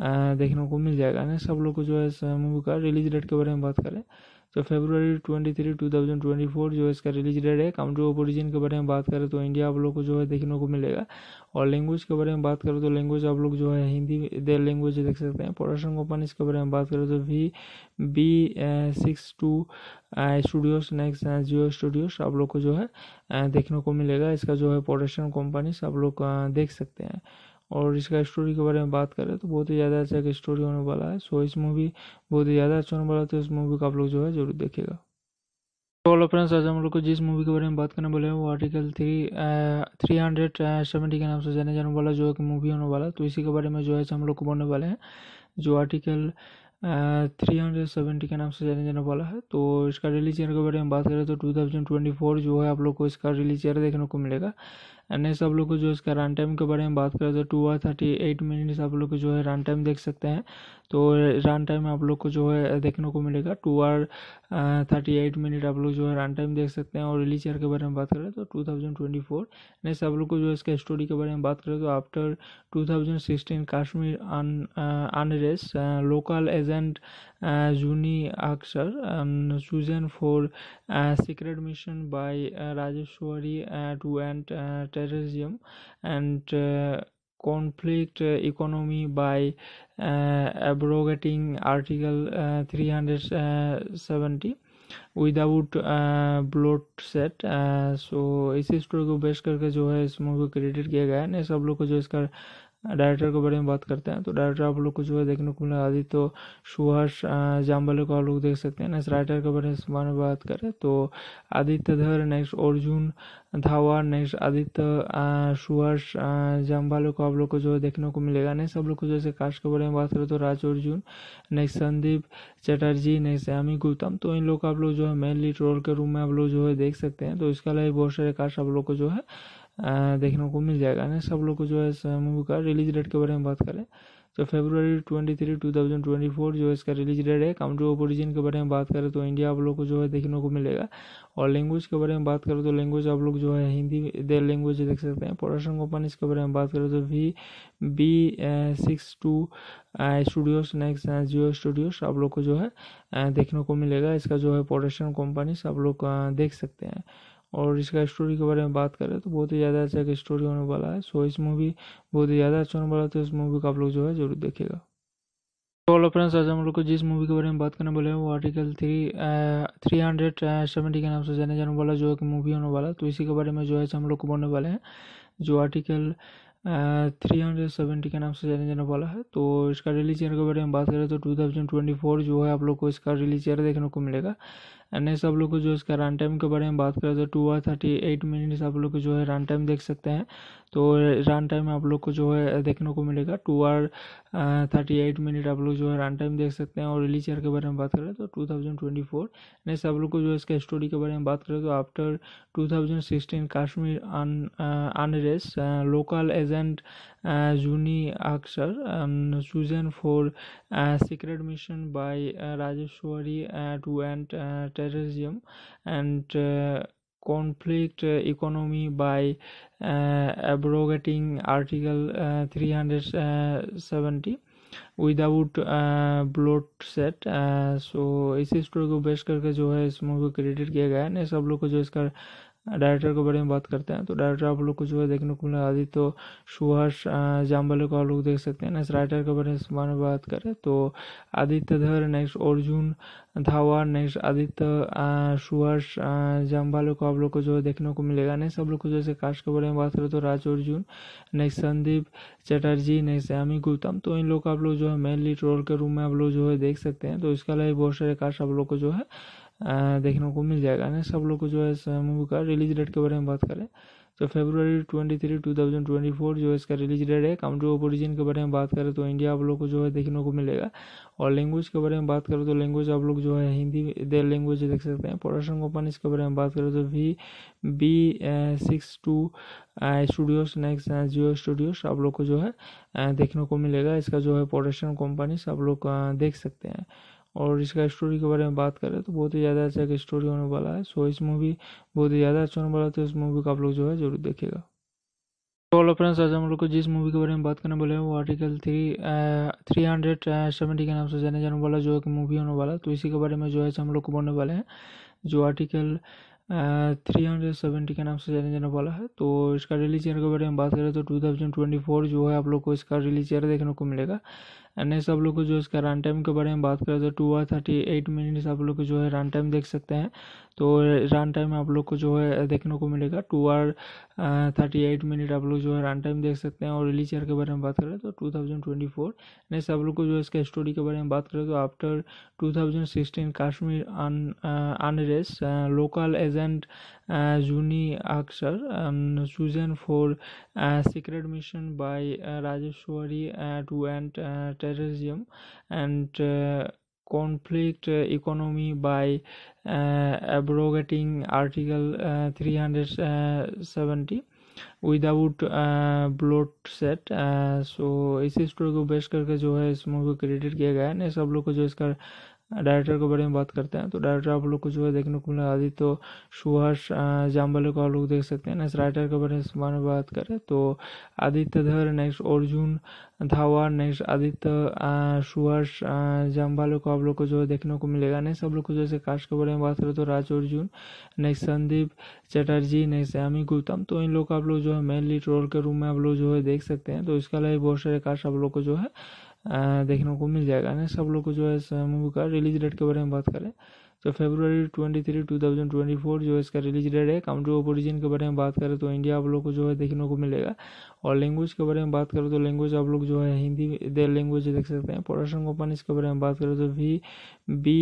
देखने को मिल जाएगा ना सब लोग को जो है मूवी का रिलीज डेट के बारे में बात करें तो February twenty three two thousand twenty four जो है इसका रिलीज डेट है कंट्री ऑफ ओरिजिन के बारे में बात करें तो इंडिया आप लोग को जो है देखने को मिलेगा और लैंग्वेज के बारे में बात करें तो लैंग्वेज आप लोग जो है हिंदी देर लैंग्वेज देख सकते हैं प्रोडक्शन कंपनीज के बारे में बात करें तो V B six two studios next Jio studios आप लोग को जो है देखने को मिलेगा इसका जो है प्रोडक्शन कंपनीज आप लोग देख सकते हैं और इसका स्टोरी के बारे में बात करें तो बहुत ही ज़्यादा अच्छा एक स्टोरी होने वाला है सो इस मूवी बहुत ही ज़्यादा अच्छा होने वाला है तो इस मूवी को आप लोग जो है जरूर देखेगा तो फ्रेंड्स आज हम लोग को जिस मूवी के बारे में बात करने वाले हैं वो article three three hundred seventy के नाम से जाने जाने वाला जो एक मूवी होने वाला तो इसी के बारे में जो है हम लोग को बोलने वाले हैं जो आर्टिकल थ्री हंड्रेड सेवेंटी के नाम से जाने जाने वाला है तो इसका रिलीज ईयर के बारे में बात करें तो टू थाउजेंड ट्वेंटी फोर जो है आप लोग को इसका रिलीज ईयर देखने को मिलेगा नेक्स्ट आप लोग को जो इसका रन टाइम के बारे में बात करें तो two are thirty eight minutes आप लोग को जो है रन टाइम देख सकते हैं तो रन टाइम आप लोग को जो है देखने को मिलेगा two are thirty eight minute आप लोग जो है रन टाइम देख सकते हैं और रिलीज ईयर के बारे में बात करें तो two thousand twenty four next आप लोग को जो है इसका स्टोरी के बारे में बात करें तो after two thousand sixteen Kashmir unrest local agent Juni Akshar, chosen for Secret Mission by Rajeshwari to end terrorism and conflict economy by abrogating Article 370 without bloodshed so इसी स्टोरी को बेस्ट करके जो है इस मूवी को credit किया गया है सब लोग को जो इसका डायरेक्टर के बारे में बात करते हैं तो डायरेक्टर आप लोग को जो है देखने को मिला आदित्य तो सुहास जाम्बले को आप लोग देख सकते हैं नेक्स्ट राइटर के बारे में बात करें तो आदित्य धर नेक्स्ट अर्जुन धावा नेक्स्ट आदित्य सुहास जाम्बाले को आप लोग को जो है देखने को मिलेगा नेक्स्ट आप लोग को जैसे कास्ट के बारे में बात करें तो राज अर्जुन नेक्स्ट संदीप चटर्जी नेक्स्ट यामी गौतम तो इन लोग का आप लोग जो है मेन लीड रोल के रूम में आप लोग जो है देख सकते हैं तो इसके अलावा बहुत सारे कास्ट आप लोग को जो है देखने को मिल जाएगा ना सब लोग को जो है मूवी का रिलीज डेट के बारे में बात करें तो February twenty three two thousand twenty four जो है इसका रिलीज डेट है काउंट्री ऑफ ओरिजिन के बारे में बात करें तो इंडिया आप लोग को जो है देखने को मिलेगा और लैंग्वेज के बारे में बात करें तो लैंग्वेज आप लोग जो है हिंदी देर लैंग्वेज देख सकते हैं प्रोडक्शन कंपनीज के बारे में बात करें तो V B six two studios next Jio studios आप लोग को जो है देखने को मिलेगा इसका जो है प्रोडक्शन कंपनीज आप लोग देख सकते हैं और इसका स्टोरी के बारे में बात करें तो बहुत ही ज़्यादा अच्छा एक स्टोरी होने वाला है सो इस मूवी बहुत ही ज़्यादा अच्छा होने वाला है तो इस मूवी को आप लोग जो है जरूर देखेगा ऑल फ्रेंड्स आज हम लोग को जिस मूवी के बारे में बात करने वाले हैं वो article three three hundred seventy के नाम से जाने जाने वाला जो एक मूवी होने वाला तो इसी के बारे में जो है हम लोग को बोलने वाले हैं जो आर्टिकल थ्री हंड्रेड सेवेंटी के नाम से जाने जाने वाला है तो इसका रिलीज ईयर के बारे में बात करें तो टू थाउजेंड ट्वेंटी फोर जो है आप लोग को इसका रिलीज ईयर देखने को मिलेगा नेक्स्ट आप लोग को जो इसका रन टाइम के बारे में बात करें तो two are thirty eight minutes आप लोग को जो है रन टाइम देख सकते हैं तो रन टाइम आप लोग को जो है देखने को मिलेगा two are thirty eight minute आप लोग जो है रन टाइम देख सकते हैं और रिलीज ईयर के बारे में बात करें तो two thousand twenty four next आप लोग को जो इसका स्टोरी के बारे में बात करें तो after two thousand sixteen un unrest local age and uh, Juni Akshar um, chosen for uh, secret mission by uh, Rajeshwari to end terrorism and conflict economy by abrogating Article 370 without bloodshed so इसी story को base करके जो है इस movie को created किया गया है सब लोग को जो इसका डायरेक्टर के बारे में बात करते हैं तो डायरेक्टर आप लोग को जो है देखने को मिला आदित्य तो सुहास जाम्बले को आप लोग देख सकते हैं नेक्स्ट राइटर के बारे में बात करें तो आदित्य धर नेक्स्ट अर्जुन धावा नेक्स्ट आदित्य सुहास जाम्बाले को आप लोग को जो है देखने को मिलेगा नेक्स्ट आप लोग को जैसे कास्ट के बारे में बात करें तो राज अर्जुन नेक्स्ट संदीप चटर्जी नेक्स्ट यामी गौतम तो इन लोग का आप लोग जो है मेन लीड रोल के रूम में आप लोग जो है देख सकते हैं तो इसके अलावा बहुत सारे कास्ट आप लोग को जो है देखने को मिल जाएगा ना सब लोग को जो है मूवी का रिलीज डेट के बारे में बात करें तो February twenty three two thousand twenty four जो है इसका रिलीज डेट है कंट्री ऑफ ओरिजिन के बारे में बात करें तो इंडिया आप लोग को जो है देखने को मिलेगा और लैंग्वेज के बारे में बात करें तो लैंग्वेज आप लोग जो है हिंदी लैंग्वेज देख सकते हैं प्रोडक्शन कंपनीज के बारे में बात करें तो V B six two studios next Jio studios आप लोग को जो है देखने को मिलेगा इसका जो है प्रोडक्शन कंपनीज आप लोग देख सकते हैं और इसका स्टोरी के बारे में बात करें तो बहुत ही ज़्यादा अच्छा एक स्टोरी होने वाला है सो इस मूवी बहुत ही ज़्यादा अच्छा होने वाला है तो इस मूवी को आप लोग जो है जरूर देखेगा ऑल फ्रेंड्स आज हम लोग को जिस मूवी के बारे में बात करने वाले हैं वो article three three hundred seventy के नाम से जाने जाने वाला जो है कि मूवी होने वाला तो इसी के बारे में जो है हम लोग को बोलने वाले हैं जो आर्टिकल थ्री हंड्रेड सेवेंटी के नाम से जाने जाने वाला है तो इसका रिलीज ईयर के बारे में बात करें तो टू थाउजेंड ट्वेंटी फोर जो है आप लोग को इसका रिलीज ईयर देखने को मिलेगा नेक्स्ट आप लोग को जो इसका रन टाइम के बारे में बात करें तो two are thirty eight minutes आप लोग को जो है रन टाइम देख सकते हैं तो रन टाइम आप लोग को जो है देखने को मिलेगा two are thirty eight minute आप लोग जो है रन टाइम देख सकते हैं और रिलीज ईयर के बारे में बात करें तो two thousand twenty four next आप लोग को जो है इसका स्टोरी के बारे में बात करें तो after two thousand sixteen Kashmir unrest local agent Juni Akshar, chosen for Secret Mission by Rajeshwari to end terrorism and conflict economy by abrogating Article 370. Without bloodshed so इसी स्टोरी को बेस करके जो है इस मूवी को created किया गया है सब लोग को जो इसका डायरेक्टर के बारे में बात करते हैं तो डायरेक्टर आप लोग को जो है देखने को मिला आदि तो सुहास जाम्बले को आप लोग देख सकते हैं नेक्स्ट राइटर के बारे में बात करें तो आदित्य धर नेक्स्ट अर्जुन धावा नेक्स्ट आदित्य सुहास जाम्बाले को आप लोग को जो है देखने को मिलेगा नेक्स्ट आप लोग को जैसे कास्ट के बारे में बात करें तो राज अर्जुन नेक्स्ट संदीप चटर्जी नेक्स्ट यामी गौतम तो इन लोग का आप लोग जो है मेन लीड रोल के रूम में आप लोग जो है देख सकते हैं तो इसके अलावा बहुत सारे कास्ट आप लोग को जो है देखने को मिल जाएगा ना सब लोग को जो है मूवी का रिलीज डेट के बारे में बात करें तो February twenty three two thousand twenty four जो है इसका रिलीज डेट है कंट्री ऑफ ओरिजिन के बारे में बात करें तो इंडिया आप लोग को जो है देखने को मिलेगा और लैंग्वेज के बारे में बात करें तो लैंग्वेज आप लोग जो है हिंदी देर लैंग्वेज देख सकते हैं प्रोडक्शन कंपनीज के बारे में बात करें तो V B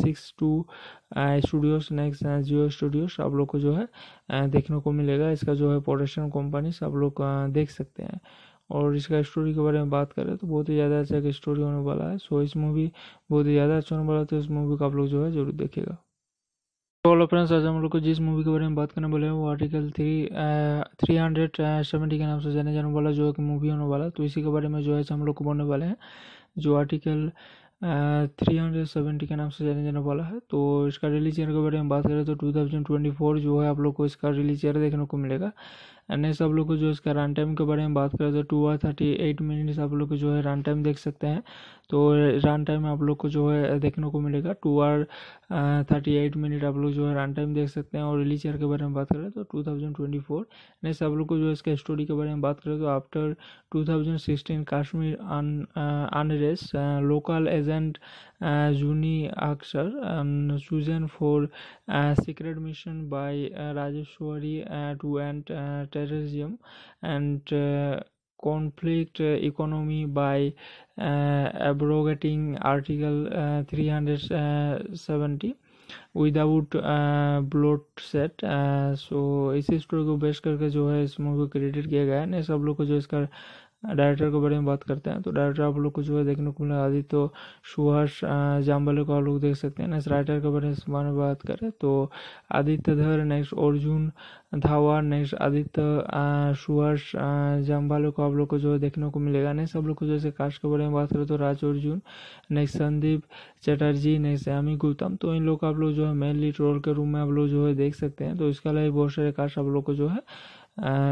six two studios next Jio studios आप लोग को जो है देखने को मिलेगा इसका जो है प्रोडक्शन कंपनीज आप लोग देख सकते हैं और इसका स्टोरी के बारे में बात करें तो बहुत ही ज़्यादा अच्छा एक स्टोरी होने वाला है सो इस मूवी बहुत ही ज़्यादा अच्छा होने वाला है तो इस मूवी को आप लोग जो है जरूर देखेगा तो फ्रेंड्स आज हम लोग को जिस मूवी के बारे में बात करने वाले हैं वो article three three hundred seventy के नाम से जाने जाने वाला जो एक मूवी होने वाला तो इसी के बारे में जो है हम लोग को बोलने वाले हैं जो आर्टिकल थ्री हंड्रेड सेवेंटी के नाम से जाने जाने वाला है तो इसका रिलीज ईयर के बारे में बात करें तो टू थाउजेंड ट्वेंटी फोर जो है आप लोग को इसका रिलीज ईयर देखने को मिलेगा नेक्स्ट आप लोग को जो इसका रन टाइम के बारे में बात करें तो two are thirty eight minutes आप लोग को जो है रन टाइम देख सकते हैं तो रन टाइम आप लोग को जो है देखने को मिलेगा two are thirty eight minute आप लोग जो है रन टाइम देख सकते हैं और रिलीज ईयर के बारे में बात करें तो two thousand twenty four next आप लोग को जो है इसका स्टोरी के बारे में बात करें तो after two thousand sixteen Kashmir unrest local agent Juni Akshar, chosen for Secret Mission by Rajeshwari to end terrorism and conflict economy by abrogating Article 370. Without bloodshed so इसी स्टोरी को बेस करके जो है इस मूवी को created किया गया है सब लोग को जो इसका डायरेक्टर के बारे में बात करते हैं तो डायरेक्टर आप लोग को जो है देखने को मिला आदित्य तो सुहास जाम्बले को आप लोग देख सकते हैं नेक्स्ट राइटर के बारे में बात करें तो आदित्य धर नेक्स्ट अर्जुन धावा नेक्स्ट आदित्य सुहास जाम्बाले को आप लोग को जो है देखने को मिलेगा नेक्स्ट आप लोग को जैसे कास्ट के बारे में बात करें तो राज अर्जुन नेक्स्ट संदीप चटर्जी नेक्स्ट यामी गौतम तो इन लोग का आप लोग जो है मेन लीड रोल के रूम में आप लोग जो है देख सकते हैं तो इसके अलावा बहुत सारे कास्ट आप लोग को जो है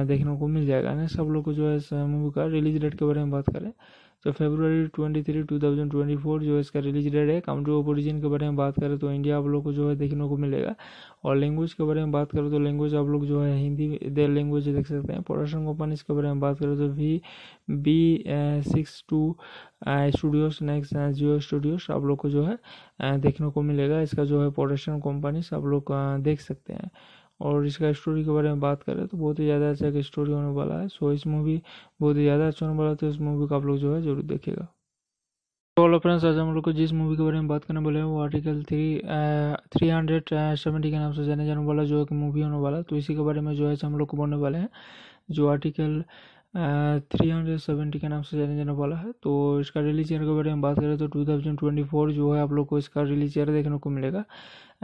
देखने को मिल जाएगा ना सब लोग को जो है मूवी का रिलीज डेट के बारे में बात करें तो February twenty three two thousand twenty four जो इसका रिलीज डेट है कंट्री ऑफ ओरिजिन के बारे में बात करें तो इंडिया आप लोग को जो है देखने को मिलेगा और लैंग्वेज के बारे में बात करें तो लैंग्वेज आप लोग जो है हिंदी देर लैंग्वेज देख सकते हैं प्रोडक्शन कंपनीज के बारे में बात करें तो V B six two studios next Jio studios आप लोग को जो है देखने को मिलेगा इसका जो है प्रोडक्शन कंपनीज आप लोग देख सकते हैं और इसका स्टोरी के बारे में बात करें तो बहुत ही ज़्यादा अच्छा एक स्टोरी होने वाला है सो इस मूवी बहुत ही ज़्यादा अच्छा होने वाला है तो इस मूवी को आप लोग जो है जरूर देखेगा तो हेलो फ्रेंड्स आज हम लोग को जिस मूवी के बारे में बात करने वाले हैं वो article three three hundred seventy के नाम से जाने जाने वाला जो एक कि मूवी होने वाला तो इसी के बारे में जो है हम लोग को बोलने वाले हैं जो आर्टिकल थ्री हंड्रेड सेवेंटी के नाम से जाने जाने वाला है तो इसका रिलीज ईयर के बारे में बात करें तो टू थाउजेंड ट्वेंटी फोर जो है आप लोग को इसका रिलीज ईयर देखने को मिलेगा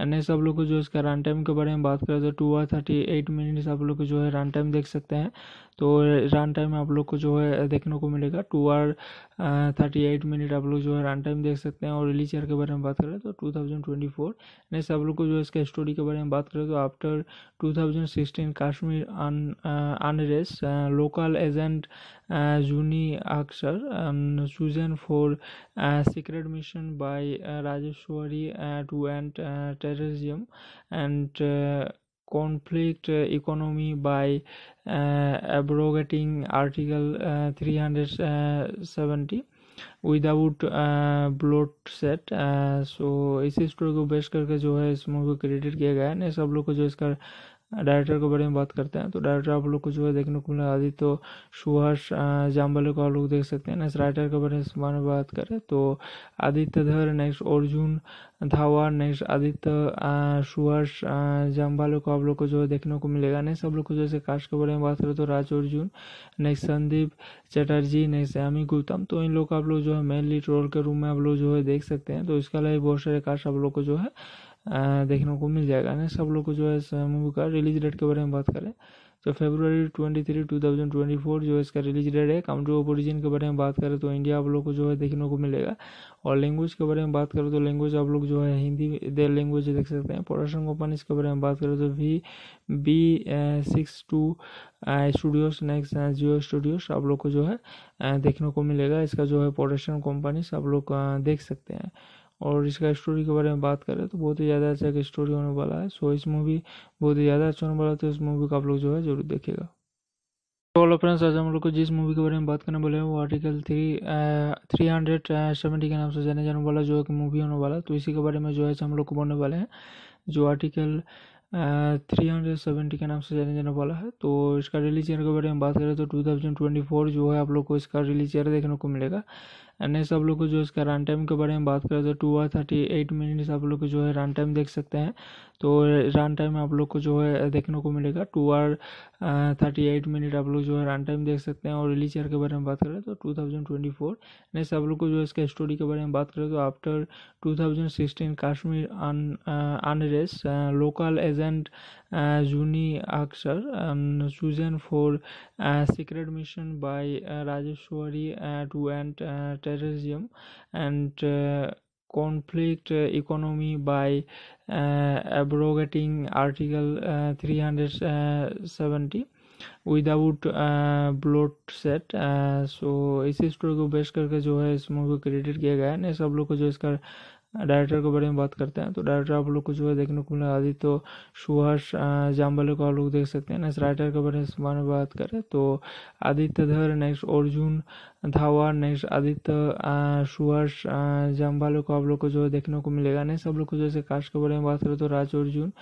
एंड सब लोग को जो इसका रन टाइम के बारे में बात करें तो two are thirty eight minutes आप लोग को जो है रन टाइम देख सकते हैं तो रन टाइम आप लोग को जो है देखने को मिलेगा two are thirty eight minute आप लोग जो है रन टाइम देख सकते हैं और रिलीज ईयर के बारे में बात करें तो two thousand twenty four next आप लोग को जो है इसका स्टोरी के बारे में बात करें तो after two thousand sixteen Kashmir unrest local agent Zooni Haksar chosen for secret mission by Rajeshwari to end terrorism and conflict uh, economy by uh, abrogating Article 370 without bloodshed so इसी स्टोरी को बेस करके जो है इस मूवी को क्रिएटेड किया गया है सब लोग को जो इसका डायरेक्टर के बारे में बात करते हैं तो डायरेक्टर आप लोग को जो है देखने को मिला आदि तो सुहास जाम्बले को आप लोग देख सकते हैं नेक्स्ट राइटर के बारे में बात करें तो आदित्य धर नेक्स्ट अर्जुन धावा नेक्स्ट आदित्य सुहास जाम्बालो को आप लोग को जो है देखने को मिलेगा नेक्स्ट आप लोग को जैसे कास्ट के बारे में बात करें तो राज अर्जुन नेक्स्ट संदीप चटर्जी नेक्स्ट यामी गौतम तो इन लोग का आप लोग जो है मेन लीड रोल के रूम में आप लोग जो है देख सकते हैं तो इसके अलावा बहुत सारे कास्ट आप लोग को जो है देखने को मिल जाएगा ना सब लोग को जो है इस मूवी का रिलीज डेट के बारे में बात करें तो February twenty three two thousand twenty four जो है इसका रिलीज डेट है कंट्री ऑफ ओरिजिन के बारे में बात करें तो इंडिया आप लोग को जो है देखने को मिलेगा और लैंग्वेज के बारे में बात करें तो लैंग्वेज आप लोग जो है हिंदी देर लैंग्वेज देख सकते हैं प्रोडक्शन कंपनीज के बारे में बात करें तो V B six two studios next Jio studios आप लोग को जो है देखने को मिलेगा इसका जो है प्रोडक्शन कंपनीज आप लोग देख सकते हैं और इसका स्टोरी के बारे में बात करें तो बहुत ही ज़्यादा अच्छा एक स्टोरी होने वाला है सो इस मूवी बहुत ही ज़्यादा अच्छा होने वाला तो इस मूवी को आप लोग जो है जरूर देखेगा तो फ्रेंड्स आज हम लोग को जिस मूवी के बारे में बात करने वाले हैं वो article three three hundred seventy के नाम से जाने जाने वाला जो है कि मूवी होने वाला तो इसी के बारे में जो है हम लोग को बोलने वाले हैं जो आर्टिकल थ्री हंड्रेड सेवेंटी के नाम से जाने जाने वाला है तो इसका रिलीज ईयर के बारे में बात करें तो टू थाउजेंड ट्वेंटी फोर जो है आप लोग को इसका रिलीज ईयर देखने को मिलेगा नेक्स्ट आप लोग को जो इसका रन टाइम के बारे में बात करें तो two are thirty eight minutes आप लोग को जो है रन टाइम देख सकते हैं तो रन टाइम आप लोग को जो है देखने को मिलेगा two are thirty eight minute आप लोग जो है रन टाइम देख सकते हैं और रिलीज ईयर के बारे में बात करें तो two thousand twenty four next आप लोग को जो है इसका स्टोरी के बारे में बात करें तो after two thousand sixteen Kashmir unrest local agent Zooni Haksar chosen for secret mission by Rajeshwari to end terrorism and conflict uh, economy by uh, abrogating Article 370 without bloodshed so इसी स्टोरी को बेस करके जो है इस मूवी को क्रेडिट किया गया है सब लोग को जो इसका डायरेक्टर के बारे में बात करते हैं तो डायरेक्टर आप लोग को जो है देखने को मिला आदि तो सुहास जाम्बले को आप लोग देख सकते हैं नेक्स्ट राइटर के बारे में बात करें तो आदित्य धर नेक्स्ट अर्जुन धावा नेक्स्ट आदित्य सुहास जाम्बाले को आप लोग को जो है देखने को मिलेगा नेक्स्ट आप लोग को जैसे कास्ट के बारे में बात करें तो राज अर्जुन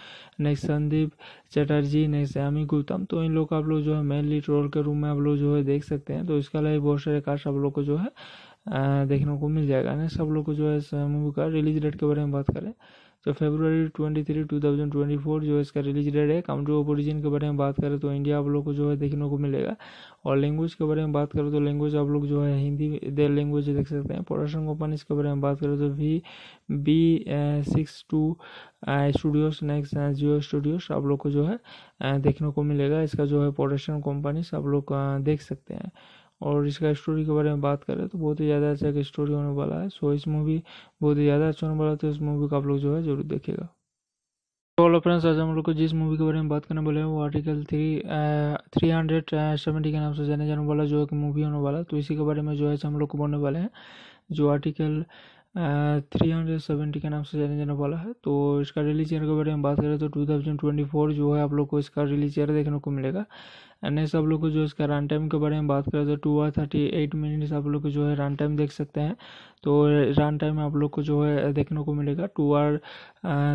नेक्स्ट संदीप चटर्जी नेक्स्ट यामी गौतम तो इन लोग का आप लोग जो है मेनली ट्रोल रोल के रूम में आप लोग जो है देख सकते हैं तो इसके अलावा बहुत सारे कास्ट आप लोग को जो है देखने को मिल जाएगा ना सब लोग को जो है इस मूवी का रिलीज डेट के बारे में बात करें तो February twenty three two thousand twenty four जो इसका रिलीज डेट है कंट्री ऑफ ओरिजिन के बारे में बात करें तो इंडिया आप लोग को जो है देखने को मिलेगा और लैंग्वेज के बारे में बात करें तो लैंग्वेज आप लोग जो है हिंदी लैंग्वेज देख सकते हैं प्रोडक्शन कंपनीज के बारे में बात करें तो V B six two studios next Jio studios आप लोग को जो है देखने को मिलेगा इसका जो है प्रोडक्शन कंपनीज आप लोग देख सकते हैं और इसका स्टोरी के बारे में बात करें तो बहुत ही ज़्यादा अच्छा एक स्टोरी होने वाला है सो इस मूवी बहुत ही ज़्यादा अच्छा होने वाला तो इस मूवी को आप लोग जो है जरूर देखेगा तो हेलो फ्रेंड्स आज हम लोग को जिस मूवी के बारे में बात करने वाले हैं वो article three three hundred seventy के नाम से जाने जाने वाला जो एक मूवी होने वाला तो इसी के बारे में जो है हम लोग को बोलने वाले हैं जो आर्टिकल थ्री हंड्रेड सेवेंटी के नाम से जाने जाने वाला है तो इसका रिलीज ईयर के बारे में बात करें तो टू थाउजेंड ट्वेंटी फोर जो है आप लोग को इसका रिलीज ईयर देखने को मिलेगा नेक्स्ट आप लोग को जो इसका रन टाइम के बारे में बात करें तो two are thirty eight minutes आप लोग को जो है रन टाइम देख सकते हैं तो रन टाइम आप लोग को जो है देखने को मिलेगा two are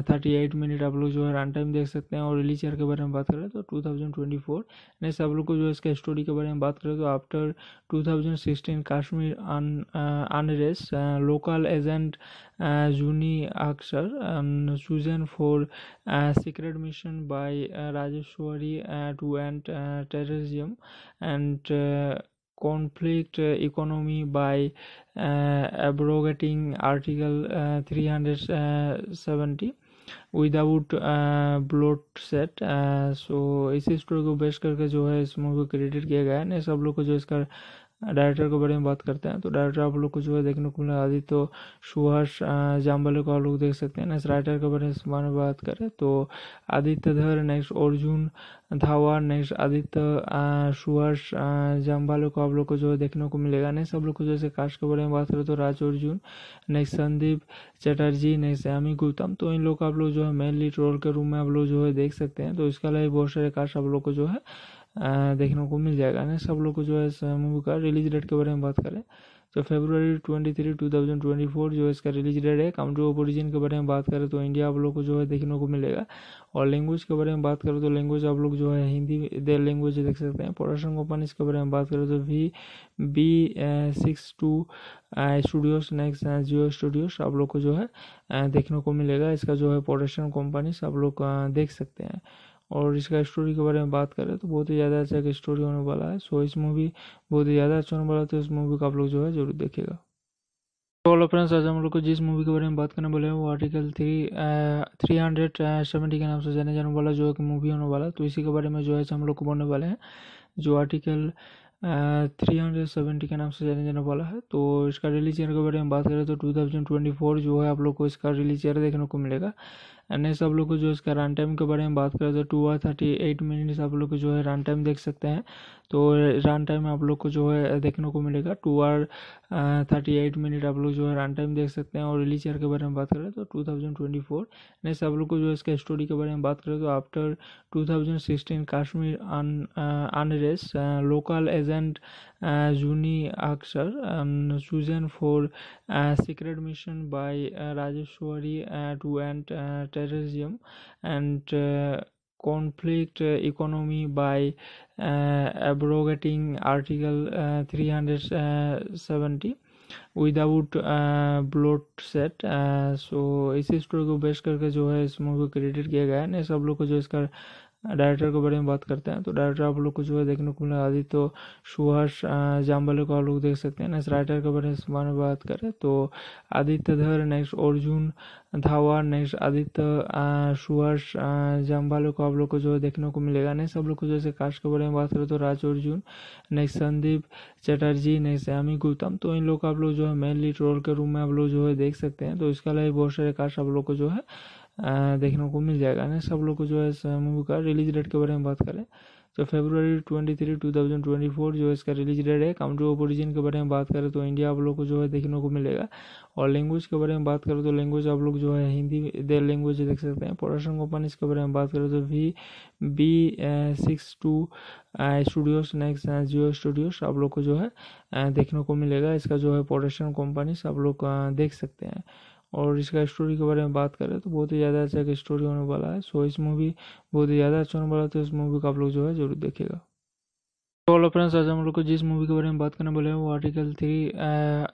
thirty eight minute आप लोग जो है रन टाइम देख सकते हैं और रिलीज ईयर के बारे में बात करें तो two thousand twenty four next आप लोग को जो है इसका स्टोरी के बारे में बात करें तो after two thousand sixteen Kashmir unrest local agent Zooni Haksar chosen for secret mission by Rajeshwari to end terrorism and conflict uh, economy by uh, abrogating article 370 without bloodshed so इसी स्टोरी को बेस करके जो है इस मूवी को क्रिएटेड किया गया है सब लोग को जो इसका डायरेक्टर के बारे में बात करते हैं तो डायरेक्टर आप लोग को जो है देखने को मिला आदित्य तो सुहास जाम्बले को आप लोग देख सकते हैं नेक्स्ट राइटर के बारे में बात करें तो आदित्य धर नेक्स्ट अर्जुन धावा नेक्स्ट आदित्य सुहास जाम्बाले को आप लोग को जो है देखने को मिलेगा नेक्स्ट आप लोग को जैसे कास्ट के बारे में बात करें तो राज अर्जुन नेक्स्ट संदीप चटर्जी नेक्स्ट यामी गौतम तो इन लोग का आप लोग जो है मेन लीड रोल के रूम में आप लोग जो है देख सकते हैं तो इसके अलावा बहुत सारे कास्ट आप लोग को जो है देखने को मिल जाएगा नेक्स्ट सब लोग को जो है इस मूवी का रिलीज डेट के बारे में बात करें तो February twenty three two thousand twenty four जो है इसका रिलीज डेट है कंट्री ऑफ ओरिजिन के बारे में बात करें तो इंडिया आप लोग को जो है देखने को मिलेगा और लैंग्वेज के बारे में बात करें तो लैंग्वेज आप लोग जो है हिंदी दे लैंग्वेज देख सकते हैं प्रोडक्शन कंपनीज के बारे में बात करें तो V B six two studios next Jio studios आप लोग को जो है देखने को मिलेगा इसका जो है प्रोडक्शन कंपनीज आप लोग देख सकते हैं और इसका स्टोरी के बारे में बात करें तो बहुत ही ज़्यादा अच्छा एक स्टोरी होने वाला है सो इस मूवी बहुत ही ज़्यादा अच्छा होने वाला है तो इस मूवी को आप लोग जो है जरूर देखेगा तो हेलो फ्रेंड्स आज हम लोग को जिस मूवी के बारे में बात करने वाले हैं वो article three three hundred seventy के नाम से जाने जाने वाला जो एक कि मूवी होने वाला तो इसी के बारे में जो है हम लोग को बोलने वाले हैं जो आर्टिकल थ्री हंड्रेड सेवेंटी के नाम से जाने जाने वाला है तो इसका रिलीज ईयर के बारे में बात करें तो टू थाउजेंड ट्वेंटी फोर जो है आप लोग को इसका रिलीज ईयर देखने को मिलेगा नेक्स्ट आप लोग को जो इसका रन टाइम के बारे में बात करें तो two are thirty eight minutes आप लोग को जो है रन टाइम देख सकते हैं तो रन टाइम आप लोग को जो है देखने को मिलेगा two are thirty eight minute आप लोग जो है रन टाइम देख सकते हैं और रिलीज ईयर के बारे में बात करें तो two thousand twenty four next आप लोग को जो इसका स्टोरी के बारे में बात करें तो after two thousand sixteen Kashmir unrest local agent Zooni Akshar, chosen for secret mission by Rajeshwari to end terrorism and conflict economy by abrogating Article 370 without bloodshed so इसी स्टोरी को बेस करके जो है इस मूवी को क्रिएटेड किया गया है सब लोग को जो इसका डायरेक्टर के बारे में बात करते हैं तो डायरेक्टर आप लोग को जो है देखने को मिला आदित्य तो सुहास जाम्बले को आप लोग देख सकते हैं नेक्स्ट राइटर के बारे में बात करें तो आदित्य धर नेक्स्ट अर्जुन धावा नेक्स्ट आदित्य सुहास जाम्बाले को आप लोग को जो है देखने को मिलेगा नेक्स्ट आप लोग को है कास्ट के बारे में बात करें तो राज अर्जुन नेक्स्ट संदीप चटर्जी नेक्स्ट यामी गौतम तो इन लोग का आप लोग जो है मेन लीड रोल के रूम में आप लोग जो है देख सकते हैं तो इसके अलावा बहुत सारे कास्ट आप लोग को जो है देखने को मिल जाएगा ना सब लोग को जो है इस मूवी का रिलीज डेट के बारे में बात करें तो February twenty three two thousand twenty four जो है इसका रिलीज डेट है कंट्री ऑफ ओरिजिन के बारे में बात करें तो इंडिया आप लोग को जो है देखने को मिलेगा और लैंग्वेज के बारे में बात करें तो लैंग्वेज आप लोग जो है हिंदी लैंग्वेज देख सकते हैं प्रोडक्शन कंपनीज के बारे में बात करें तो V B six two studios next Jio studios आप लोग को जो है देखने को मिलेगा इसका जो है प्रोडक्शन कंपनीज आप लोग देख सकते हैं और इसका स्टोरी के बारे में बात करें तो बहुत ही ज़्यादा अच्छा एक स्टोरी होने वाला है सो इस मूवी बहुत ही ज़्यादा अच्छा होने वाला है तो इस मूवी को आप लोग जो है जरूर देखेगा तो फ्रेंड्स आज हम लोग को जिस मूवी के बारे में बात करने वाले हैं वो article three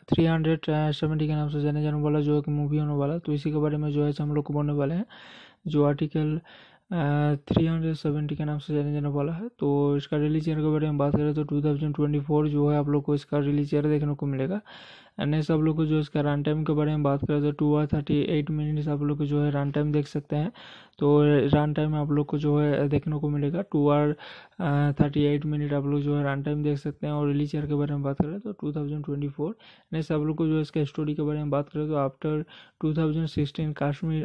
three hundred seventy के नाम से जाने जाने वाला जो एक कि मूवी होने वाला तो इसी के बारे में जो है हम लोग को बोलने वाले हैं जो आर्टिकल थ्री हंड्रेड सेवेंटी के नाम से जाने जाने वाला है तो इसका रिलीज ईयर के बारे में बात करें तो टू थाउजेंड ट्वेंटी फोर जो है आप लोग को इसका रिलीज ईयर देखने को मिलेगा नेक्स्ट आप लोग को जो इसका रन टाइम के बारे में बात करें तो two are thirty eight minutes आप लोग को जो है रन टाइम देख सकते हैं तो रन टाइम आप लोग को जो है देखने को मिलेगा two are thirty eight minute आप लोग जो है रन टाइम देख सकते हैं और रिलीज ईयर के बारे में बात करें तो two thousand twenty four next आप लोग को जो है इसका स्टोरी के बारे में बात करें तो after two thousand sixteen Kashmir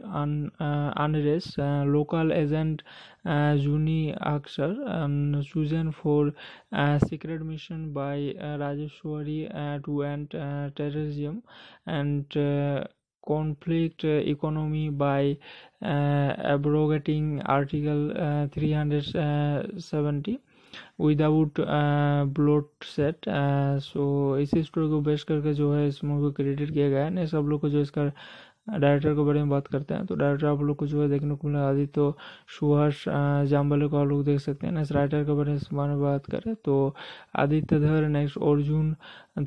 unrest local agent Juni Akshar, chosen for Secret Mission by Rajeshwari to end terrorism and conflict economy by abrogating Article 370. Without bloodshed so इसी स्टोरी को बेस करके जो है इस मूवी को created किया गया है सब लोग को जो इसका डायरेक्टर के बारे में बात करते हैं तो डायरेक्टर आप लोग को जो है देखने को मिला आदित्य तो सुहास जाम्बले को आप लोग देख सकते हैं नेक्स्ट राइटर के बारे में बात करें तो आदित्य धर नेक्स्ट अर्जुन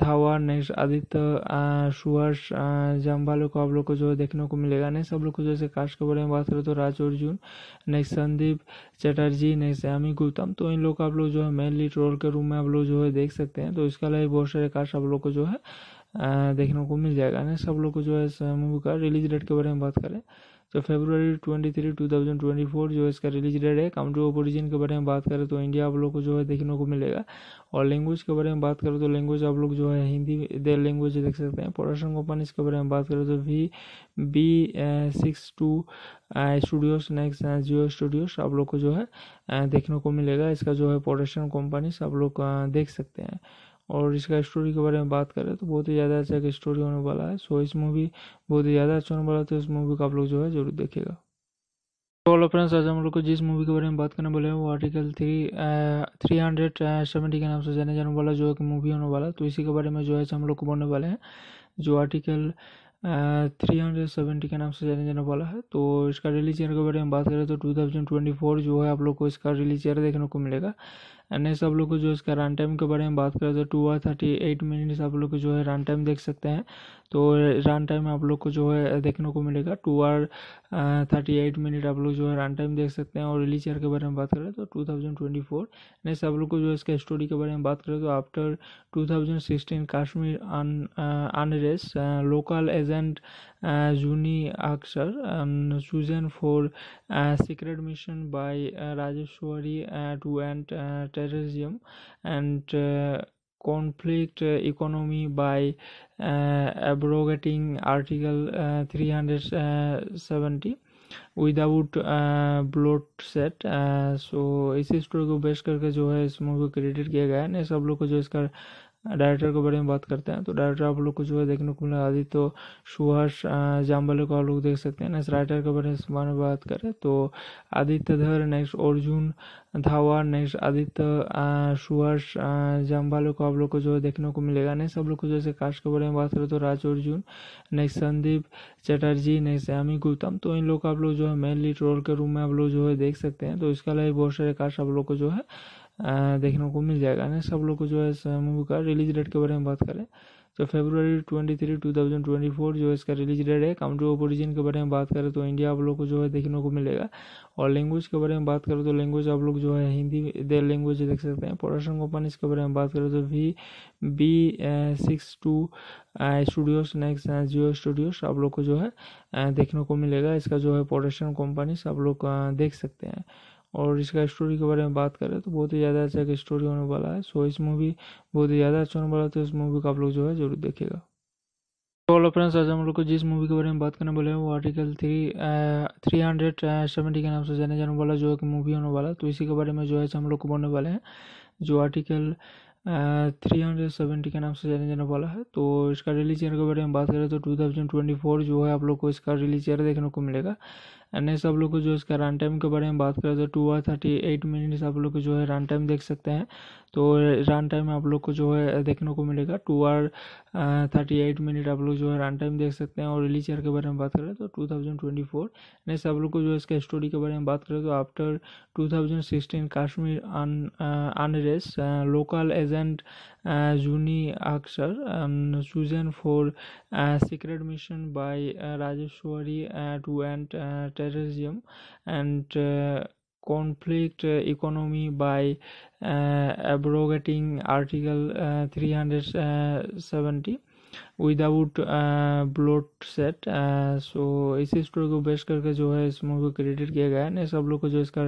धावा नेक्स्ट आदित्य सुहास जाम्बाले को आप लोग को जो है देखने को मिलेगा नेक्स्ट आप लोग को जैसे कास्ट के बारे में बात करें तो राज अर्जुन नेक्स्ट संदीप चटर्जी नेक्स्ट यामी गौतम तो इन लोग का आप लोग जो है मेनली ट्रोल रोल के रूम में आप लोग जो है देख सकते हैं तो इसके अलावा बहुत सारे कास्ट आप लोग को जो है देखने को मिल जाएगा ना सब लोग को जो है इस मूवी का रिलीज डेट के बारे में बात करें तो February twenty three two thousand twenty four जो इसका रिलीज डेट है कंट्री ऑफ ओरिजिन के बारे में बात करें तो इंडिया आप लोग को जो है देखने को मिलेगा और लैंग्वेज के बारे में बात करें तो लैंग्वेज आप लोग जो है हिंदी देर लैंग्वेज देख सकते हैं प्रोडक्शन कंपनी इसके बारे में बात करें तो V B six two studios next Jio studios आप लोग को जो है देखने को मिलेगा इसका जो है प्रोडक्शन कंपनी आप लोग देख सकते हैं और इसका स्टोरी के बारे में बात करें तो बहुत ही ज़्यादा अच्छा एक स्टोरी होने वाला है सो इस मूवी बहुत ही ज़्यादा अच्छा होने वाला है तो इस मूवी को आप लोग जो है जरूर देखेगा तो ऑल फ्रेंड्स आज हम लोग को जिस मूवी के बारे में बात करने वाले हैं वो article three three hundred seventy के नाम से जाने जाने वाला जो एक मूवी होने वाला तो इसी के बारे में जो है हम लोग को बोलने वाले हैं जो आर्टिकल थ्री हंड्रेड सेवेंटी के नाम से जाने जाने वाला है तो इसका रिलीज ईयर के बारे में बात करें तो टू थाउजेंड ट्वेंटी फोर जो है आप लोग को इसका रिलीज ईयर देखने को मिलेगा नेक्स्ट आप लोग को जो इसका रन टाइम के बारे में बात करें तो two are thirty eight minutes आप लोग को जो है रन टाइम देख सकते हैं तो रन टाइम आप लोग को जो है देखने को मिलेगा two are thirty eight minute आप लोग जो है रन टाइम देख सकते हैं और रिलीज ईयर के बारे में बात करें तो two thousand twenty four next आप लोग को जो है इसका स्टोरी के बारे में बात करें तो after two thousand sixteen Kashmir unrest local agent Juni Akshar, chosen for Secret Mission by Rajeshwari to end terrorism and conflict economy by abrogating Article 370. Without bloodshed so इसी स्टोरी को बेस करके जो है इस मूवी को created किया गया है सब लोग को जो इसका डायरेक्टर के बारे में बात करते हैं तो डायरेक्टर आप लोग को जो है देखने को मिला आदित्य तो सुहास जाम्बले को आप लोग देख सकते हैं नेक्स्ट राइटर के बारे में बात करें तो आदित्य धर नेक्स्ट अर्जुन धावा नेक्स्ट आदित्य सुहास जाम्बाले को आप लोग को जो है देखने को मिलेगा नेक्स्ट आप लोग को जैसे कास्ट के बारे में बात करें तो राज अर्जुन नेक्स्ट संदीप चटर्जी नेक्स्ट यामी गौतम तो इन लोग का आप लोग जो है मेन लीड रोल के रूम में आप लोग जो है देख सकते हैं तो इसके अलावा बहुत सारे कास्ट आप लोग को जो है देखने को मिल जाएगा ना सब लोग को जो है मूवी का रिलीज डेट के बारे में बात करें तो February twenty three two thousand twenty four जो इसका रिलीज डेट है काउंट्री ऑफ ओरिजिन के बारे में बात करें तो इंडिया आप लोग को जो है देखने को मिलेगा और लैंग्वेज के बारे में बात करें तो लैंग्वेज आप लोग जो है हिंदी देर लैंग्वेज देख सकते हैं प्रोडक्शन कंपनीज के बारे में बात करें तो V B six two studios next Jio studios आप लोग को जो है देखने को मिलेगा इसका जो है प्रोडक्शन कंपनीज आप लोग देख सकते हैं और इसका स्टोरी के बारे में बात करें तो बहुत ही ज़्यादा अच्छा एक स्टोरी होने वाला है सो इस मूवी बहुत ही ज़्यादा अच्छा होने वाला है तो इस मूवी को आप लोग जो है जरूर देखेगा तो फ्रेंड्स आज हम लोग को जिस मूवी के बारे में बात करने वाले हैं वो article three three hundred seventy के नाम से जाने जाने वाला जो एक मूवी होने वाला तो इसी के बारे में जो है हम लोग को बोलने वाले हैं जो आर्टिकल थ्री हंड्रेड सेवेंटी के नाम से जाने जाने वाला है तो इसका रिलीज ईयर के बारे में बात करें तो टू थाउजेंड ट्वेंटी फोर जो है आप लोग को इसका रिलीज ईयर देखने को मिलेगा नेक्स्ट आप लोग को जो इसका रन टाइम के बारे में बात करें तो two are thirty eight minutes आप लोग को जो है रन टाइम देख सकते हैं तो रन टाइम आप लोग को जो है देखने को मिलेगा two are thirty eight minute आप लोग जो है रन टाइम देख सकते हैं और रिलीज ईयर के बारे में बात करें तो two thousand twenty four next आप लोग को जो इसका स्टोरी के बारे में बात करें तो after two thousand sixteen Kashmir unrest local agent Zooni Haksar chosen for secret mission by Rajeshwari to end terrorism and conflict economy by abrogating Article 370 without bloodshed so इसी स्टोरी को बेस करके जो है इस मूवी को क्रिएटेड किया गया है सब लोग को जो इसका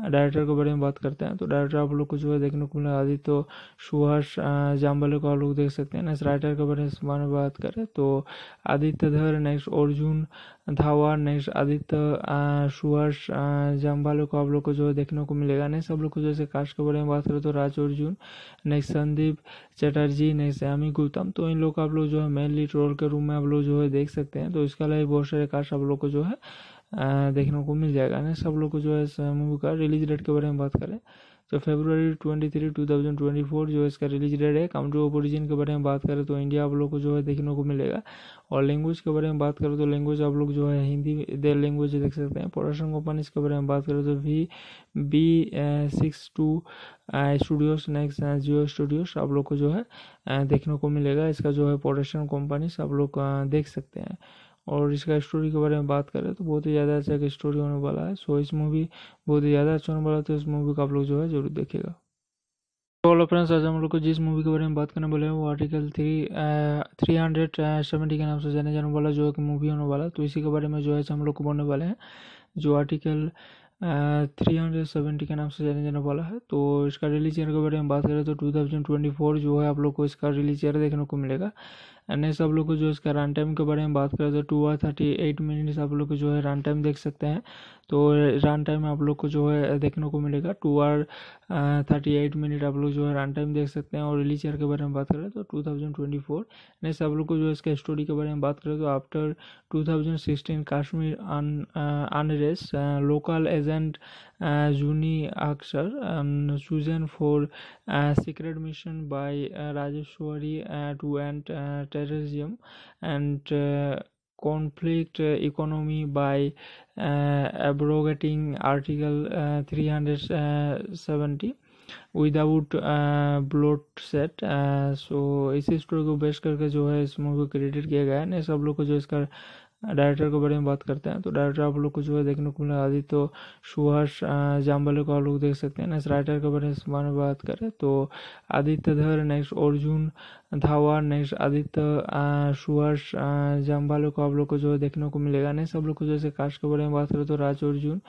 डायरेक्टर के बारे में बात करते हैं तो डायरेक्टर आप लोग को जो है देखने को मिला आदित्य तो सुहास जाम्बले को आप लोग देख सकते हैं नेक्स्ट राइटर के बारे में बात करें तो आदित्य धर नेक्स्ट अर्जुन धावा नेक्स्ट आदित्य सुहास जाम्बाले को आप लोग को जो है देखने को मिलेगा नेक्स्ट आप लोग को जैसे कास्ट के बारे में बात करें तो राज अर्जुन नेक्स्ट संदीप चटर्जी नेक्स्ट यामी गौतम तो इन लोग का आप लोग जो है मेन लीड रोल के रूम में आप लोग जो है देख सकते हैं तो इसके अलावा बहुत सारे कास्ट आप लोग को जो है देखने को मिल जाएगा ना सब लोग को जो है मूवी का रिलीज डेट के बारे में बात करें तो February twenty three two thousand twenty four जो है इसका रिलीज डेट है कंट्री ऑफ ओरिजिन के बारे में बात करें तो इंडिया आप लोग को जो है देखने को मिलेगा और लैंग्वेज के बारे में बात करें तो लैंग्वेज आप लोग जो है हिंदी लैंग्वेज देख सकते हैं प्रोडक्शन कंपनीज के बारे में बात करें तो V B six two studios next Jio studios आप लोग को जो है देखने को मिलेगा इसका जो है प्रोडक्शन कंपनीज आप लोग देख सकते हैं और इसका स्टोरी के बारे में बात करें तो बहुत ही ज़्यादा अच्छा एक स्टोरी होने वाला है सो इस मूवी बहुत ही ज़्यादा अच्छा होने वाला है तो इस मूवी को आप लोग जो है जरूर देखेगा ऑल फ्रेंड्स आज हम लोग को जिस मूवी के बारे में बात करने वाले हैं वो article three three hundred seventy के नाम से जाने जाने वाला जो है मूवी होने वाला तो इसी के बारे में जो है हम लोग को बोलने वाले हैं जो आर्टिकल थ्री हंड्रेड सेवेंटी के नाम से जाने जाने वाला है तो इसका रिलीज ईयर के बारे में बात करें तो टू थाउजेंड ट्वेंटी फोर जो है आप लोग को इसका रिलीज ईयर देखने को मिलेगा एंड आप लोग को जो इसका रन टाइम के बारे में बात करें तो two are thirty eight minutes आप लोग को जो है रन टाइम देख सकते हैं तो रन टाइम आप लोग को जो है देखने को मिलेगा two are thirty eight minute आप लोग जो है रन टाइम देख सकते हैं और रिलीज ईयर के बारे में बात करें तो two thousand twenty four next आप लोग को जो है इसका स्टोरी के बारे में बात करें तो after two thousand sixteen Kashmir unrest local agent Zooni Haksar chosen for secret mission by Rajeshwari to end terrorism and conflict uh, economy by uh, abrogating Article 370 without bloodshed so इसी स्टोरी को बेस करके जो है इस मूवी को क्रेडिट किया गया है सब लोग को जो इसका डायरेक्टर के बारे में बात करते हैं तो डायरेक्टर आप लोग को जो है देखने को मिला आदि तो सुहास जाम्बले को आप लोग देख सकते हैं नेक्स्ट राइटर के बारे में बात करें तो आदित्य धर नेक्स्ट अर्जुन धावा नेक्स्ट आदित्य सुहास जाम्बाले को आप लोग को जो है देखने को मिलेगा नेक्स्ट आप लोग को जैसे कास्ट के बारे में बात करें तो राज अर्जुन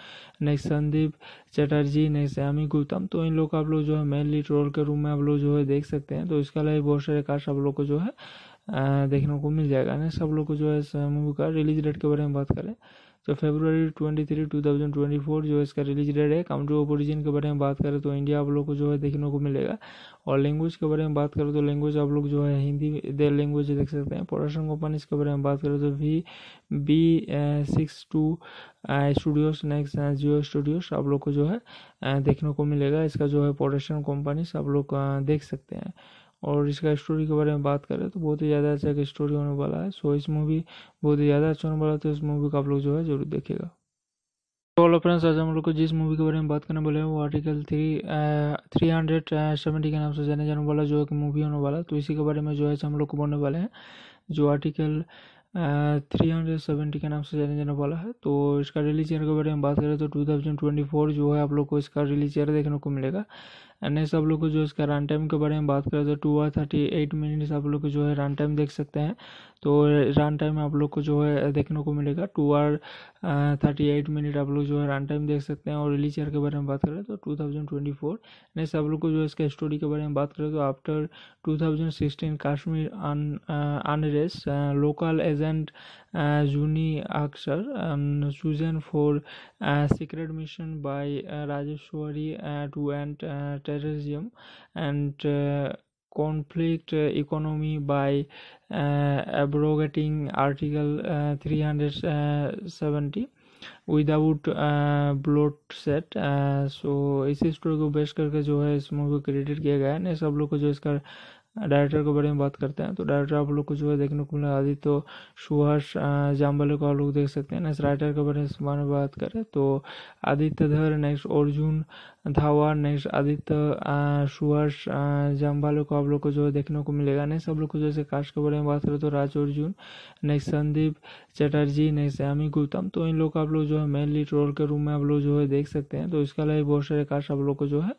नेक्स्ट संदीप चटर्जी नेक्स्ट यामी गौतम तो इन लोग का आप लोग जो है मेन लीड रोल के रूम में आप लोग जो है देख सकते हैं तो इसके अलावा बहुत सारे कास्ट आप लोग को जो है देखने को मिल जाएगा ना सब लोग को जो है मूवी का रिलीज डेट के बारे में बात करें तो February twenty three two thousand twenty four जो है इसका रिलीज डेट है कंट्री ऑफ ओरिजिन के बारे में बात करें तो इंडिया आप लोग को जो है देखने को मिलेगा और लैंग्वेज के बारे में बात करें तो लैंग्वेज आप लोग जो है हिंदी देर लैंग्वेज देख सकते हैं प्रोडक्शन कंपनी के बारे में बात करें तो V B six two studios next Jio studios आप लोग को जो है देखने को मिलेगा इसका जो है प्रोडक्शन कंपनीज आप लोग देख सकते हैं और इसका स्टोरी के बारे में बात करें तो बहुत ही ज़्यादा अच्छा एक स्टोरी होने वाला है सो इस मूवी बहुत ही ज़्यादा अच्छा होने वाला है तो इस मूवी को आप लोग जो है जरूर देखेगा तो ऑल फ्रेंड्स आज हम लोग को जिस मूवी के बारे में बात करने वाले हैं वो article three three hundred seventy के नाम से जाने जाने वाला जो है मूवी होने वाला तो इसी के बारे में जो है हम लोग को बोलने वाले हैं जो आर्टिकल थ्री हंड्रेड सेवेंटी के नाम से जाने जाने वाला है तो इसका रिलीज ईयर के बारे में बात करें तो टू थाउजेंड ट्वेंटी फोर जो है आप लोग को इसका रिलीज ईयर देखने को मिलेगा नेक्स्ट आप लोग को जो इसका रन टाइम के बारे में बात करें तो two are thirty eight minutes आप लोग को जो है रन टाइम देख सकते हैं तो रन टाइम आप लोग को जो है देखने को मिलेगा two are thirty eight minute आप लोग जो है रन टाइम देख सकते हैं और रिलीज ईयर के बारे में बात करें तो two thousand twenty four next आप लोग को जो इसका स्टोरी के बारे में बात करें तो after two thousand sixteen Kashmir unrest local agent Zooni Haksar chosen for secret mission by Rajeshwari to end terrorism and uh, conflict uh, economy by uh, abrogating Article 370 without bloodshed so इसी स्टोरी को बेस करके जो है इस मूवी को credit किया गया है सब लोग को जो इसका डायरेक्टर के बारे में बात करते हैं तो डायरेक्टर आप लोग को जो है देखने को मिला आदि तो सुहास जाम्बले को आप लोग देख सकते हैं नेक्स्ट राइटर के बारे में बात करें तो आदित्य धर नेक्स्ट अर्जुन धावा नेक्स्ट आदित्य सुहास जाम्बाले को आप लोग को जो है देखने को मिलेगा नेक्स्ट आप लोग को जैसे कास्ट के बारे में बात करें तो राज अर्जुन नेक्स्ट संदीप चटर्जी नेक्स्ट यामी गौतम तो इन लोग का आप लोग जो है मेनली ट्रोल के रूम में आप लोग जो है देख सकते हैं तो इसके अलावा बहुत सारे कास्ट आप लोग को जो है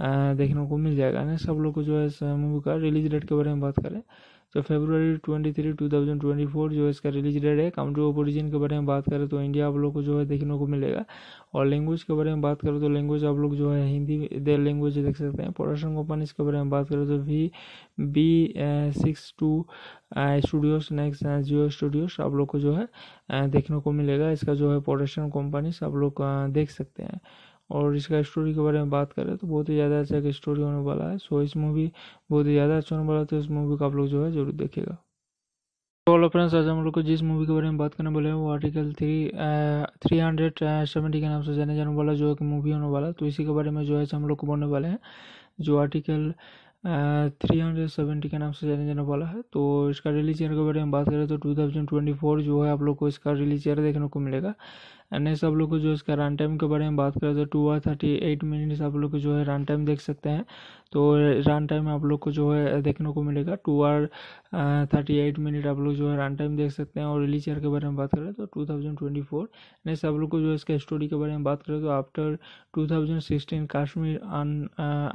देखने को मिल जाएगा नेक्स्ट सब लोग को जो है इस मूवी का रिलीज डेट के बारे में बात करें तो February twenty three two thousand twenty four जो इसका रिलीज डेट है कंट्री ऑफ ओरिजिन के बारे में बात करें तो इंडिया आप लोग को जो है देखने को मिलेगा और लैंग्वेज के बारे में बात करें तो लैंग्वेज आप लोग जो है हिंदी देर लैंग्वेज देख सकते हैं प्रोडक्शन कंपनीज के बारे में बात करें तो V B six two studios next Jio studios आप लोग को जो है देखने को मिलेगा इसका जो है प्रोडक्शन कंपनीज आप लोग देख सकते हैं और इसका स्टोरी के बारे में बात करें तो बहुत ही ज़्यादा अच्छा एक स्टोरी होने वाला है सो इस मूवी बहुत ही ज़्यादा अच्छा होने वाला है तो इस मूवी को आप लोग जो है जरूर देखेगा हेलो फ्रेंड्स आज हम लोग को जिस मूवी के बारे में बात करने वाले हैं वो article three three hundred seventy के नाम से जाने जाने वाला जो एक कि मूवी होने वाला तो इसी के बारे में जो है हम लोग को बोलने वाले हैं जो आर्टिकल थ्री हंड्रेड सेवेंटी के नाम से जाने जाने वाला है तो इसका रिलीज ईयर के बारे में बात करें तो टू थाउजेंड ट्वेंटी फोर जो है आप लोग को इसका रिलीज ईयर देखने को मिलेगा नेक्स्ट आप लोग को जो इसका रन टाइम के बारे में बात करें तो two are thirty eight minutes आप लोग को जो है रन टाइम देख सकते हैं तो रन टाइम आप लोग को जो है देखने को मिलेगा two are thirty eight minute आप लोग जो है रन टाइम देख सकते हैं और रिलीज ईयर के बारे में बात करें तो two thousand twenty four next आप लोग को जो है इसका स्टोरी के बारे में बात करें तो after two thousand sixteen Kashmir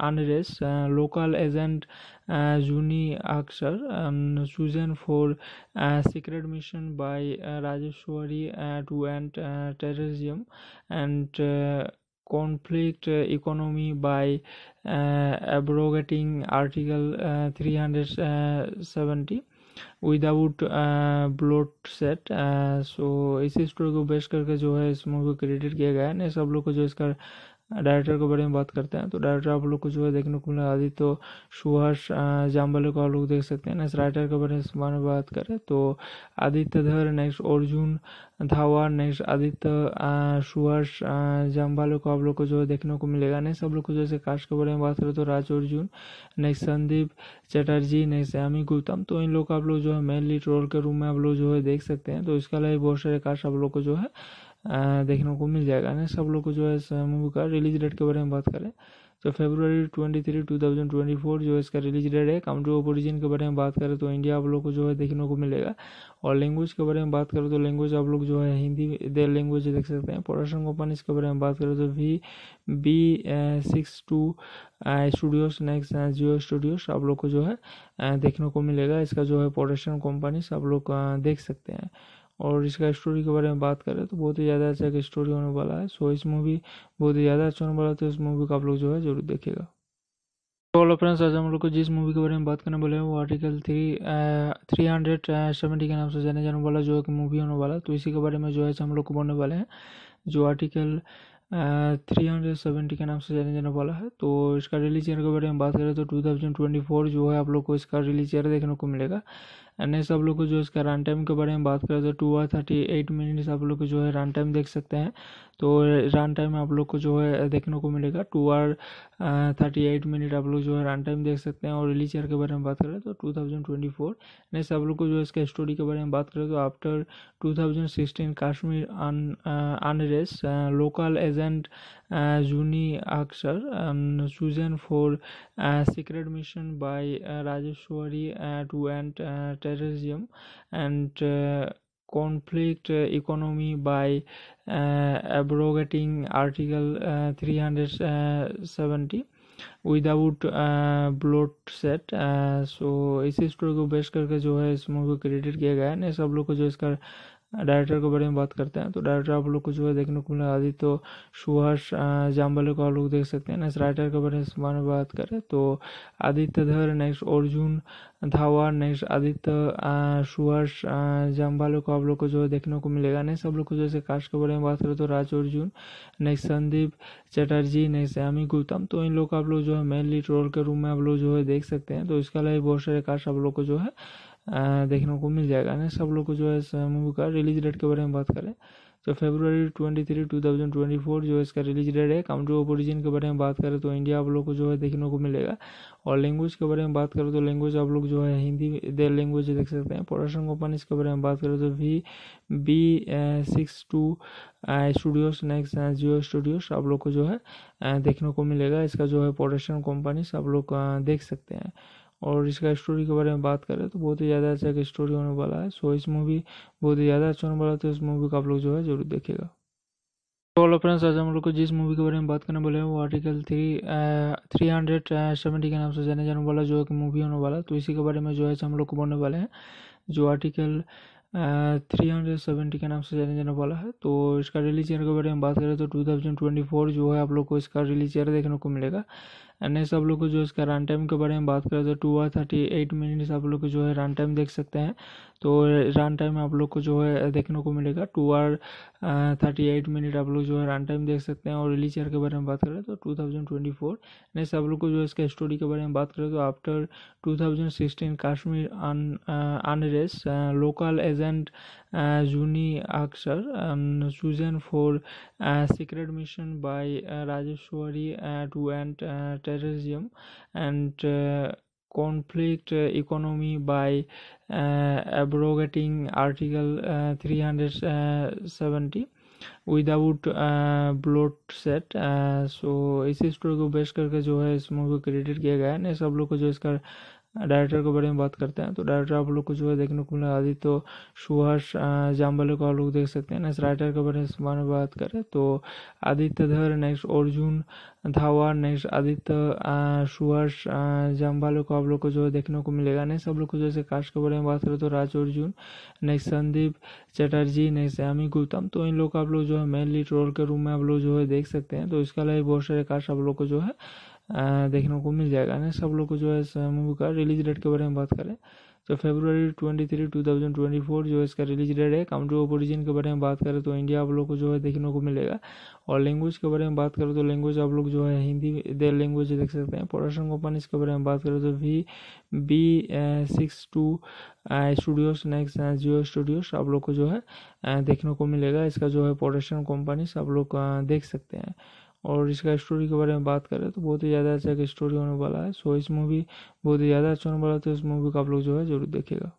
unrest local agent Zooni Akshar, chosen for secret mission by Rajeshwari to end terrorism and conflict economy by abrogating Article 370 without bloodshed so इसी स्टोरी को बेस करके जो है इस मूवी को क्रिएटेड किया गया है सब लोग को जो इसका डायरेक्टर के बारे में बात करते हैं तो डायरेक्टर आप लोग को जो है देखने को मिला आदि तो सुहास जाम्बले को आप लोग देख सकते हैं नेक्स्ट राइटर के बारे में बात करें तो आदित्य धर नेक्स्ट अर्जुन धावा नेक्स्ट आदित्य सुहास जाम्बाले को आप लोग को जो है देखने को मिलेगा नेक्स्ट आप लोग को जैसे कास्ट के बारे में बात करें तो राज अर्जुन नेक्स्ट संदीप चटर्जी नेक्स्ट यामी गौतम तो इन लोग का आप लोग जो है मेन लीड रोल के रूम में आप लोग जो है देख सकते हैं तो इसके अलावा बहुत सारे कास्ट आप लोग को जो है देखने को मिल जाएगा ना सब लोग को जो है इस मूवी का रिलीज डेट के बारे में बात करें तो February twenty three two thousand twenty four जो है इसका रिलीज डेट है कंट्री ऑफ ओरिजिन के बारे में बात करें तो इंडिया आप लोग को जो है देखने को मिलेगा और लैंग्वेज के बारे में बात करें तो लैंग्वेज आप लोग जो है हिंदी लैंग्वेज देख सकते हैं प्रोडक्शन कंपनीज के बारे में बात करें तो V B six two studios next Jio studios आप लोग को जो है देखने को मिलेगा इसका जो है प्रोडक्शन कंपनीज आप लोग देख सकते हैं और इसका स्टोरी के बारे में बात करें तो बहुत ही ज़्यादा अच्छा एक स्टोरी होने वाला है सो इस मूवी बहुत ही ज़्यादा अच्छा होने वाला है तो इस मूवी को आप लोग जो है जरूर देखेगा तो फ्रेंड्स आज हम लोग को जिस मूवी के बारे में बात करने वाले हैं वो article three three hundred seventy के नाम से जाने जाने वाला जो है कि मूवी होने वाला तो इसी के बारे में जो है हम लोग को बोलने वाले हैं जो आर्टिकल थ्री हंड्रेड सेवेंटी के नाम से जाने जाने वाला है तो इसका रिलीज ईयर के बारे में बात करें तो टू थाउजेंड ट्वेंटी फोर जो है आप लोग को इसका रिलीज ईयर देखने को मिलेगा नेक्स्ट आप लोग को जो इसका रन टाइम के बारे में बात करें तो two are thirty eight minutes आप लोग को जो है रन टाइम देख सकते हैं तो रन टाइम आप लोग को जो है देखने को मिलेगा two are thirty eight minute आप लोग जो है रन टाइम देख सकते हैं और रिलीज ईयर के बारे में बात करें तो two thousand twenty four next आप लोग को जो इसका स्टोरी के बारे में बात करें तो after two thousand sixteen Kashmir unrest local agent Juni Akshar, chosen for Secret Mission by Rajeshwari to end terrorism and conflict economy by abrogating Article 370 without bloodshed so इसी स्टोरी को बेस करके जो है इस मूवी को created किया गया है सब लोग को जो इसका डायरेक्टर के बारे में बात करते हैं तो डायरेक्टर आप लोग को जो है देखने को मिला आदि तो सुहास जाम्बले को आप लोग देख सकते हैं नेक्स्ट राइटर के बारे में बात करें तो आदित्य धर नेक्स्ट अर्जुन धावा नेक्स्ट आदित्य सुहास जाम्बाले को आप लोग को जो है देखने को मिलेगा नेक्स्ट आप लोग को जैसे कास्ट के बारे में बात करें तो राज अर्जुन नेक्स्ट संदीप चटर्जी नेक्स्ट यामी गौतम तो इन लोग का आप लोग जो है मेनली ट्रोल रोल के रूम में आप लोग जो है देख सकते हैं तो इसके अलावा बहुत सारे कास्ट आप लोग को जो है देखने को मिल जाएगा ना सब लोग को जो है इस मूवी का रिलीज डेट के बारे में बात करें तो February twenty three two thousand twenty four जो इसका रिलीज डेट है कंट्री ऑफ ओरिजिन के बारे में बात करें तो इंडिया आप लोग को जो है देखने को मिलेगा और लैंग्वेज के बारे में बात करें तो लैंग्वेज आप लोग जो है हिंदी लैंग्वेज देख सकते हैं प्रोडक्शन कंपनीज के बारे में बात करें तो V B six two studios next Jio studios आप लोग को जो है देखने को मिलेगा इसका जो है प्रोडक्शन कंपनीज आप लोग देख सकते हैं और इसका स्टोरी के बारे में बात करें तो बहुत ही ज़्यादा अच्छा एक स्टोरी होने वाला है सो इस मूवी बहुत ही ज़्यादा अच्छा होने वाला है तो इस मूवी को आप लोग जो है जरूर देखेगा तो फ्रेंड्स आज हम लोग को जिस मूवी के बारे में बात करने वाले हैं वो article three three hundred seventy के नाम से जाने जाने वाला जो एक कि मूवी होने वाला तो इसी के बारे में जो है हम लोग को बोलने वाले हैं जो आर्टिकल थ्री हंड्रेड सेवेंटी के नाम से जाने जाने वाला है तो इसका रिलीज ईयर के बारे में बात करें तो टू थाउजेंड ट्वेंटी फोर जो है आप लोग को इसका रिलीज ईयर देखने को मिलेगा नेक्स्ट आप लोग को जो इसका रन टाइम के बारे में बात करें तो two are thirty eight minutes आप लोग को जो है रन टाइम देख सकते हैं तो रन टाइम आप लोग को जो है देखने को मिलेगा two are thirty eight minute आप लोग जो है रन टाइम देख सकते हैं और रिलीज ईयर के बारे में बात करें तो two thousand twenty four next आप लोग को जो है इसका स्टोरी के बारे में बात करें तो after two thousand sixteen Kashmir unrest local agent Juni Akshar, chosen for Secret Mission by Rajeshwari to end terrorism and conflict economy by abrogating Article 370. Without bloodshed so इसी स्टोरी को बेस करके जो है इस मूवी को created किया गया है सब लोग को जो इसका डायरेक्टर के बारे में बात करते हैं तो डायरेक्टर आप लोग को जो है देखने को मिला आदित्य तो सुहास जाम्बले को आप लोग देख सकते हैं नेक्स्ट राइटर के बारे में बात करें तो आदित्य धर नेक्स्ट अर्जुन धावार नेक्स्ट आदित्य सुहास जाम्बाले को आप लोग को जो है देखने को मिलेगा नेक्स्ट आप लोग को जैसे कास्ट के बारे में बात करें तो राज अर्जुन नेक्स्ट संदीप चटर्जी नेक्स्ट यामी गौतम तो इन लोग का आप लोग जो है मेन लीड रोल के रूम में आप लोग जो है देख सकते हैं तो इसके अलावा बहुत सारे कास्ट आप लोग को जो है देखने को मिल जाएगा नेक्स्ट सब लोग को जो है मूवी का रिलीज डेट के बारे में बात करें तो February twenty three two thousand twenty four जो इसका रिलीज डेट है कंट्री ऑफ ओरिजिन के बारे में बात करें तो इंडिया आप लोग को जो है देखने को मिलेगा और लैंग्वेज के बारे में बात करें तो लैंग्वेज आप लोग जो है हिंदी देर लैंग्वेज देख सकते हैं प्रोडक्शन कंपनीज के बारे में बात करें तो V B six two studios next Jio studios आप लोग को जो है देखने को मिलेगा इसका जो है प्रोडक्शन कंपनी आप लोग देख सकते हैं और इसका स्टोरी के बारे में बात करें तो बहुत ही ज़्यादा अच्छा एक स्टोरी होने वाला है सो इस मूवी बहुत ही ज़्यादा अच्छा होने वाला है तो इस मूवी को आप लोग जो है ज़रूर देखेगा